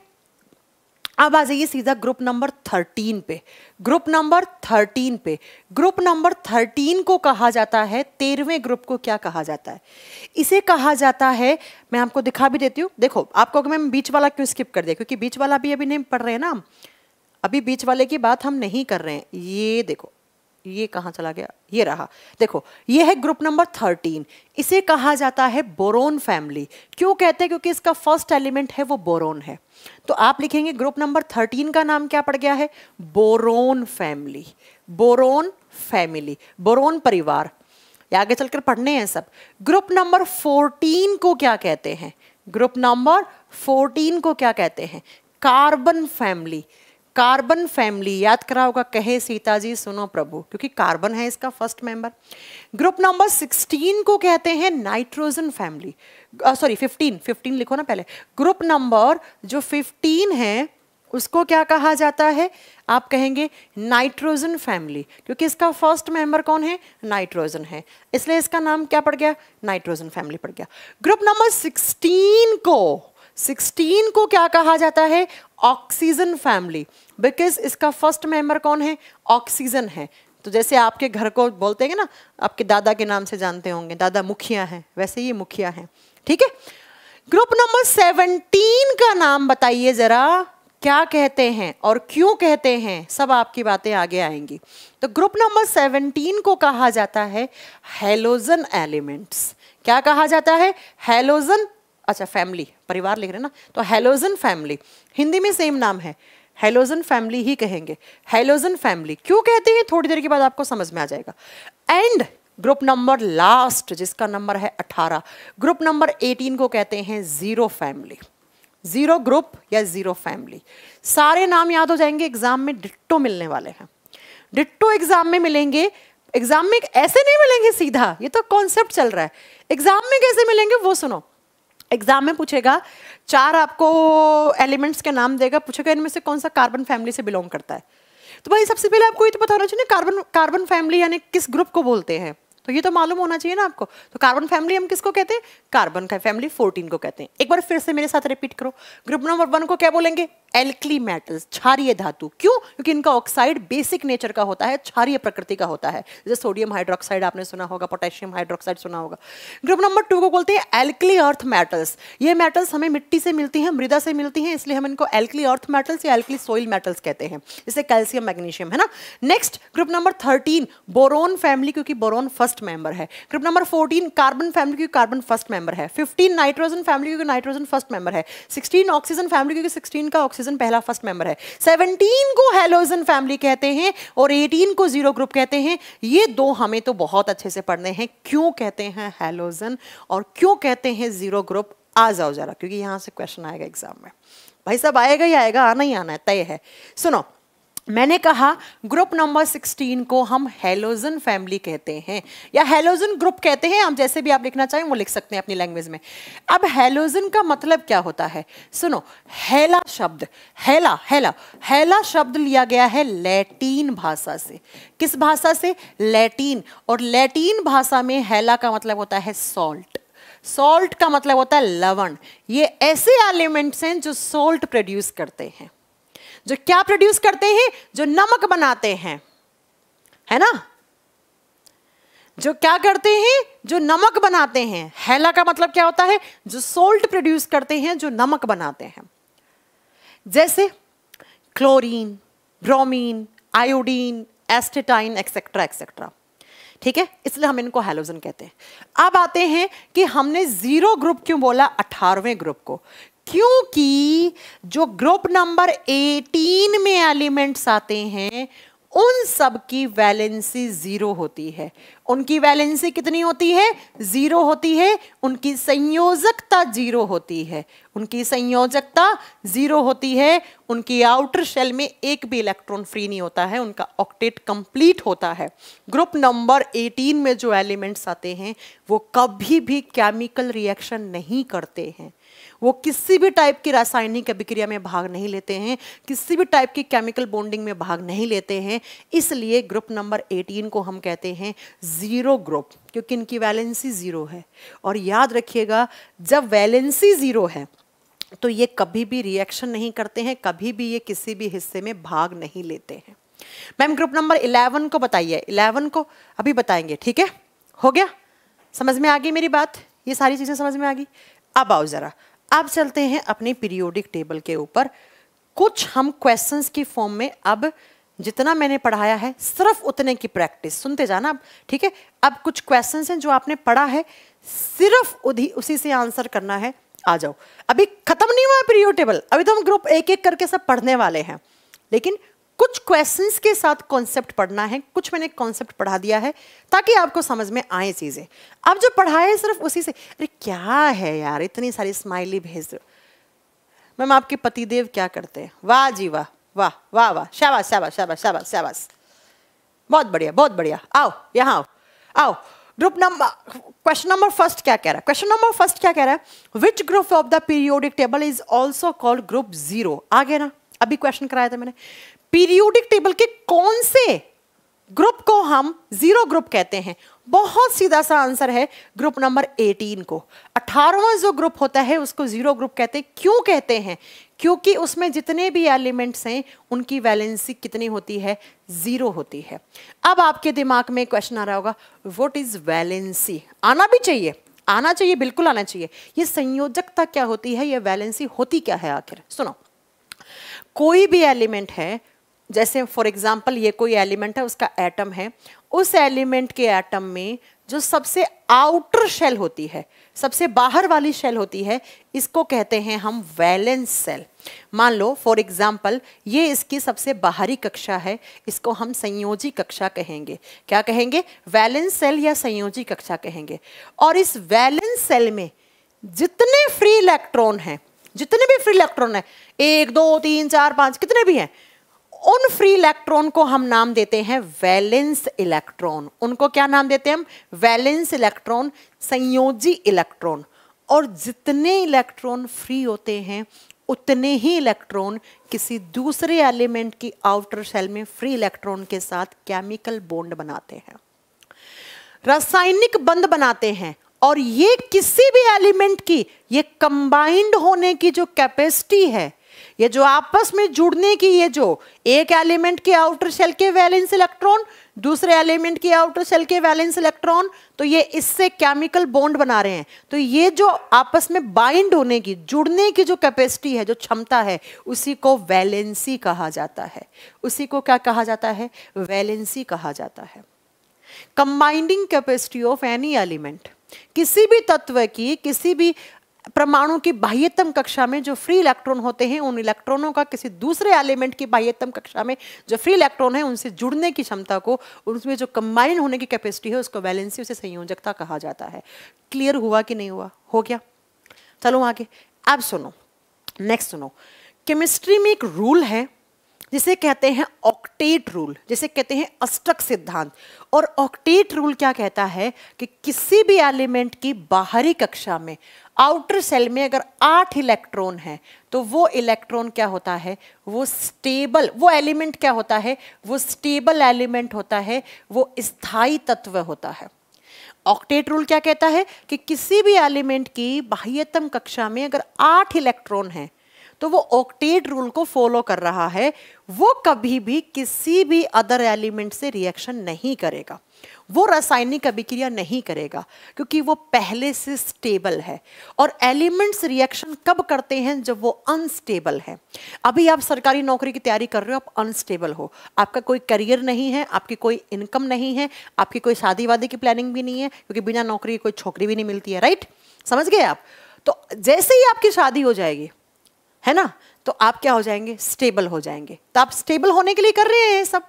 अब आ जाइए सीधा ग्रुप नंबर थर्टीन पे ग्रुप नंबर थर्टीन पे ग्रुप नंबर थर्टीन को कहा जाता है तेरहवें ग्रुप को क्या कहा जाता है इसे कहा जाता है मैं आपको दिखा भी देती हूँ देखो आपको मैम बीच वाला क्यों स्किप कर दिया क्योंकि बीच वाला भी अभी नहीं पढ़ रहे हैं ना हम अभी बीच वाले की बात हम नहीं कर रहे हैं ये देखो ये कहाँ चला गया ये रहा देखो ये है ग्रुप नंबर थर्टीन इसे कहा जाता है बोरोन फैमिली क्यों कहते हैं क्योंकि इसका फर्स्ट एलिमेंट है वो बोरोन है तो आप लिखेंगे ग्रुप नंबर थर्टीन का नाम क्या पड़ गया है boron family boron family boron परिवार आगे चलकर पढ़ने हैं सब ग्रुप नंबर फोर्टीन को क्या कहते हैं ग्रुप नंबर फोर्टीन को क्या कहते हैं कार्बन फैमिली कार्बन फैमिली याद करा होगा कहे सीता जी सुनो प्रभु क्योंकि कार्बन है इसका फर्स्ट मेंबर ग्रुप नंबर 16 को कहते हैं नाइट्रोजन फैमिली सॉरी 15 15 लिखो ना पहले ग्रुप नंबर जो 15 है उसको क्या कहा जाता है आप कहेंगे नाइट्रोजन फैमिली क्योंकि इसका फर्स्ट मेंबर कौन है नाइट्रोजन है इसलिए इसका नाम क्या पड़ गया नाइट्रोजन फैमिली पड़ गया ग्रुप नंबर 16 को सिक्सटीन को क्या कहा जाता है ऑक्सीजन फैमिली बिकॉज इसका फर्स्ट मेंबर कौन है ऑक्सीजन है तो जैसे आपके घर को बोलते हैं ना आपके दादा के नाम से जानते होंगे दादा मुखिया हैं वैसे ये मुखिया हैं ठीक है ग्रुप नंबर सेवनटीन का नाम बताइए जरा क्या कहते हैं और क्यों कहते हैं सब आपकी बातें आगे आएंगी तो ग्रुप नंबर सेवनटीन को कहा जाता है हेलोजन एलिमेंट्स क्या कहा जाता है हेलोजन अच्छा फैमिली परिवार लिख रहे ना तो हेलोजन फैमिली हिंदी में सेम नाम है हेलोजन फैमिली ही कहेंगे हेलोजन फैमिली क्यों कहते हैं थोड़ी देर के बाद आपको समझ में आ जाएगा एंड ग्रुप नंबर लास्ट जिसका नंबर है 18 ग्रुप नंबर 18 को कहते हैं जीरो फैमिली जीरो ग्रुप या जीरो फैमिली सारे नाम याद हो जाएंगे एग्जाम में डिट्टो मिलने वाले हैं डिट्टो एग्जाम में मिलेंगे एग्जाम में ऐसे नहीं मिलेंगे सीधा ये तो कॉन्सेप्ट चल रहा है एग्जाम में कैसे मिलेंगे वो सुनो एग्जाम में पूछेगा चार आपको एलिमेंट्स के नाम देगा पूछेगा इनमें से कौन सा कार्बन फैमिली से बिलोंग करता है तो भाई सबसे पहले आपको ये तो पता होना चाहिए ना कार्बन कार्बन फैमिली यानी किस ग्रुप को बोलते हैं तो ये तो मालूम होना चाहिए ना आपको तो कार्बन फैमिली हम किसको कहते हैं कार्बन का फैमिली 14 को कहते हैं एक बार फिर से मेरे साथ रिपीट करो ग्रुप नंबर वन को क्या बोलेंगे एल्कली मेटल्स क्षारिय धातु क्यों क्योंकि इनका ऑक्साइड बेसिक नेचर का होता है क्षारिय प्रकृति का होता है जैसे सोडियम हाइड्रोक्साइड आपने सुना होगा पोटेशियम हाइड्रोक्साइड सुना होगा ग्रुप नंबर टू को बोलते हैं एल्कली अर्थ मेटल्स ये मेटल्स हमें मिट्टी से मिलती हैं मृदा से मिलती हैं इसलिए हम इनको एल्कली अर्थ मेटल्स या एल्कली सोइल मेटल्स कहते हैं जैसे कैल्शियम मैग्नीशियम है ना next group number thirteen boron family क्योंकि बोरोन फर्स्ट मेंबर है group number fourteen carbon family क्योंकि कार्बन फर्स्ट मेंबर है फिफ्टीन नाइट्रोजन फैमिली क्योंकि नाइट्रोजन फर्स्ट मेंबर है सिक्सटीन ऑक्सीजन फैमिली क्योंकि सिक्सटीन का ऑक्सीजन ऑक्सीजन पहला फर्स्ट मेंबर है 17 को हेलोजन फैमिली कहते हैं और 18 को जीरो ग्रुप कहते हैं ये दो हमें तो बहुत अच्छे से पढ़ने हैं क्यों कहते हैं हेलोजन और क्यों कहते हैं जीरो ग्रुप आ जाओ जरा क्योंकि यहां से क्वेश्चन आएगा एग्जाम में भाई सब आएगा ही आएगा आना ही आना है तय है सुनो मैंने कहा ग्रुप नंबर 16 को हम हेलोजन फैमिली कहते हैं या हेलोजन ग्रुप कहते हैं हम जैसे भी आप लिखना चाहें वो लिख सकते हैं अपनी लैंग्वेज में अब हेलोजन का मतलब क्या होता है सुनो हेला शब्द हेला हेला हेला शब्द लिया गया है लैटिन भाषा से किस भाषा से लैटिन और लैटिन भाषा में हेला का मतलब होता है सॉल्ट सॉल्ट का मतलब होता है लवण ये ऐसे एलिमेंट्स हैं जो सॉल्ट प्रोड्यूस करते हैं जो क्या प्रोड्यूस करते हैं जो नमक बनाते हैं है ना जो क्या करते हैं जो नमक बनाते हैं हैला का मतलब क्या होता है जो सोल्ट प्रोड्यूस करते हैं जो नमक बनाते हैं जैसे chlorine bromine iodine astatine etcetera etcetera ठीक है इसलिए हम इनको हेलोजन कहते हैं अब आते हैं कि हमने जीरो ग्रुप क्यों बोला अठारहवें ग्रुप को क्योंकि जो ग्रुप नंबर 18 में एलिमेंट्स आते हैं उन सब की वैलेंसी जीरो होती है उनकी वैलेंसी कितनी होती है जीरो होती है उनकी संयोजकता जीरो होती है उनकी संयोजकता जीरो होती है उनकी आउटर शेल में एक भी इलेक्ट्रॉन फ्री नहीं होता है उनका ऑक्टेट कंप्लीट होता है ग्रुप नंबर 18 में जो एलिमेंट्स आते हैं वो कभी भी केमिकल रिएक्शन नहीं करते हैं वो किसी भी टाइप की रासायनिक अभिक्रिया में भाग नहीं लेते हैं किसी भी टाइप की केमिकल बॉन्डिंग में भाग नहीं लेते हैं इसलिए ग्रुप नंबर 18 को हम कहते हैं ज़ीरो ग्रुप क्योंकि इनकी वैलेंसी ज़ीरो है और याद रखिएगा जब वैलेंसी ज़ीरो है तो ये कभी भी रिएक्शन नहीं करते हैं कभी भी ये किसी भी हिस्से में भाग नहीं लेते हैं मैम ग्रुप नंबर इलेवन को बताइए इलेवन को अभी बताएंगे ठीक है हो गया समझ में आ गई मेरी बात ये सारी चीज़ें समझ में आ गई अब आओ ज़रा अब चलते हैं अपनी पीरियोडिक टेबल के ऊपर कुछ हम क्वेश्चंस की फॉर्म में अब जितना मैंने पढ़ाया है सिर्फ उतने की प्रैक्टिस सुनते जाना अब ठीक है अब कुछ क्वेश्चंस हैं जो आपने पढ़ा है सिर्फ उधी उसी से आंसर करना है आ जाओ अभी खत्म नहीं हुआ पीरियोड टेबल अभी तो हम ग्रुप एक एक करके सब पढ़ने वाले हैं लेकिन कुछ क्वेश्चंस के साथ कॉन्सेप्ट पढ़ना है कुछ मैंने कॉन्सेप्ट पढ़ा दिया है ताकि आपको समझ में आए चीज़ें अब जो पढ़ाए सिर्फ उसी से अरे क्या है यार इतनी सारी स्माइली भेज दो मैम आपके पति देव क्या करते हैं वाह जी वाह वाह वाह वाह शाबाश शाबाश शाबाश शाबाश शाबाश बहुत बढ़िया बहुत बढ़िया आओ यहाँ आओ आओ group number question number first क्या कह रहा है क्वेश्चन नंबर फर्स्ट क्या कह रहा है which group of the periodic table is also called group zero आ गया ना अभी क्वेश्चन कराया था मैंने पीरियोडिक टेबल के कौन से ग्रुप को हम जीरो ग्रुप कहते हैं बहुत सीधा सा आंसर है ग्रुप नंबर 18 को अठारवा जो ग्रुप होता है उसको जीरो ग्रुप कहते हैं क्यों कहते हैं क्योंकि उसमें जितने भी एलिमेंट्स हैं उनकी वैलेंसी कितनी होती है जीरो होती है अब आपके दिमाग में क्वेश्चन आ रहा होगा व्हाट इज वैलेंसी आना भी चाहिए आना चाहिए बिल्कुल आना चाहिए ये संयोजकता क्या होती है यह वैलेंसी होती क्या है आखिर सुनो कोई भी एलिमेंट है जैसे फॉर एग्जांपल ये कोई एलिमेंट है उसका एटम है उस एलिमेंट के एटम में जो सबसे आउटर शेल होती है सबसे बाहर वाली शेल होती है इसको कहते हैं हम वैलेंस सेल मान लो फॉर एग्जाम्पल ये इसकी सबसे बाहरी कक्षा है इसको हम संयोजी कक्षा कहेंगे क्या कहेंगे वैलेंस सेल या संयोजी कक्षा कहेंगे और इस वैलेंस सेल में जितने फ्री इलेक्ट्रॉन हैं जितने भी फ्री इलेक्ट्रॉन हैं एक दो तीन चार पाँच कितने भी हैं उन फ्री इलेक्ट्रॉन को हम नाम देते हैं वैलेंस इलेक्ट्रॉन उनको क्या नाम देते हैं हम वैलेंस इलेक्ट्रॉन संयोजी इलेक्ट्रॉन और जितने इलेक्ट्रॉन फ्री होते हैं उतने ही इलेक्ट्रॉन किसी दूसरे एलिमेंट की आउटर सेल में फ्री इलेक्ट्रॉन के साथ केमिकल बॉन्ड बनाते हैं रासायनिक बंध बनाते हैं और ये किसी भी एलिमेंट की ये कंबाइंड होने की जो कैपेसिटी है ये जो आपस में जुड़ने की ये जो एक एलिमेंट के आउटर शेल के वैलेंस इलेक्ट्रॉन दूसरे एलिमेंट के आउटर शेल के वैलेंस इलेक्ट्रॉन तो ये इससे केमिकल बॉन्ड बना रहे हैं तो ये जो आपस में बाइंड होने की जुड़ने की जो कैपेसिटी है जो क्षमता है उसी को वैलेंसी कहा जाता है उसी को क्या कहा जाता है वैलेंसी कहा जाता है combining capacity of any element किसी भी तत्व की किसी भी परमाणु की बाह्यतम कक्षा में जो फ्री इलेक्ट्रॉन होते हैं उन इलेक्ट्रॉनों का किसी दूसरे एलिमेंट की बाह्यतम कक्षा में जो फ्री इलेक्ट्रॉन है उनसे जुड़ने की क्षमता को उनमें जो कंबाइन होने की कैपेसिटी है उसको वैलेंसी उसे संयोजकता कहा जाता है क्लियर हुआ कि नहीं हुआ हो गया चलो आगे अब सुनो नेक्स्ट सुनो केमिस्ट्री में एक रूल है जिसे कहते हैं ऑक्टेट रूल जिसे कहते हैं अष्टक सिद्धांत और ऑक्टेट रूल क्या कहता है कि किसी भी एलिमेंट की बाहरी कक्षा में आउटर सेल में अगर आठ इलेक्ट्रॉन हैं तो वो इलेक्ट्रॉन क्या होता है वो स्टेबल वो एलिमेंट क्या होता है वो स्टेबल एलिमेंट होता है वो स्थायी तत्व होता है ऑक्टेट रूल क्या कहता है कि किसी भी एलिमेंट की बाह्यतम कक्षा में अगर आठ इलेक्ट्रॉन हैं तो वो ऑक्टेट रूल को फॉलो कर रहा है वो कभी भी किसी भी अदर एलिमेंट से रिएक्शन नहीं करेगा वो रासायनिक अभिक्रिया नहीं करेगा क्योंकि वो पहले से स्टेबल है और एलिमेंट्स रिएक्शन कब करते हैं जब वो अनस्टेबल है अभी आप सरकारी नौकरी की तैयारी कर रहे हो आप अनस्टेबल हो आपका कोई करियर नहीं है आपकी कोई इनकम नहीं है आपकी कोई शादी वादी की प्लानिंग भी नहीं है क्योंकि बिना नौकरी कोई छोकरी भी नहीं मिलती है राइट समझ गए आप तो जैसे ही आपकी शादी हो जाएगी है ना तो आप क्या हो जाएंगे स्टेबल हो जाएंगे तो आप स्टेबल होने के लिए कर रहे हैं सब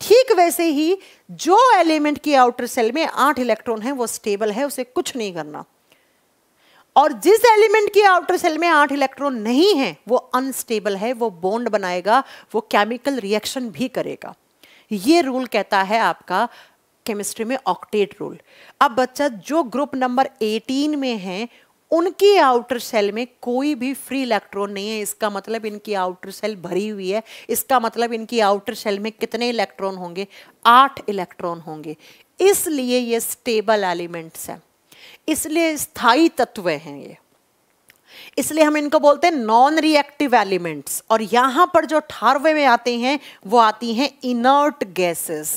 ठीक वैसे ही जो एलिमेंट की आउटर सेल में आठ इलेक्ट्रॉन है वो स्टेबल है उसे कुछ नहीं करना और जिस एलिमेंट की आउटर सेल में आठ इलेक्ट्रॉन नहीं है वो अनस्टेबल है वो बॉन्ड बनाएगा वो केमिकल रिएक्शन भी करेगा ये रूल कहता है आपका केमिस्ट्री में ऑक्टेट रूल अब बच्चा जो ग्रुप नंबर 18 में है उनकी आउटर सेल में कोई भी फ्री इलेक्ट्रॉन नहीं है इसका मतलब इनकी आउटर सेल भरी हुई है इसका मतलब इनकी आउटर सेल में कितने इलेक्ट्रॉन होंगे आठ इलेक्ट्रॉन होंगे इसलिए ये स्टेबल एलिमेंट्स हैं इसलिए स्थायी तत्व हैं ये इसलिए हम इनको बोलते हैं नॉन रिएक्टिव एलिमेंट्स और यहां पर जो अठारवे में आते हैं वो आती हैं inert gases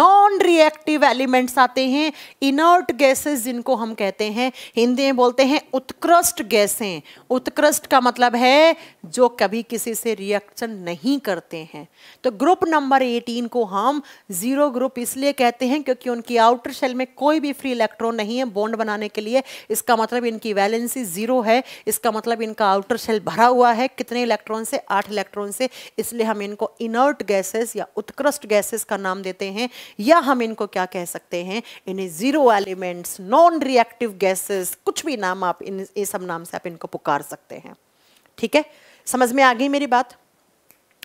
non reactive elements आते हैं इनर्ट गैसेस जिनको हम कहते हैं हिंदी में बोलते हैं उत्कृष्ट गैसें उत्कृष्ट का मतलब है जो कभी किसी से रिएक्शन नहीं करते हैं तो ग्रुप नंबर एटीन को हम जीरो ग्रुप इसलिए कहते हैं क्योंकि उनकी आउटर शेल में कोई भी फ्री इलेक्ट्रॉन नहीं है बॉन्ड बनाने के लिए इसका मतलब इनकी वैलेंसी जीरो है इसका मतलब इनका आउटर शेल भरा हुआ है कितने इलेक्ट्रॉन से आठ इलेक्ट्रॉन से इसलिए हम इनको इनर्ट गैसेस या उत्कृष्ट गैसेस का नाम देते हैं या हम इनको क्या कह सकते हैं इन्हें zero elements non reactive gases कुछ भी नाम आप इन ये सब नाम से आप इनको पुकार सकते हैं ठीक है समझ में आ गई मेरी बात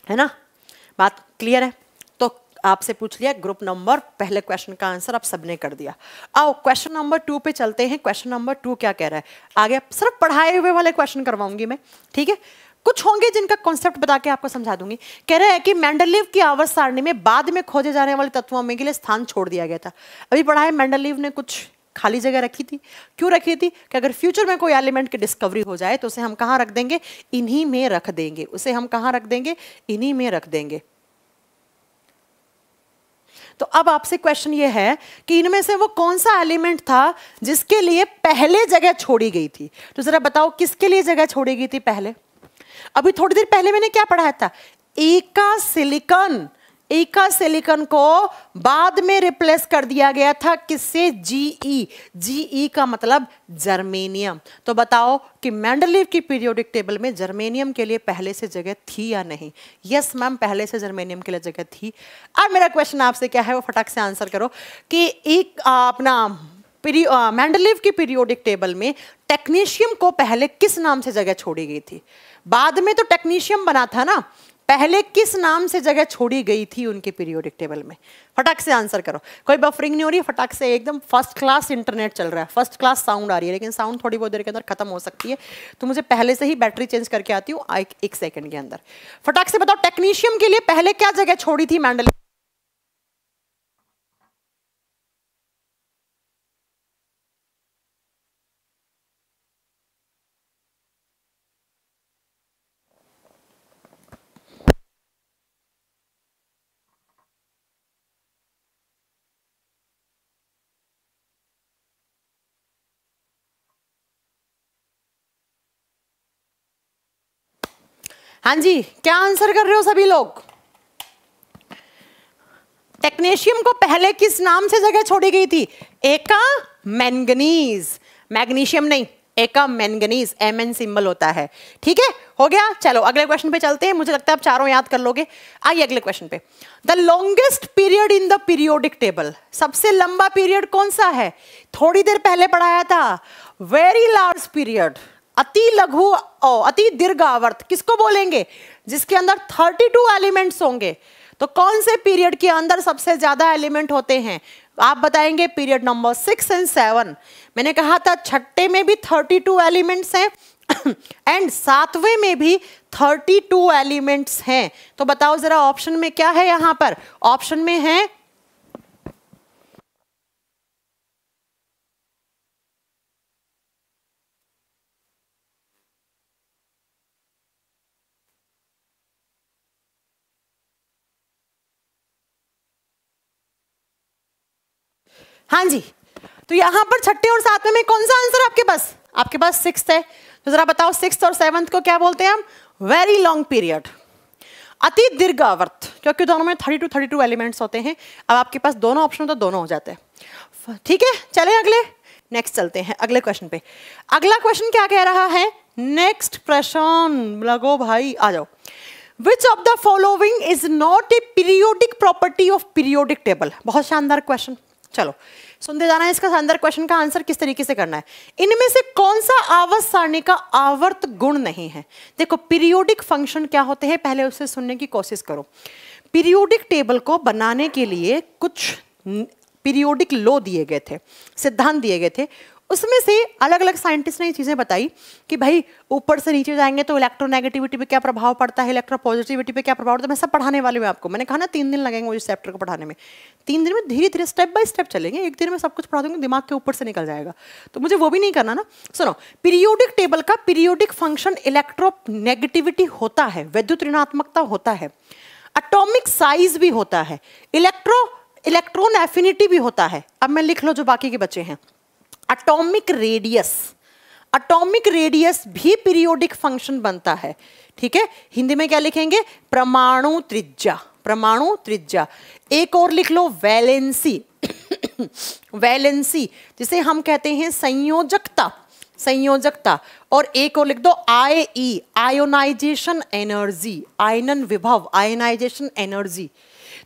है ना बात क्लियर है आपसे पूछ लिया ग्रुप नंबर पहले क्वेश्चन का आंसर आप सबने कर दिया आओ क्वेश्चन नंबर टू पे चलते हैं क्वेश्चन नंबर टू क्या कह रहा है आगे सिर्फ पढ़ाए हुए वाले क्वेश्चन करवाऊंगी मैं ठीक है कुछ होंगे जिनका कॉन्सेप्ट बता के आपको समझा दूंगी कह रहा है कि मैंडलिव की आवर्त सारणी में बाद में खोजे जाने वाले तत्वों में के लिए स्थान छोड़ दिया गया था अभी पढ़ा है मैंडलिव ने कुछ खाली जगह रखी थी क्यों रखी थी कि अगर फ्यूचर में कोई एलिमेंट की डिस्कवरी हो जाए तो उसे हम कहाँ रख देंगे इन्हीं में रख देंगे उसे हम कहाँ रख देंगे इन्हीं में रख देंगे तो अब आपसे क्वेश्चन ये है कि इनमें से वो कौन सा एलिमेंट था जिसके लिए पहले जगह छोड़ी गई थी तो जरा बताओ किसके लिए जगह छोड़ी गई थी पहले अभी थोड़ी देर पहले मैंने क्या पढ़ाया था एका सिलिकॉन एका सिलिकन को बाद में रिप्लेस कर दिया गया था किससे जीई जीई e. e का मतलब जर्मेनियम तो बताओ कि मैंडलिव की पीरियोडिक टेबल में जर्मेनियम के लिए पहले से जगह थी या नहीं यस मैम पहले से जर्मेनियम के लिए जगह थी अब मेरा क्वेश्चन आपसे क्या है वो फटाक से आंसर करो कि एक अपना मैंडलिव की पीरियोडिक टेबल में टेक्नीशियम को पहले किस नाम से जगह छोड़ी गई थी बाद में तो टेक्नीशियम बना था ना पहले किस नाम से जगह छोड़ी गई थी उनके पीरियोडिक टेबल में फटाक से आंसर करो कोई बफरिंग नहीं हो रही फटाक से एकदम फर्स्ट क्लास इंटरनेट चल रहा है फर्स्ट क्लास साउंड आ रही है लेकिन साउंड थोड़ी बहुत देर के अंदर खत्म हो सकती है तो मुझे पहले से ही बैटरी चेंज करके आती हूँ एक, सेकंड सेकेंड के अंदर फटाक से बताओ टेक्नीशियम के लिए पहले क्या जगह छोड़ी थी मैंडल हाँ जी क्या आंसर कर रहे हो सभी लोग टेक्नेशियम को पहले किस नाम से जगह छोड़ी गई थी एका मैंगनीज मैग्नीशियम नहीं एका मैंगनीज एम एन सिंबल होता है ठीक है हो गया चलो अगले क्वेश्चन पे चलते हैं मुझे लगता है आप चारों याद कर लोगे आइए अगले क्वेश्चन पे the longest period in the periodic table सबसे लंबा पीरियड कौन सा है थोड़ी देर पहले पढ़ाया था वेरी लार्ज पीरियड अति लघु और अति दीर्घ आवर्त किसको बोलेंगे जिसके अंदर 32 एलिमेंट्स होंगे तो कौन से पीरियड के अंदर सबसे ज्यादा एलिमेंट होते हैं आप बताएंगे period number six and seven मैंने कहा था छठे में भी 32 एलिमेंट्स हैं एंड सातवें में भी 32 एलिमेंट्स हैं तो बताओ जरा ऑप्शन में क्या है यहां पर ऑप्शन में है हाँ जी तो यहाँ पर छठे और सातवें में कौन सा आंसर आपके पास आपके पास सिक्स है तो जरा बताओ सिक्स और सेवंथ को क्या बोलते हैं हम वेरी लॉन्ग पीरियड अति दीर्घावर्त क्योंकि दोनों में thirty two thirty two elements होते हैं अब आपके पास दोनों ऑप्शन तो दोनों हो जाते हैं ठीक है चले अगले नेक्स्ट चलते हैं अगले क्वेश्चन पे अगला क्वेश्चन क्या कह रहा है नेक्स्ट प्रश्न लगो भाई आ जाओ which of the following is not a periodic property of periodic table बहुत शानदार क्वेश्चन चलो सुनते जाना है इसका अंदर क्वेश्चन का आंसर किस तरीके से करना है इनमें से कौन सा आवर्त सारणी का आवर्त गुण नहीं है देखो पीरियोडिक फंक्शन क्या होते हैं पहले उसे सुनने की कोशिश करो पीरियोडिक टेबल को बनाने के लिए कुछ पीरियोडिक लो दिए गए थे सिद्धांत दिए गए थे उसमें से अलग अलग साइंटिस्ट ने ये चीज़ें बताई कि भाई ऊपर से नीचे जाएंगे तो इलेक्ट्रोनेगेटिविटी पे क्या प्रभाव पड़ता है इलेक्ट्रो पॉजिटिविटी पे क्या प्रभाव पड़ता है मैं सब पढ़ाने वाले हूँ आपको मैंने कहा ना तीन दिन लगेंगे मुझे चैप्टर को पढ़ाने में तीन दिन में धीरे धीरे स्टेप बाय स्टेप चलेंगे एक दिन में सब कुछ पढ़ा दूंगी दिमाग के ऊपर से निकल जाएगा तो मुझे वो भी नहीं करना ना सुनो पीरियोडिक टेबल का पीरियोडिक फंक्शन इलेक्ट्रो नेगेटिविटी होता है वैद्युत ऋणात्मकता होता है अटोमिक साइज भी होता है इलेक्ट्रो इलेक्ट्रॉन एफिनिटी भी होता है अब मैं लिख लो जो बाकी के बच्चे हैं अटोमिक रेडियस अटोमिक रेडियस भी पीरियोडिक फंक्शन बनता है ठीक है हिंदी में क्या लिखेंगे परमाणु त्रिज्या परमाणु त्रिज्या एक और लिख लो वैलेंसी वैलेंसी जिसे हम कहते हैं संयोजकता संयोजकता और एक और लिख दो आई ई आयोनाइजेशन एनर्जी आयनन विभव आयोनाइजेशन एनर्जी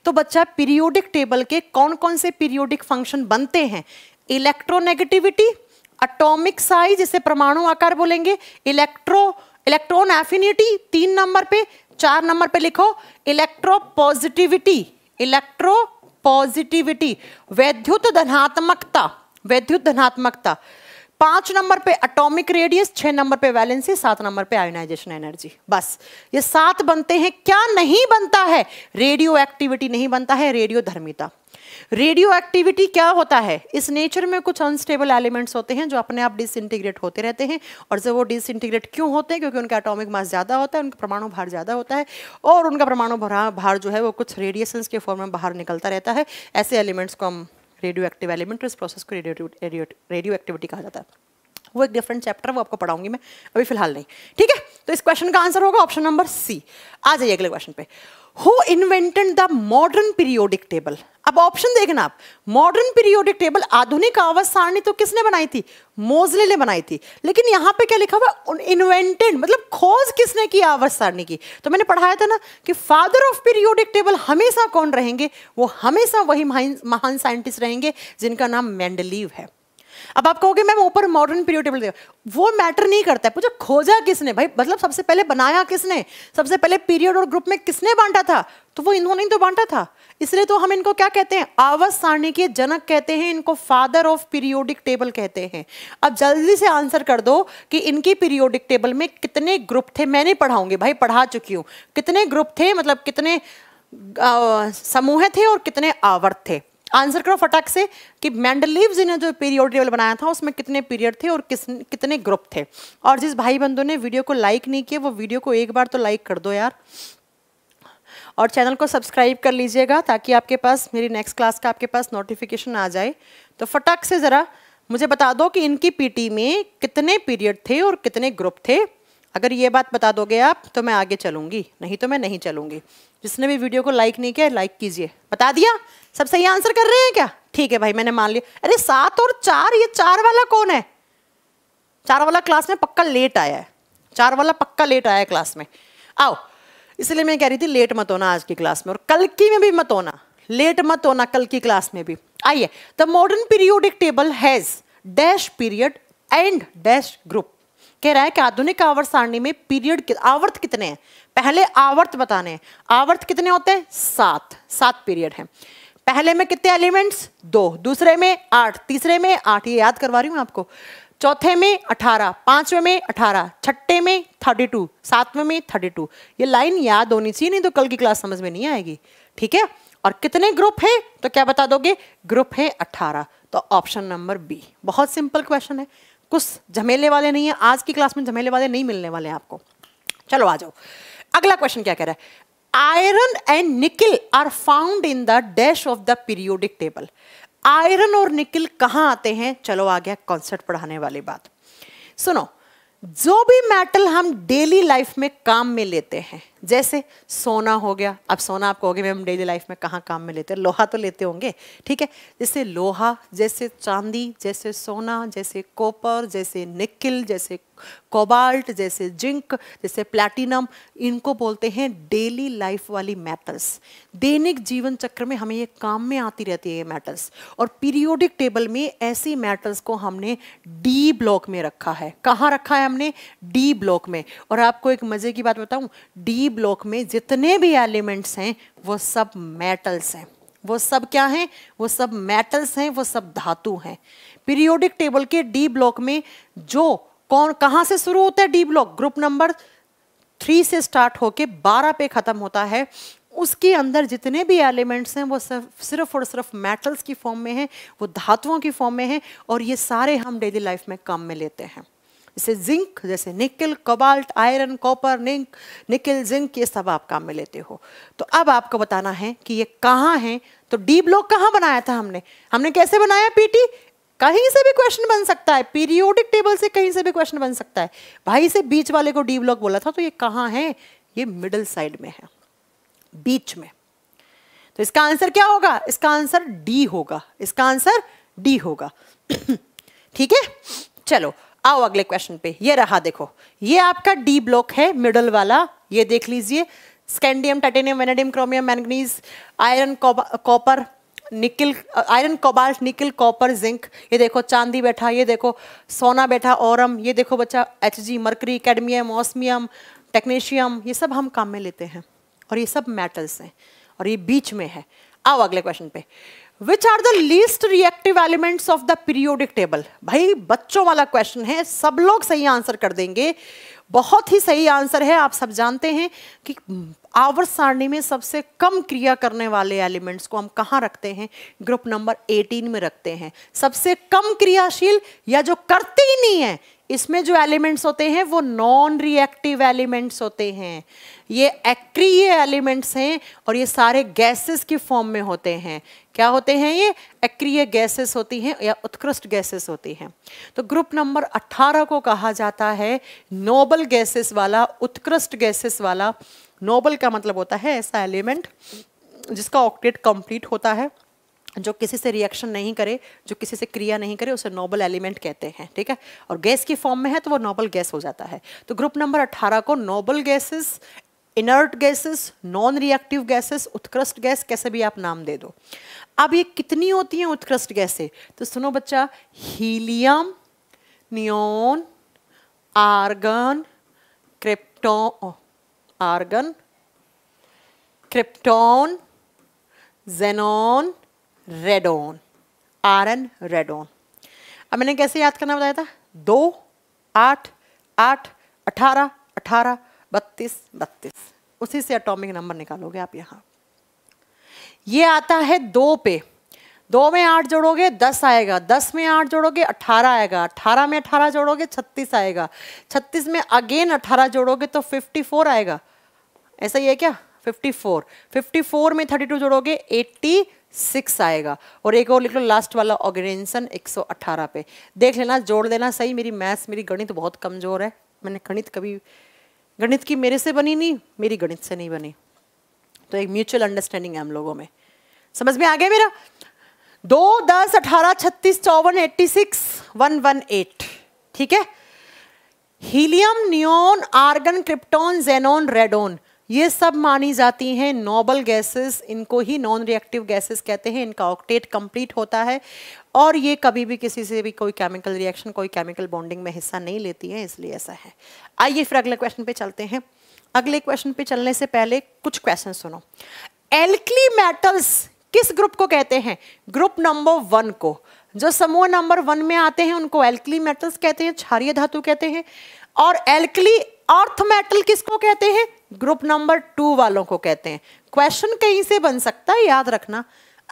तो बच्चा पीरियोडिक टेबल के कौन कौन से पीरियोडिक फंक्शन बनते हैं इलेक्ट्रोनेगेटिविटी अटोमिक साइज इसे परमाणु आकार बोलेंगे इलेक्ट्रो इलेक्ट्रॉन एफिनिटी तीन नंबर पे चार नंबर पे लिखो इलेक्ट्रो पॉजिटिविटी इलेक्ट्रो पॉजिटिविटी वैद्युत धनात्मकता वैद्युत धनात्मकता पांच नंबर पे अटोमिक रेडियस छह नंबर पे वैलेंसी सात नंबर पे आयोनाइजेशन एनर्जी बस ये सात बनते हैं क्या नहीं बनता है रेडियो एक्टिविटी नहीं बनता है रेडियो धर्मिता रेडियो एक्टिविटी क्या होता है इस नेचर में कुछ अनस्टेबल एलिमेंट्स होते हैं जो अपने आप डिसइंटीग्रेट होते रहते हैं और जब वो डिसइंटीग्रेट क्यों होते हैं क्योंकि उनका एटॉमिक मास ज़्यादा होता है उनका परमाणु भार ज़्यादा होता है और उनका परमाणु भार जो है वो कुछ रेडिएशंस के फॉर्म में बाहर निकलता रहता है ऐसे एलिमेंट्स को हम रेडियो एक्टिव एलिमेंट इस प्रोसेस को रेडियो रेडियो एक्टिविटी कहा जाता है वो एक डिफरेंट चैप्टर वो आपको पढ़ाऊंगी मैं अभी फिलहाल नहीं ठीक है तो इस क्वेश्चन का आंसर होगा ऑप्शन नंबर सी आ जाइए अगले क्वेश्चन पे who invented the modern periodic table अब ऑप्शन देखना आप मॉडर्न पीरियोडिक टेबल आधुनिक आवास सारणी तो किसने बनाई थी मोजले ने बनाई थी लेकिन यहां पे क्या लिखा हुआ इन्वेंटेड मतलब खोज किसने की आवास सारणी की तो मैंने पढ़ाया था ना कि फादर ऑफ पीरियोडिक टेबल हमेशा कौन रहेंगे वो हमेशा वही महान साइंटिस्ट रहेंगे जिनका नाम मैंडलीव है अब आप कहोगे मैम ऊपर मॉडर्न पीरियड टेबल दिया वो मैटर नहीं करता है पूछो खोजा किसने भाई मतलब सबसे पहले बनाया किसने सबसे पहले पीरियड और ग्रुप में किसने बांटा था तो वो इन्होंने तो बांटा था इसलिए तो हम इनको क्या कहते हैं आवस सारणी के जनक कहते हैं इनको फादर ऑफ पीरियोडिक टेबल कहते हैं अब जल्दी से आंसर कर दो कि इनकी पीरियोडिक टेबल में कितने ग्रुप थे मैं नहीं पढ़ाऊंगी भाई पढ़ा चुकी हूँ कितने ग्रुप थे मतलब कितने समूह थे और कितने आवर्त थे आंसर करो फटाक से कि मैंडलीव्स ने जो पीरियड टेबल बनाया था उसमें कितने पीरियड थे और किस कितने ग्रुप थे और जिस भाई बंधु ने वीडियो को लाइक नहीं किया वो वीडियो को एक बार तो लाइक कर दो यार और चैनल को सब्सक्राइब कर लीजिएगा ताकि आपके पास मेरी नेक्स्ट क्लास का आपके पास नोटिफिकेशन आ जाए तो फटाक से ज़रा मुझे बता दो कि इनकी पी में कितने पीरियड थे और कितने ग्रुप थे अगर ये बात बता दोगे आप तो मैं आगे चलूँगी नहीं तो मैं नहीं चलूँगी जिसने भी वीडियो को लाइक नहीं किया लाइक कीजिए बता दिया सब सही आंसर कर रहे हैं क्या ठीक है भाई मैंने मान लिया अरे सात और चार ये चार वाला कौन है चार वाला क्लास में पक्का लेट आया है चार वाला पक्का लेट आया है क्लास में आओ इसलिए मैं कह रही थी लेट मत होना आज की क्लास में और कल की में भी मत होना लेट मत होना कल की क्लास में भी आइए the modern periodic table has dash period and dash group कह रहा है कि आधुनिक आवर्त सारणी में पीरियड आवर्त कितने हैं पहले आवर्त बताने आवर्त कितने होते हैं सात सात पीरियड हैं पहले में कितने एलिमेंट्स दो दूसरे में आठ तीसरे में आठ ये याद करवा रही हूँ आपको चौथे में अठारह पांचवें में अठारह छठे में थर्टी टू सातवें में थर्टी टू ये लाइन याद होनी चाहिए नहीं तो कल की क्लास समझ में नहीं आएगी ठीक है और कितने ग्रुप है तो क्या बता दोगे ग्रुप है अट्ठारह तो ऑप्शन नंबर बी बहुत सिंपल क्वेश्चन है कुछ झमेले वाले नहीं है आज की क्लास में झमेले वाले नहीं मिलने वाले आपको चलो आ जाओ अगला क्वेश्चन क्या कह रहा है iron and nickel are found in the dash of the periodic table iron और निकिल कहां आते हैं चलो आ गया कॉन्सेप्ट पढ़ाने वाली बात सुनो जो भी मेटल हम डेली लाइफ में काम में लेते हैं जैसे सोना हो गया अब सोना आप कहोगे मैम डेली लाइफ में कहाँ काम में लेते हैं लोहा तो लेते होंगे ठीक है जैसे लोहा जैसे चांदी जैसे सोना जैसे कॉपर जैसे निकिल जैसे कोबाल्ट जैसे जिंक जैसे प्लैटिनम इनको बोलते हैं डेली लाइफ वाली मेटल्स दैनिक जीवन चक्र में हमें ये काम में आती रहती है ये मेटल्स और पीरियोडिक टेबल में ऐसी मेटल्स को हमने डी ब्लॉक में रखा है कहाँ रखा है हमने डी ब्लॉक में और आपको एक मज़े की बात बताऊँ डी ब्लॉक में जितने भी एलिमेंट्स हैं वो सब मेटल्स हैं वो सब क्या हैं वो सब मेटल्स हैं वो सब धातु हैं पीरियोडिक टेबल के डी ब्लॉक में जो कौन कहाँ से शुरू होता है D block group number three से स्टार्ट होके बारह पे ख़त्म होता है उसके अंदर जितने भी एलिमेंट्स हैं वो सिर्फ सिर्फ और सिर्फ मेटल्स की फॉर्म में हैं वो धातुओं की फॉर्म में हैं और ये सारे हम डेली लाइफ में काम में लेते हैं इसे जिंक जैसे nickel cobalt iron copper निंक nickel zinc ये सब आप काम में लेते हो तो अब आपको बताना है कि ये कहाँ है तो डी ब्लॉक कहाँ बनाया था हमने हमने कैसे बनाया पीटी कहीं से भी क्वेश्चन बन सकता है पीरियोडिक टेबल से कहीं से भी क्वेश्चन बन सकता है भाई से बीच वाले को डी ब्लॉक बोला था तो ये कहाँ है ये मिडल साइड में है बीच में तो इसका आंसर क्या होगा इसका आंसर डी होगा इसका आंसर डी होगा ठीक है चलो आओ अगले क्वेश्चन पे ये रहा देखो ये आपका डी ब्लॉक है मिडल वाला ये देख लीजिए scandium titanium vanadium chromium manganese iron copper nickel iron cobalt nickel copper zinc ये देखो चांदी बैठा ये देखो सोना बैठा औरम ये देखो बच्चा H G mercury cadmium osmium technetium ये सब हम काम में लेते हैं और ये सब मेटल्स हैं और ये बीच में है आओ अगले क्वेश्चन पे which are the least reactive elements of the periodic table भाई बच्चों वाला क्वेश्चन है सब लोग सही आंसर कर देंगे बहुत ही सही आंसर है आप सब जानते हैं कि आवर सारणी में सबसे कम क्रिया करने वाले एलिमेंट्स को हम कहाँ रखते हैं ग्रुप नंबर 18 में रखते हैं सबसे कम क्रियाशील या जो करते ही नहीं है इसमें जो एलिमेंट्स होते हैं वो नॉन रिएक्टिव एलिमेंट्स होते हैं ये एक्रिय एलिमेंट्स हैं और ये सारे गैसेस की फॉर्म में होते हैं क्या होते हैं ये एक्रिय गैसेस होती हैं या उत्कृष्ट गैसेस होती हैं तो ग्रुप नंबर 18 को कहा जाता है नोबल गैसेस वाला उत्कृष्ट गैसेस वाला नोबल का मतलब होता है ऐसा एलिमेंट जिसका ऑक्टेट कंप्लीट होता है जो किसी से रिएक्शन नहीं करे जो किसी से क्रिया नहीं करे उसे नोबल एलिमेंट कहते हैं ठीक है और गैस की फॉर्म में है तो वो नोबल गैस हो जाता है तो ग्रुप नंबर 18 को noble gases inert gases non reactive gases उत्कृष्ट गैस कैसे भी आप नाम दे दो अब ये कितनी होती हैं उत्कृष्ट गैसें तो सुनो बच्चा helium neon argon krypton argon krypton xenon radon R N radon अब मैंने कैसे याद करना बताया था दो आठ आठ अठारह अठारह बत्तीस बत्तीस उसी से एटॉमिक नंबर निकालोगे आप यहाँ ये आता है दो पे दो में आठ जोड़ोगे दस आएगा दस में आठ जोड़ोगे अट्ठारह आएगा अट्ठारह में अठारह जोड़ोगे छत्तीस आएगा छत्तीस में अगेन अट्ठारह जोड़ोगे तो फिफ्टी फोर आएगा ऐसा ही है क्या फिफ्टी फोर फिफ्टी फोर में थर्टी टू जोड़ोगे एट्टी सिक्स आएगा और एक और लिख लो लास्ट वाला ऑर्गेनाइजेशन एक सौ अट्ठारह पे देख लेना जोड़ देना सही मेरी मैथ्स मेरी गणित बहुत कमज़ोर है मैंने गणित कभी गणित की मेरे से बनी नहीं मेरी गणित से नहीं बनी तो एक म्यूचुअल अंडरस्टैंडिंग है हम लोगों में समझ में आ गया मेरा दो दस अठारह छत्तीस चौवन eighty six one one eight ठीक है helium neon argon krypton xenon radon ये सब मानी जाती हैं नोबल गैसेस इनको ही नॉन रिएक्टिव गैसेस कहते हैं इनका ऑक्टेट कंप्लीट होता है और ये कभी भी किसी से भी कोई केमिकल रिएक्शन कोई केमिकल बॉन्डिंग में हिस्सा नहीं लेती है इसलिए ऐसा है आइए फिर अगले क्वेश्चन पे चलते हैं अगले क्वेश्चन पे चलने से पहले कुछ क्वेश्चन सुनो एल्कली मेटल्स किस ग्रुप को कहते हैं ग्रुप नंबर वन को जो समूह नंबर वन में आते हैं उनको एल्कली मेटल्स कहते हैं क्षारिय धातु कहते हैं और एल्कली अर्थ मेटल किसको कहते हैं ग्रुप नंबर टू वालों को कहते हैं क्वेश्चन कहीं से बन सकता है याद रखना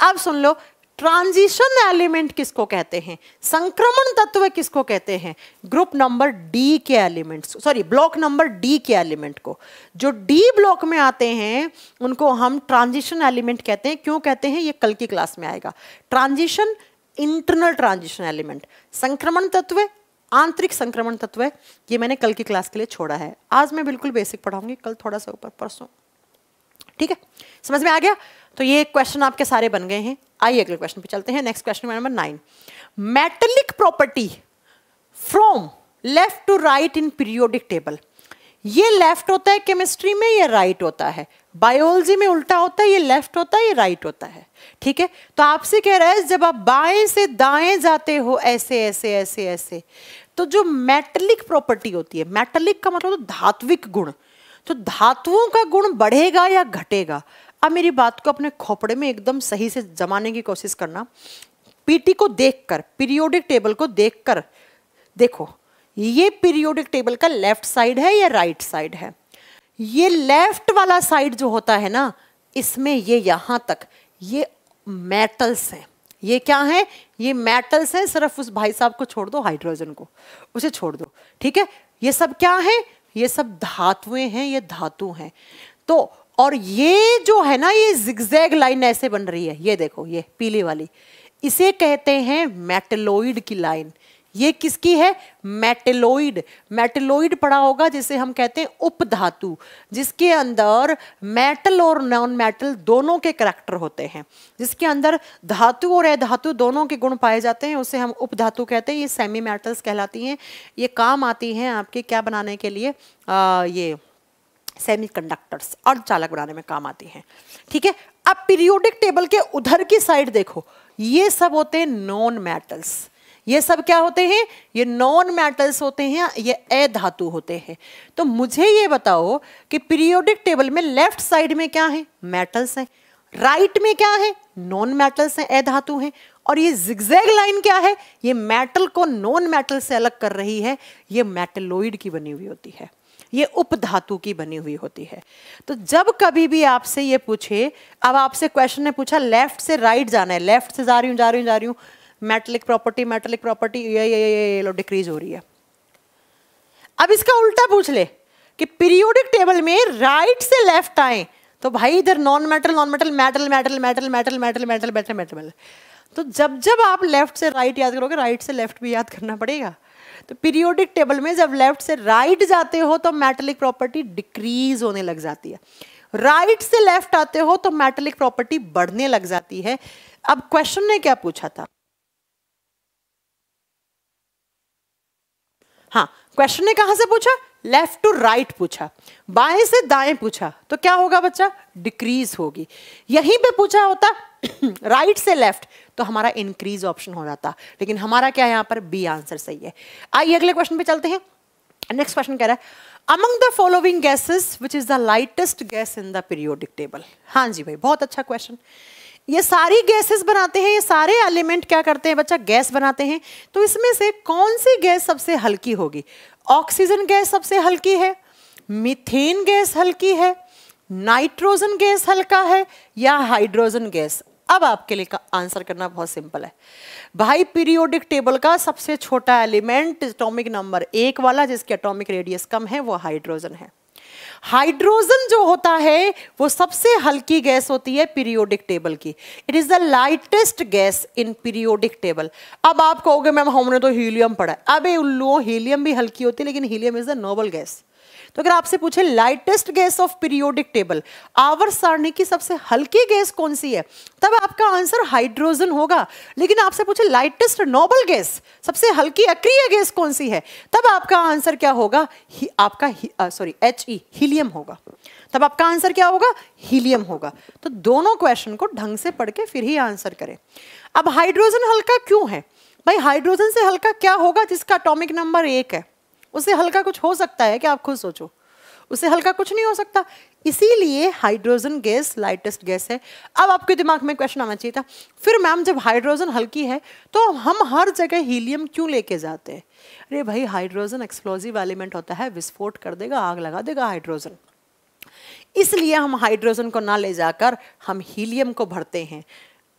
अब सुन लो ट्रांजिशन एलिमेंट किसको कहते हैं संक्रमण तत्व किसको कहते हैं ग्रुप नंबर डी के elements sorry block number D के एलिमेंट को जो डी ब्लॉक में आते हैं उनको हम ट्रांजिशन एलिमेंट कहते हैं क्यों कहते हैं ये कल की क्लास में आएगा ट्रांजिशन इंटरनल ट्रांजिशन एलिमेंट संक्रमण तत्व आंतरिक संक्रमण तत्व है ये मैंने कल की क्लास के लिए छोड़ा है आज मैं बिल्कुल बेसिक पढ़ाऊंगी कल थोड़ा सा ऊपर परसों ठीक है समझ में आ गया तो ये क्वेश्चन आपके सारे बन गए हैं आइए अगले क्वेश्चन पे चलते हैं next question number nine metallic property from left to right in periodic table ये लेफ्ट होता है केमिस्ट्री में ये राइट होता है बायोलॉजी में उल्टा होता है ये लेफ्ट होता है ये राइट होता है ठीक है तो आपसे कह रहा है जब आप बाएं से दाएं जाते हो ऐसे ऐसे ऐसे ऐसे तो जो मेटलिक प्रॉपर्टी होती है मेटलिक का मतलब तो धात्विक गुण तो धातुओं का गुण बढ़ेगा या घटेगा अब मेरी बात को अपने खोपड़े में एकदम सही से जमाने की कोशिश करना पीटी को देखकर पीरियोडिक टेबल को देखकर देखो ये पीरियोडिक टेबल का लेफ्ट साइड है या राइट साइड है ये लेफ्ट वाला साइड जो होता है ना इसमें ये यहां तक ये मेटल्स हैं ये क्या है ये मेटल्स हैं सिर्फ उस भाई साहब को छोड़ दो हाइड्रोजन को उसे छोड़ दो ठीक है ये सब क्या है ये सब धातुएं हैं ये धातु हैं तो और ये जो है ना ये जिगजैग लाइन ऐसे बन रही है ये देखो ये पीली वाली इसे कहते हैं मेटलोइड की लाइन ये किसकी है मेटेलोइड मेटेलोइड पड़ा होगा जिसे हम कहते हैं उपधातु जिसके अंदर मेटल और नॉन मेटल दोनों के करैक्टर होते हैं जिसके अंदर धातु और अधातु दोनों के गुण पाए जाते हैं उसे हम उपधातु कहते हैं ये सेमी मेटल्स कहलाती हैं ये काम आती हैं आपके क्या बनाने के लिए आ, ये सेमी कंडक्टर्स अर्धचालक बनाने में काम आती हैं ठीक है अब पीरियोडिक टेबल के उधर की साइड देखो ये सब होते हैं नॉन मेटल्स ये सब क्या होते हैं ये नॉन मेटल्स होते हैं ये अधातु होते हैं तो मुझे ये बताओ कि पीरियोडिक टेबल में लेफ्ट साइड में क्या है मेटल्स हैं राइट में क्या है नॉन मेटल्स हैं अधातु हैं और ये जिग्जैग लाइन क्या है ये मेटल को नॉन मेटल से अलग कर रही है ये मेटलोइड की बनी हुई होती है ये उपधातु की बनी हुई होती है तो जब कभी भी आपसे ये पूछे अब आपसे क्वेश्चन ने पूछा लेफ्ट से राइट जाना है लेफ्ट से जा रही हूँ जा रही हूँ जा रही हूँ मेटलिक प्रॉपर्टी मेटलिक प्रॉपर्टी ये ये ये ये लो डिक्रीज हो रही है अब इसका उल्टा पूछ ले कि पीरियोडिक टेबल में राइट से लेफ्ट आए तो भाई इधर non metal non metal metal metal metal metal metal metal metal metal तो जब जब आप लेफ्ट से राइट याद करोगे राइट से लेफ्ट भी याद करना पड़ेगा तो पीरियोडिक टेबल में जब लेफ्ट से राइट जाते हो तो मेटलिक प्रॉपर्टी डिक्रीज होने लग जाती है राइट से लेफ्ट आते हो तो मेटलिक प्रॉपर्टी बढ़ने लग जाती है अब क्वेश्चन ने क्या पूछा था हाँ क्वेश्चन ने कहा से पूछा लेफ्ट टू राइट पूछा बाएं से दाएं पूछा तो क्या होगा बच्चा डिक्रीज होगी यहीं पे पूछा होता राइट से लेफ्ट तो हमारा इंक्रीज ऑप्शन हो जाता लेकिन हमारा क्या यहां पर बी आंसर सही है आइए अगले क्वेश्चन पे चलते हैं नेक्स्ट क्वेश्चन कह रहा है among the following gases which is the lightest gas in the periodic table हाँ जी भाई बहुत अच्छा क्वेश्चन ये सारी गैसेस बनाते हैं ये सारे एलिमेंट क्या करते हैं बच्चा गैस बनाते हैं तो इसमें से कौन सी गैस सबसे हल्की होगी ऑक्सीजन गैस सबसे हल्की है मिथेन गैस हल्की है नाइट्रोजन गैस हल्का है या हाइड्रोजन गैस अब आपके लिए का आंसर करना बहुत सिंपल है भाई पीरियोडिक टेबल का सबसे छोटा एलिमेंट एटॉमिक नंबर एक वाला जिसके एटॉमिक रेडियस कम है वो हाइड्रोजन है हाइड्रोजन जो होता है वो सबसे हल्की गैस होती है पीरियोडिक टेबल की it is the lightest gas in periodic table अब आप कहोगे मैम हमने तो हीलियम पढ़ा अब अबे उल्लुओं हीलियम भी हल्की होती है लेकिन helium is a noble gas तो अगर आपसे पूछे lightest gas of periodic table आवर सारणी की सबसे हल्की गैस कौन सी है तब आपका आंसर हाइड्रोजन होगा लेकिन आपसे पूछे लाइटेस्ट नोबल गैस सबसे हल्की अक्रिय गैस कौन सी है तब आपका आंसर क्या होगा ही, आपका सॉरी एच ई हीलियम होगा तब आपका आंसर क्या होगा हीलियम होगा तो दोनों क्वेश्चन को ढंग से पढ़ के फिर ही आंसर करें अब हाइड्रोजन हल्का क्यों है भाई हाइड्रोजन से हल्का क्या होगा जिसका अटोमिक नंबर एक है उससे हल्का कुछ हो सकता है कि आप खुद सोचो उससे हल्का कुछ नहीं हो सकता इसीलिए हाइड्रोजन गैस लाइटेस्ट गैस है अब आपके दिमाग में क्वेश्चन आना चाहिए था फिर मैम जब हाइड्रोजन हल्की है तो हम हर जगह हीलियम क्यों लेके जाते हैं अरे भाई हाइड्रोजन एक्सप्लोजिव एलिमेंट होता है विस्फोट कर देगा आग लगा देगा हाइड्रोजन इसलिए हम हाइड्रोजन को ना ले जाकर हम हीलियम को भरते हैं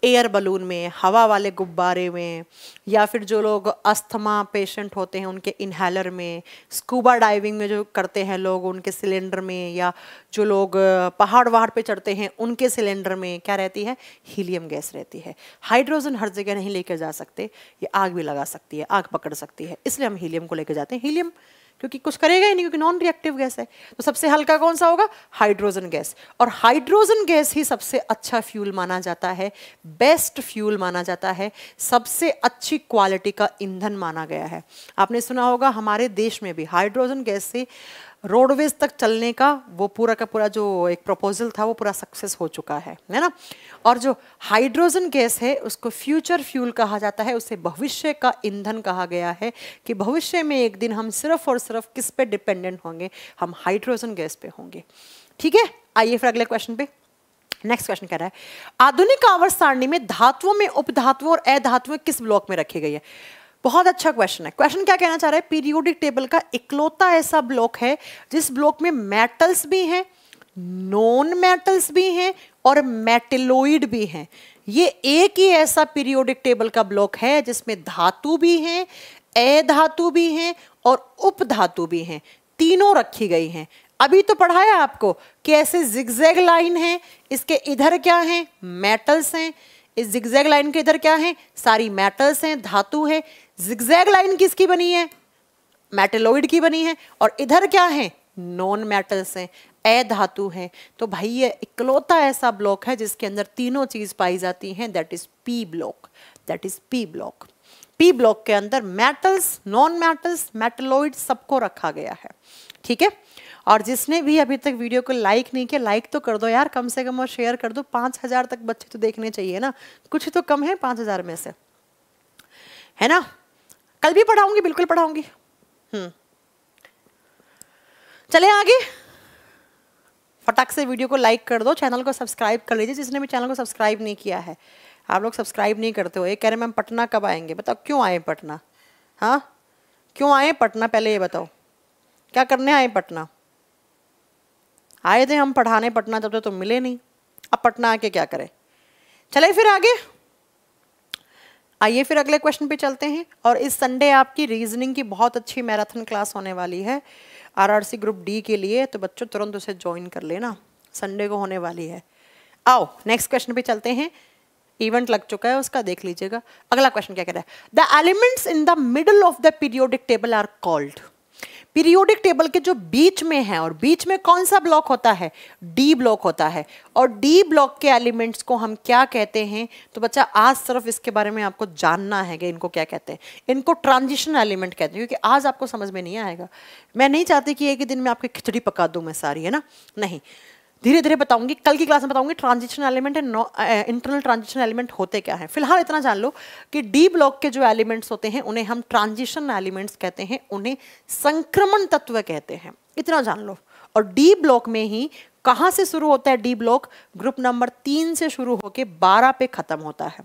एयर बलून में हवा वाले गुब्बारे में या फिर जो लोग अस्थमा पेशेंट होते हैं उनके इनहेलर में स्कूबा डाइविंग में जो करते हैं लोग उनके सिलेंडर में या जो लोग पहाड़ वहाड़ पे चढ़ते हैं उनके सिलेंडर में क्या रहती है हीलियम गैस रहती है हाइड्रोजन हर जगह नहीं लेकर जा सकते ये आग भी लगा सकती है आग पकड़ सकती है इसलिए हम हीलियम को लेकर जाते हैं हीलियम क्योंकि कुछ करेगा ही नहीं क्योंकि नॉन रिएक्टिव गैस है तो सबसे हल्का कौन सा होगा हाइड्रोजन गैस और हाइड्रोजन गैस ही सबसे अच्छा फ्यूल माना जाता है बेस्ट फ्यूल माना जाता है सबसे अच्छी क्वालिटी का ईंधन माना गया है आपने सुना होगा हमारे देश में भी हाइड्रोजन गैस से रोडवेज तक चलने का वो पूरा का पूरा जो एक प्रपोजल था वो पूरा सक्सेस हो चुका है है ना और जो हाइड्रोजन गैस है उसको फ्यूचर फ्यूल कहा जाता है उसे भविष्य का ईंधन कहा गया है कि भविष्य में एक दिन हम सिर्फ और सिर्फ किस पे डिपेंडेंट होंगे हम हाइड्रोजन गैस पे होंगे ठीक है आइए फिर अगले क्वेश्चन पे नेक्स्ट क्वेश्चन कह रहा है आधुनिक आवर्त सारणी में धातुओं में उपधातुओं और अधातुओं किस ब्लॉक में रखी गई है बहुत अच्छा क्वेश्चन है क्वेश्चन क्या कहना चाह रहा है पीरियोडिक टेबल का इकलौता ऐसा ब्लॉक है जिस ब्लॉक में मेटल्स भी हैं नॉन मेटल्स भी हैं और मेटेलोइड भी हैं ये एक ही ऐसा पीरियोडिक टेबल का ब्लॉक है जिसमें धातु भी हैं ए धातु भी हैं और उप धातु भी हैं तीनों रखी गई हैं अभी तो पढ़ाया आपको कि ऐसे जिगजैग लाइन है इसके इधर क्या है मेटल्स हैं इस जिगजैग लाइन के इधर क्या है सारी मेटल्स हैं धातु है जिगजैग लाइन किसकी बनी है मेटेलोइड की बनी है और इधर क्या है नॉन मेटल्स हैं ए धातु हैं तो भाई ये इकलौता ऐसा ब्लॉक है जिसके अंदर तीनों चीज पाई जाती हैं that is P block that is P block P block के अंदर मेटल्स नॉन मेटल्स मेटलोइड सबको रखा गया है ठीक है और जिसने भी अभी तक वीडियो को लाइक नहीं किया लाइक तो कर दो यार कम से कम और शेयर कर दो पांच हजार तक बच्चे तो देखने चाहिए ना कुछ तो कम है पांच हजार में से है ना कल भी पढ़ाऊंगी बिल्कुल पढ़ाऊंगी हम्म। चले आगे फटाक से वीडियो को लाइक कर दो चैनल को सब्सक्राइब कर लीजिए जिसने भी चैनल को सब्सक्राइब नहीं किया है आप लोग सब्सक्राइब नहीं करते हो ये कह रहे मैम पटना कब आएंगे बताओ क्यों आए पटना हाँ क्यों आए पटना पहले ये बताओ क्या करने आए पटना आए थे हम पढ़ाने पटना जब तो तुम मिले नहीं अब पटना आके क्या करें चले फिर आगे आइए फिर अगले क्वेश्चन पे चलते हैं और इस संडे आपकी रीजनिंग की बहुत अच्छी मैराथन क्लास होने वाली है आरआरसी ग्रुप डी के लिए तो बच्चों तुरंत उसे ज्वाइन कर लेना संडे को होने वाली है आओ नेक्स्ट क्वेश्चन पे चलते हैं इवेंट लग चुका है उसका देख लीजिएगा अगला क्वेश्चन क्या कह रहा है the elements in the middle of the periodic table are called periodic table के जो बीच में है और बीच में कौन सा ब्लॉक होता है डी ब्लॉक होता है और डी ब्लॉक के एलिमेंट्स को हम क्या कहते हैं तो बच्चा आज सिर्फ इसके बारे में आपको जानना है कि इनको क्या कहते हैं इनको ट्रांजिशन एलिमेंट कहते हैं क्योंकि आज आपको समझ में नहीं आएगा मैं नहीं चाहती कि एक ही दिन में आपकी खिचड़ी पका दूँ मैं सारी है ना नहीं धीरे धीरे बताऊंगी कल की क्लास में बताऊंगी transition element and internal transition element होते क्या हैं फिलहाल इतना जान लो कि डी ब्लॉक के जो एलिमेंट्स होते हैं उन्हें हम ट्रांजिशन एलिमेंट्स कहते हैं उन्हें संक्रमण तत्व कहते हैं इतना जान लो और डी ब्लॉक में ही कहाँ से शुरू होता है डी ब्लॉक ग्रुप नंबर तीन से शुरू होकर बारह पे खत्म होता है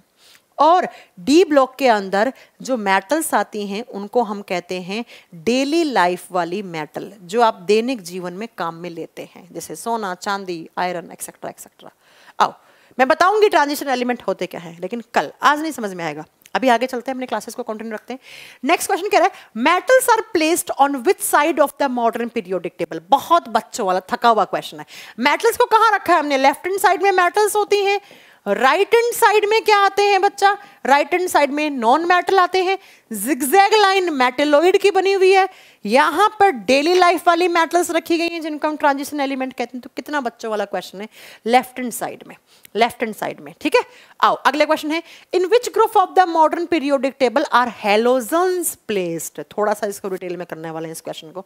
और डी ब्लॉक के अंदर जो मेटल्स आती हैं उनको हम कहते हैं डेली लाइफ वाली मेटल जो आप दैनिक जीवन में काम में लेते हैं जैसे सोना चांदी आयरन एक्सेट्रा एक्सेट्रा आओ मैं बताऊंगी ट्रांजिशन एलिमेंट होते क्या है लेकिन कल आज नहीं समझ में आएगा अभी आगे चलते हैं अपने क्लासेस को कंटिन्यू रखते हैं नेक्स्ट क्वेश्चन कह रहा है metals are placed on which side of the modern periodic table बहुत बच्चों वाला थका हुआ क्वेश्चन है मेटल्स को कहां रखा है हमने लेफ्ट हैंड साइड में मेटल्स होती हैं राइट हैंड साइड में क्या आते हैं बच्चा राइट हैंड साइड में नॉन मेटल आते हैं जिग्जैग लाइन मेटेलोइड की बनी हुई है यहां पर डेली लाइफ वाली मेटल्स रखी गई हैं जिनको हम ट्रांजिशन एलिमेंट कहते हैं तो कितना बच्चों वाला क्वेश्चन है लेफ्ट हैंड साइड में लेफ्ट हैंड साइड में ठीक है आओ अगले क्वेश्चन है in which group of the modern periodic table are halogen placed थोड़ा सा इसको डिटेल में करने वाले हैं इस क्वेश्चन को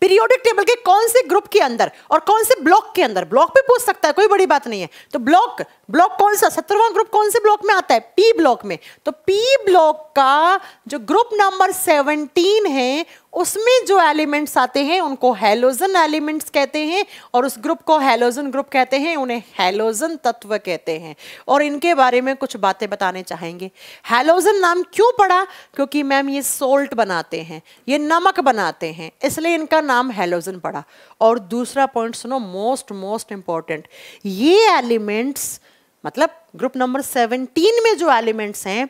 पीरियोडिक टेबल के कौन से ग्रुप के अंदर और कौन से ब्लॉक के अंदर ब्लॉक भी पूछ सकता है कोई बड़ी बात नहीं है तो ब्लॉक ब्लॉक कौन सा सत्रवा ग्रुप कौन से ब्लॉक में आता है पी ब्लॉक में तो पी ब्लॉक का जो ग्रुप नंबर सेवनटीन है उसमें जो एलिमेंट्स आते हैं उनको हेलोजन एलिमेंट्स कहते हैं और उस ग्रुप को हेलोजन ग्रुप कहते हैं उन्हें हेलोजन तत्व कहते हैं और इनके बारे में कुछ बातें बताने चाहेंगे हेलोजन नाम क्यों पड़ा क्योंकि मैम ये सोल्ट बनाते हैं ये नमक बनाते हैं इसलिए इनका नाम हेलोजन पड़ा और दूसरा पॉइंट सुनो मोस्ट मोस्ट इम्पॉर्टेंट ये एलिमेंट्स मतलब ग्रुप नंबर 17 में जो एलिमेंट्स हैं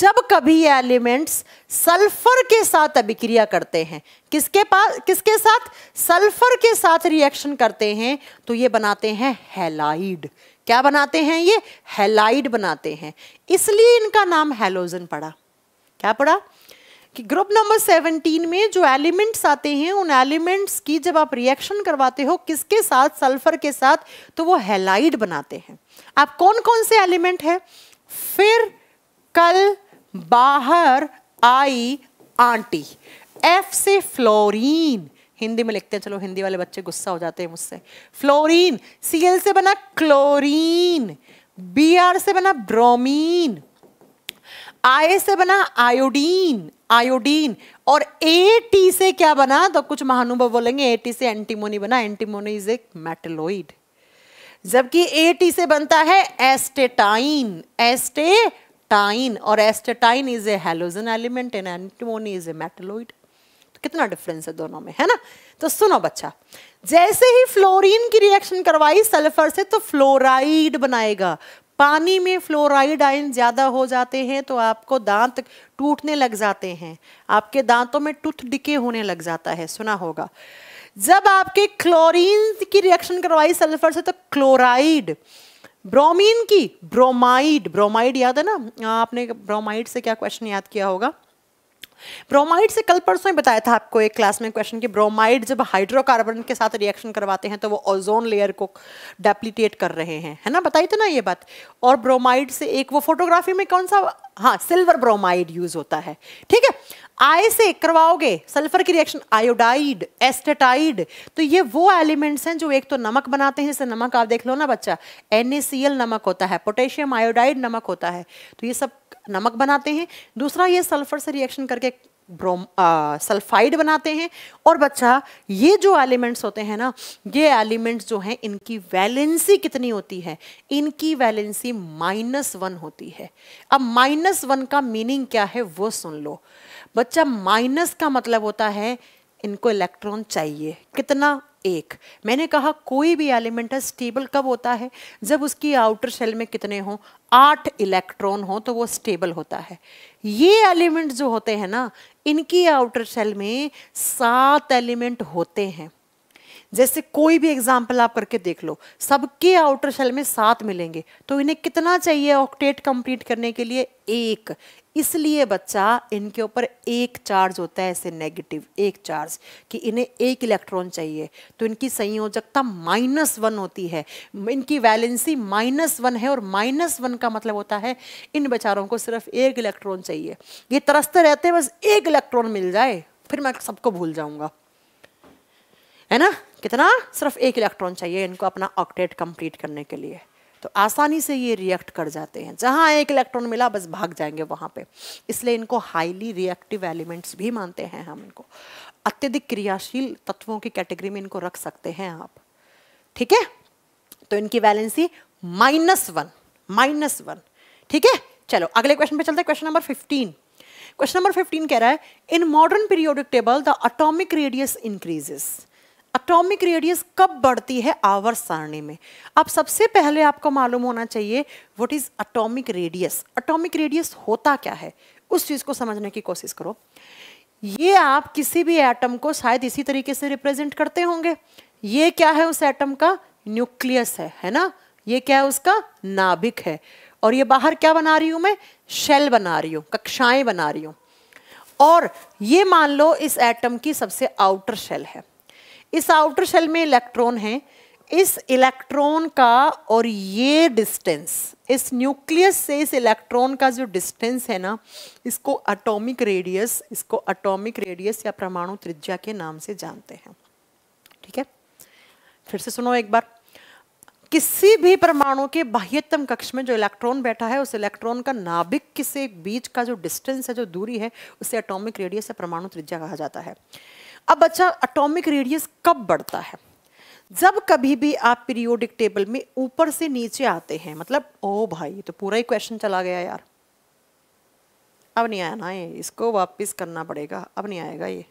जब कभी ये एलिमेंट्स सल्फर के साथ अभिक्रिया करते हैं किसके पास किसके साथ सल्फर के साथ रिएक्शन करते हैं तो ये बनाते हैं हेलाइड क्या बनाते हैं ये हेलाइड बनाते हैं इसलिए इनका नाम हेलोजन पड़ा क्या पड़ा कि ग्रुप नंबर 17 में जो एलिमेंट्स आते हैं उन एलिमेंट्स की जब आप रिएक्शन करवाते हो किसके साथ सल्फर के साथ तो वो हेलाइड बनाते हैं आप कौन कौन से एलिमेंट है फिर कल बाहर आई आंटी एफ से फ्लोरीन हिंदी में लिखते हैं चलो हिंदी वाले बच्चे गुस्सा हो जाते हैं मुझसे फ्लोरीन सी एल से बना क्लोरीन बी आर से बना ब्रोमीन आई से बना आयोडीन आयोडीन और ए टी से क्या बना तो कुछ महानुभव बोलेंगे ए टी से एंटीमोनी बना एंटीमोनी इज ए मेटलोइड जबकि एटी से बनता है एस्टेटाइन एस्टेटाइन और astatine is a halogen element and antimony is a metalloid तो कितना डिफरेंस है दोनों में है ना तो सुनो बच्चा जैसे ही फ्लोरीन की रिएक्शन करवाई सल्फर से तो फ्लोराइड बनाएगा पानी में फ्लोराइड आयन ज़्यादा हो जाते हैं तो आपको दांत टूटने लग जाते हैं आपके दांतों में टूथ डिके होने लग जाता है सुना होगा जब आपके क्लोरीन की रिएक्शन करवाई सल्फर से तो क्लोराइड ब्रोमीन की ब्रोमाइड ब्रोमाइड याद है ना हाँ, आपने ब्रोमाइड से क्या क्वेश्चन याद किया होगा ब्रोमाइड से कल परसों ही बताया था आपको एक क्लास में क्वेश्चन कि ब्रोमाइड जब हाइड्रोकार्बन के साथ रिएक्शन करवाते हैं तो वो ओजोन लेयर को डेप्लीटेट कर रहे हैं है ना बताई थी तो ना ये बात और ब्रोमाइड से एक वो फोटोग्राफी में कौन सा हाँ सिल्वर ब्रोमाइड यूज होता है ठीक है आय से करवाओगे सल्फर की रिएक्शन आयोडाइड एस्टेटाइड तो ये वो एलिमेंट्स हैं जो एक तो नमक बनाते हैं जैसे नमक आप देख लो ना बच्चा एन नमक होता है पोटेशियम आयोडाइड नमक होता है तो ये सब नमक बनाते हैं दूसरा ये सल्फर से रिएक्शन करके ब्रोम सल्फाइड बनाते हैं और बच्चा ये जो एलिमेंट्स होते हैं ना ये एलिमेंट्स जो हैं इनकी वैलेंसी कितनी होती है इनकी वैलेंसी माइनस वन होती है अब माइनस वन का मीनिंग क्या है वो सुन लो बच्चा माइनस का मतलब होता है इनको इलेक्ट्रॉन चाहिए कितना एक मैंने कहा कोई भी एलिमेंट है स्टेबल कब होता है जब उसकी आउटर शेल में कितने हों आठ इलेक्ट्रॉन हो तो वो स्टेबल होता है ये एलिमेंट जो होते हैं ना इनकी आउटर सेल में सात एलिमेंट होते हैं जैसे कोई भी एग्जाम्पल आप करके देख लो सबके आउटर शेल में सात मिलेंगे तो इन्हें कितना चाहिए ऑक्टेट कंप्लीट करने के लिए एक इसलिए बच्चा इनके ऊपर एक चार्ज होता है ऐसे नेगेटिव एक चार्ज कि इन्हें एक इलेक्ट्रॉन चाहिए तो इनकी संयोजकता माइनस वन होती है इनकी वैलेंसी माइनस वन है और माइनस वन का मतलब होता है इन बेचारों को सिर्फ एक इलेक्ट्रॉन चाहिए ये तरसते रहते हैं बस एक इलेक्ट्रॉन मिल जाए फिर मैं सबको भूल जाऊंगा है ना कितना सिर्फ एक इलेक्ट्रॉन चाहिए इनको अपना ऑक्टेट कंप्लीट करने के लिए तो आसानी से ये रिएक्ट कर जाते हैं जहाँ एक इलेक्ट्रॉन मिला बस भाग जाएंगे वहाँ पे इसलिए इनको हाईली रिएक्टिव एलिमेंट्स भी मानते हैं हम इनको अत्यधिक क्रियाशील तत्वों की कैटेगरी में इनको रख सकते हैं आप ठीक है तो इनकी valency minus one minus one ठीक है चलो अगले क्वेश्चन पे चलते हैं question number fifteen question number fifteen कह रहा है in modern periodic table the atomic radius increases atomic radius कब बढ़ती है आवर सारणी में अब सबसे पहले आपको मालूम होना चाहिए what is atomic radius atomic radius होता क्या है उस चीज को समझने की कोशिश करो ये आप किसी भी एटम को शायद इसी तरीके से रिप्रेजेंट करते होंगे ये क्या है उस एटम का न्यूक्लियस है है ना ये क्या है उसका नाभिक है और ये बाहर क्या बना रही हूं मैं शेल बना रही हूं कक्षाएं बना रही हूं और ये मान लो इस एटम की सबसे आउटर शेल है इस आउटर शेल में इलेक्ट्रॉन है इस इलेक्ट्रॉन का और ये डिस्टेंस इस न्यूक्लियस से इस इलेक्ट्रॉन का जो डिस्टेंस है ना इसको अटोमिक रेडियस इसको अटोमिक रेडियस या परमाणु त्रिज्या के नाम से जानते हैं ठीक है फिर से सुनो एक बार किसी भी परमाणु के बाह्यतम कक्ष में जो इलेक्ट्रॉन बैठा है उस इलेक्ट्रॉन का नाभिक किसे बीच का जो डिस्टेंस है जो दूरी है उसे एटॉमिक रेडियस या परमाणु त्रिज्या कहा जाता है अब बच्चा अटोमिक रेडियस कब बढ़ता है जब कभी भी आप पीरियोडिक टेबल में ऊपर से नीचे आते हैं मतलब ओ भाई तो पूरा ही क्वेश्चन चला गया यार अब नहीं आया ना ये इसको वापस करना पड़ेगा अब नहीं आएगा ये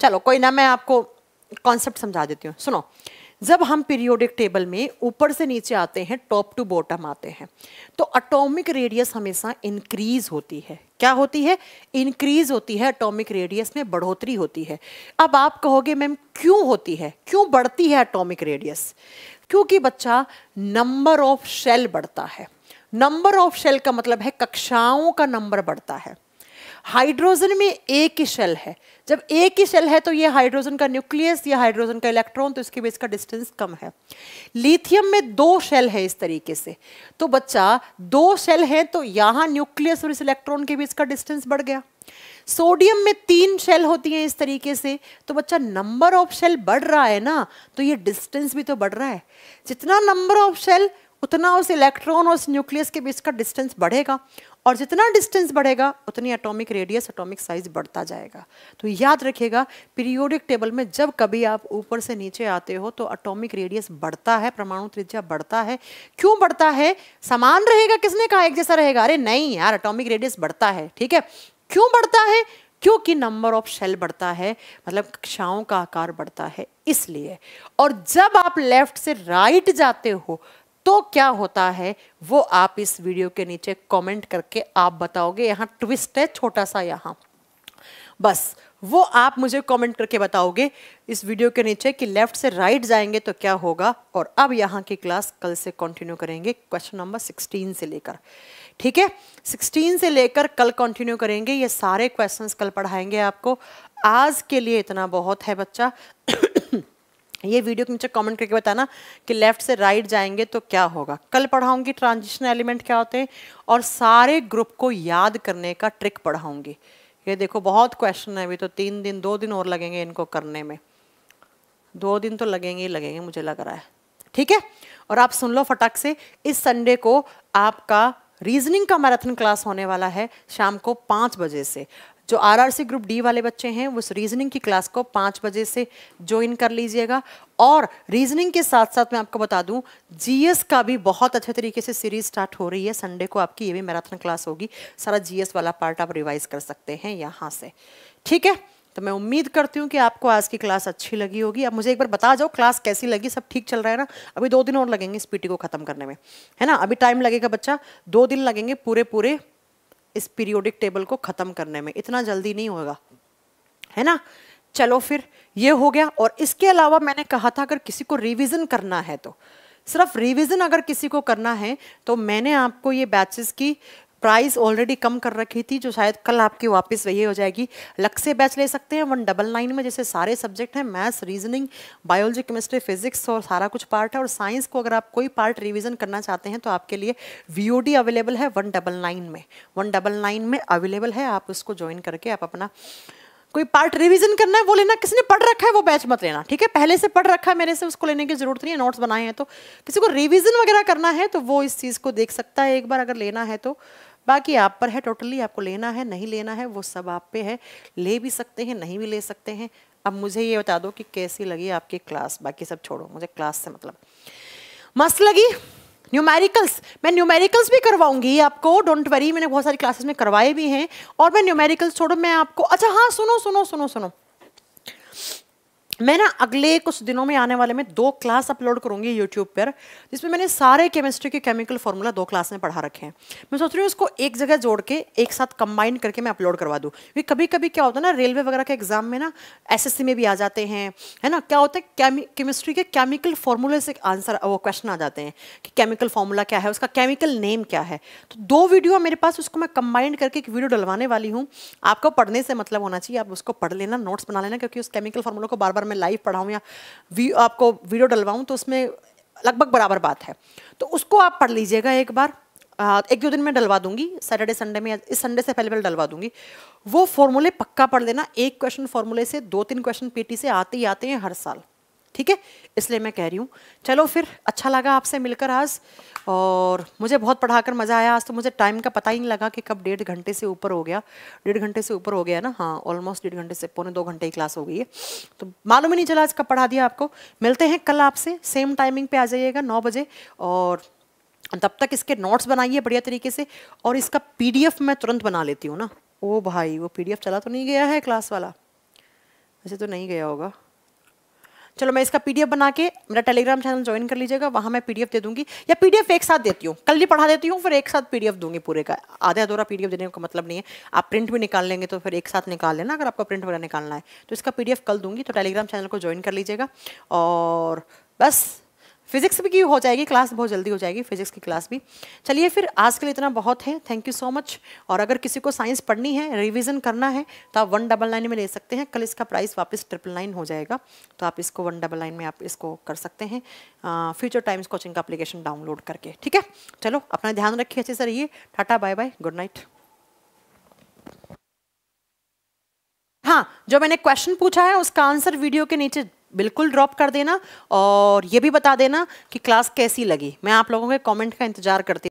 चलो कोई ना मैं आपको कॉन्सेप्ट समझा देती हूँ सुनो जब हम पीरियोडिक टेबल में ऊपर से नीचे आते हैं टॉप टू बॉटम आते हैं तो अटोमिक रेडियस हमेशा इंक्रीज होती है क्या होती है इंक्रीज होती है अटोमिक रेडियस में बढ़ोतरी होती है अब आप कहोगे मैम क्यों होती है क्यों बढ़ती है अटोमिक रेडियस क्योंकि बच्चा नंबर ऑफ शेल बढ़ता है नंबर ऑफ शेल का मतलब है कक्षाओं का नंबर बढ़ता है हाइड्रोजन में एक ही शेल है जब एक ही शेल है तो ये हाइड्रोजन का न्यूक्लियस या हाइड्रोजन का इलेक्ट्रॉन तो इसके बीच का डिस्टेंस कम है लिथियम में दो शेल है इस तरीके से तो बच्चा दो शेल है तो यहाँ न्यूक्लियस और इस इलेक्ट्रॉन के बीच का डिस्टेंस बढ़ गया सोडियम में तीन शेल होती हैं इस तरीके से तो बच्चा नंबर ऑफ शेल बढ़ रहा है ना तो ये डिस्टेंस भी तो बढ़ रहा है जितना नंबर ऑफ शेल उतना उस इलेक्ट्रॉन और उस न्यूक्लियस के बीच का डिस्टेंस बढ़ेगा और जितना डिस्टेंस बढ़ेगा उतनी एटॉमिक रेडियस एटॉमिक साइज बढ़ता जाएगा तो याद रखिएगा पीरियोडिक टेबल में जब कभी आप ऊपर से नीचे आते हो तो एटॉमिक रेडियस बढ़ता है परमाणु त्रिज्या बढ़ता है क्यों बढ़ता है समान रहेगा किसने कहा एक जैसा रहेगा अरे नहीं यार अटोमिक रेडियस बढ़ता है ठीक है क्यों बढ़ता है क्योंकि नंबर ऑफ शेल बढ़ता है मतलब कक्षाओं का आकार बढ़ता है इसलिए और जब आप लेफ्ट से राइट जाते हो तो क्या होता है वो आप इस वीडियो के नीचे कमेंट करके आप बताओगे यहाँ ट्विस्ट है छोटा सा यहाँ बस वो आप मुझे कमेंट करके बताओगे इस वीडियो के नीचे कि लेफ्ट से राइट right जाएंगे तो क्या होगा और अब यहाँ की क्लास कल से कंटिन्यू करेंगे क्वेश्चन नंबर 16 से लेकर ठीक है 16 से लेकर कल कंटिन्यू करेंगे ये सारे क्वेश्चंस कल पढ़ाएंगे आपको आज के लिए इतना बहुत है बच्चा ये वीडियो के नीचे कमेंट करके बताना कि लेफ्ट से राइट right जाएंगे तो क्या होगा कल पढ़ाऊंगी ट्रांजिशन एलिमेंट क्या होते हैं और सारे ग्रुप को याद करने का ट्रिक पढ़ाऊंगी ये देखो बहुत क्वेश्चन है अभी तो तीन दिन दो दिन और लगेंगे इनको करने में दो दिन तो लगेंगे ही लगेंगे मुझे लग रहा है ठीक है और आप सुन लो फटाक से इस संडे को आपका रीजनिंग का मैराथन क्लास होने वाला है शाम को पाँच बजे से जो आरआरसी ग्रुप डी वाले बच्चे हैं उस रीजनिंग की क्लास को पाँच बजे से ज्वाइन कर लीजिएगा और रीजनिंग के साथ साथ मैं आपको बता दूं जीएस का भी बहुत अच्छे तरीके से सीरीज स्टार्ट हो रही है संडे को आपकी ये भी मैराथन क्लास होगी सारा जीएस वाला पार्ट आप रिवाइज कर सकते हैं यहाँ से ठीक है तो मैं उम्मीद करती हूँ कि आपको आज की क्लास अच्छी लगी होगी अब मुझे एक बार बता जाओ क्लास कैसी लगी सब ठीक चल रहा है ना अभी दो दिन और लगेंगे इस को ख़त्म करने में है ना अभी टाइम लगेगा बच्चा दो दिन लगेंगे पूरे पूरे इस पीरियोडिक टेबल को ख़त्म करने में इतना जल्दी नहीं होगा है ना चलो फिर ये हो गया और इसके अलावा मैंने कहा था अगर किसी को रिविज़न करना है तो सिर्फ रिविजन अगर किसी को करना है तो मैंने आपको ये बैचेस की प्राइस ऑलरेडी कम कर रखी थी जो शायद कल आपकी वापस वही हो जाएगी लक से बैच ले सकते हैं वन डबल नाइन में जैसे सारे सब्जेक्ट हैं maths reasoning biology chemistry physics और सारा कुछ पार्ट है और साइंस को अगर आप कोई पार्ट रिविजन करना चाहते हैं तो आपके लिए वी अवेलेबल है वन डबल नाइन में वन डबल नाइन में अवेलेबल है आप उसको ज्वाइन करके आप अपना कोई पार्ट रिवीजन करना है वो लेना किसी ने पढ़ रखा है वो बैच मत लेना ठीक है पहले से पढ़ रखा है मेरे से उसको लेने की जरूरत नहीं है नोट्स बनाए हैं तो किसी को रिवीजन वगैरह करना है तो वो इस चीज़ को देख सकता है एक बार अगर लेना है तो बाकी आप पर है टोटली आपको लेना है नहीं लेना है वो सब आप पे है ले भी सकते हैं नहीं भी ले सकते हैं अब मुझे ये बता दो कि कैसी लगी आपकी क्लास बाकी सब छोड़ो मुझे क्लास से मतलब मस्त लगी न्यूमेरिकल्स मैं न्यूमेरिकल्स भी करवाऊंगी आपको डोंट वरी मैंने बहुत सारी क्लासेस में करवाए भी हैं और मैं न्यूमेरिकल्स छोड़ो मैं आपको अच्छा हाँ सुनो सुनो सुनो सुनो मैं ना अगले कुछ दिनों में आने वाले में दो क्लास अपलोड करूंगी यूट्यूब पर जिसमें मैंने सारे केमिस्ट्री के केमिकल फॉर्मूला दो क्लास में पढ़ा रखे हैं मैं सोच रही हूँ उसको एक जगह जोड़ के एक साथ कंबाइन करके मैं अपलोड करवा दूँ क्योंकि कभी कभी क्या होता है ना रेलवे वगैरह के एग्जाम में ना एस में भी आ जाते हैं है ना क्या होता है केमिस्ट्री के केमिकल फॉर्मूले से आंसर वो क्वेश्चन आ जाते हैं कि केमिकल फॉर्मूला क्या है उसका केमिकल नेम क्या है तो दो वीडियो मेरे पास उसको मैं कंबाइंड करके एक वीडियो डलवाने वाली हूँ आपको पढ़ने से मतलब होना चाहिए आप उसको पढ़ लेना नोट्स बना लेना क्योंकि उस केमिकल फार्मूला को बार बार और मैं लाइव पढ़ाऊँ या वी, आपको वीडियो डलवाऊँ तो उसमें लगभग बराबर बात है तो उसको आप पढ़ लीजिएगा एक बार एक दो दिन में डलवा दूंगी सैटरडे संडे में इस संडे से पहले पहले डलवा दूंगी वो फॉर्मूले पक्का पढ़ लेना एक क्वेश्चन फॉर्मूले से दो तीन क्वेश्चन पीटी से आते ही आते हैं हर साल ठीक है इसलिए मैं कह रही हूँ चलो फिर अच्छा लगा आपसे मिलकर आज और मुझे बहुत पढ़ाकर मज़ा आया आज तो मुझे टाइम का पता ही नहीं लगा कि कब डेढ़ घंटे से ऊपर हो गया डेढ़ घंटे से ऊपर हो गया ना हाँ ऑलमोस्ट डेढ़ घंटे से पौने दो घंटे की क्लास हो गई है तो मालूम ही नहीं चला आज कब पढ़ा दिया आपको मिलते हैं कल आपसे सेम टाइमिंग पर आ जाइएगा नौ बजे और तब तक इसके नोट्स बनाइए बढ़िया तरीके से और इसका पी मैं तुरंत बना लेती हूँ ना ओ भाई वो पी चला तो नहीं गया है क्लास वाला वैसे तो नहीं गया होगा चलो मैं इसका पीडीएफ बना के मेरा टेलीग्राम चैनल ज्वाइन कर लीजिएगा वहाँ मैं पीडीएफ दे दूंगी या पीडीएफ एक साथ देती हूँ कल ही पढ़ा देती हूँ फिर एक साथ पीडीएफ दूंगी पूरे का आधा अधूरा पीडीएफ देने का मतलब नहीं है आप प्रिंट भी निकाल लेंगे तो फिर एक साथ निकाल लेना अगर आपको प्रिंट वगैरह निकालना है तो इसका पीडीएफ कल दूंगी तो टेलीग्राम चैनल को ज्वाइन कर लीजिएगा और बस फिजिक्स भी की हो जाएगी क्लास बहुत जल्दी हो जाएगी फिजिक्स की क्लास भी चलिए फिर आज के लिए इतना बहुत है थैंक यू सो मच और अगर किसी को साइंस पढ़नी है रिवीजन करना है तो आप वन डबल नाइन में ले सकते हैं कल इसका प्राइस वापस ट्रिपल नाइन हो जाएगा तो आप इसको वन डबल नाइन में आप इसको कर सकते हैं फ्यूचर टाइम्स कोचिंग का अप्लीकेशन डाउनलोड करके ठीक है चलो अपना ध्यान रखिए अच्छे से रहिए tata bye bye good night हाँ जो मैंने क्वेश्चन पूछा है उसका आंसर वीडियो के नीचे बिल्कुल ड्रॉप कर देना और ये भी बता देना कि क्लास कैसी लगी मैं आप लोगों के कमेंट का इंतज़ार करती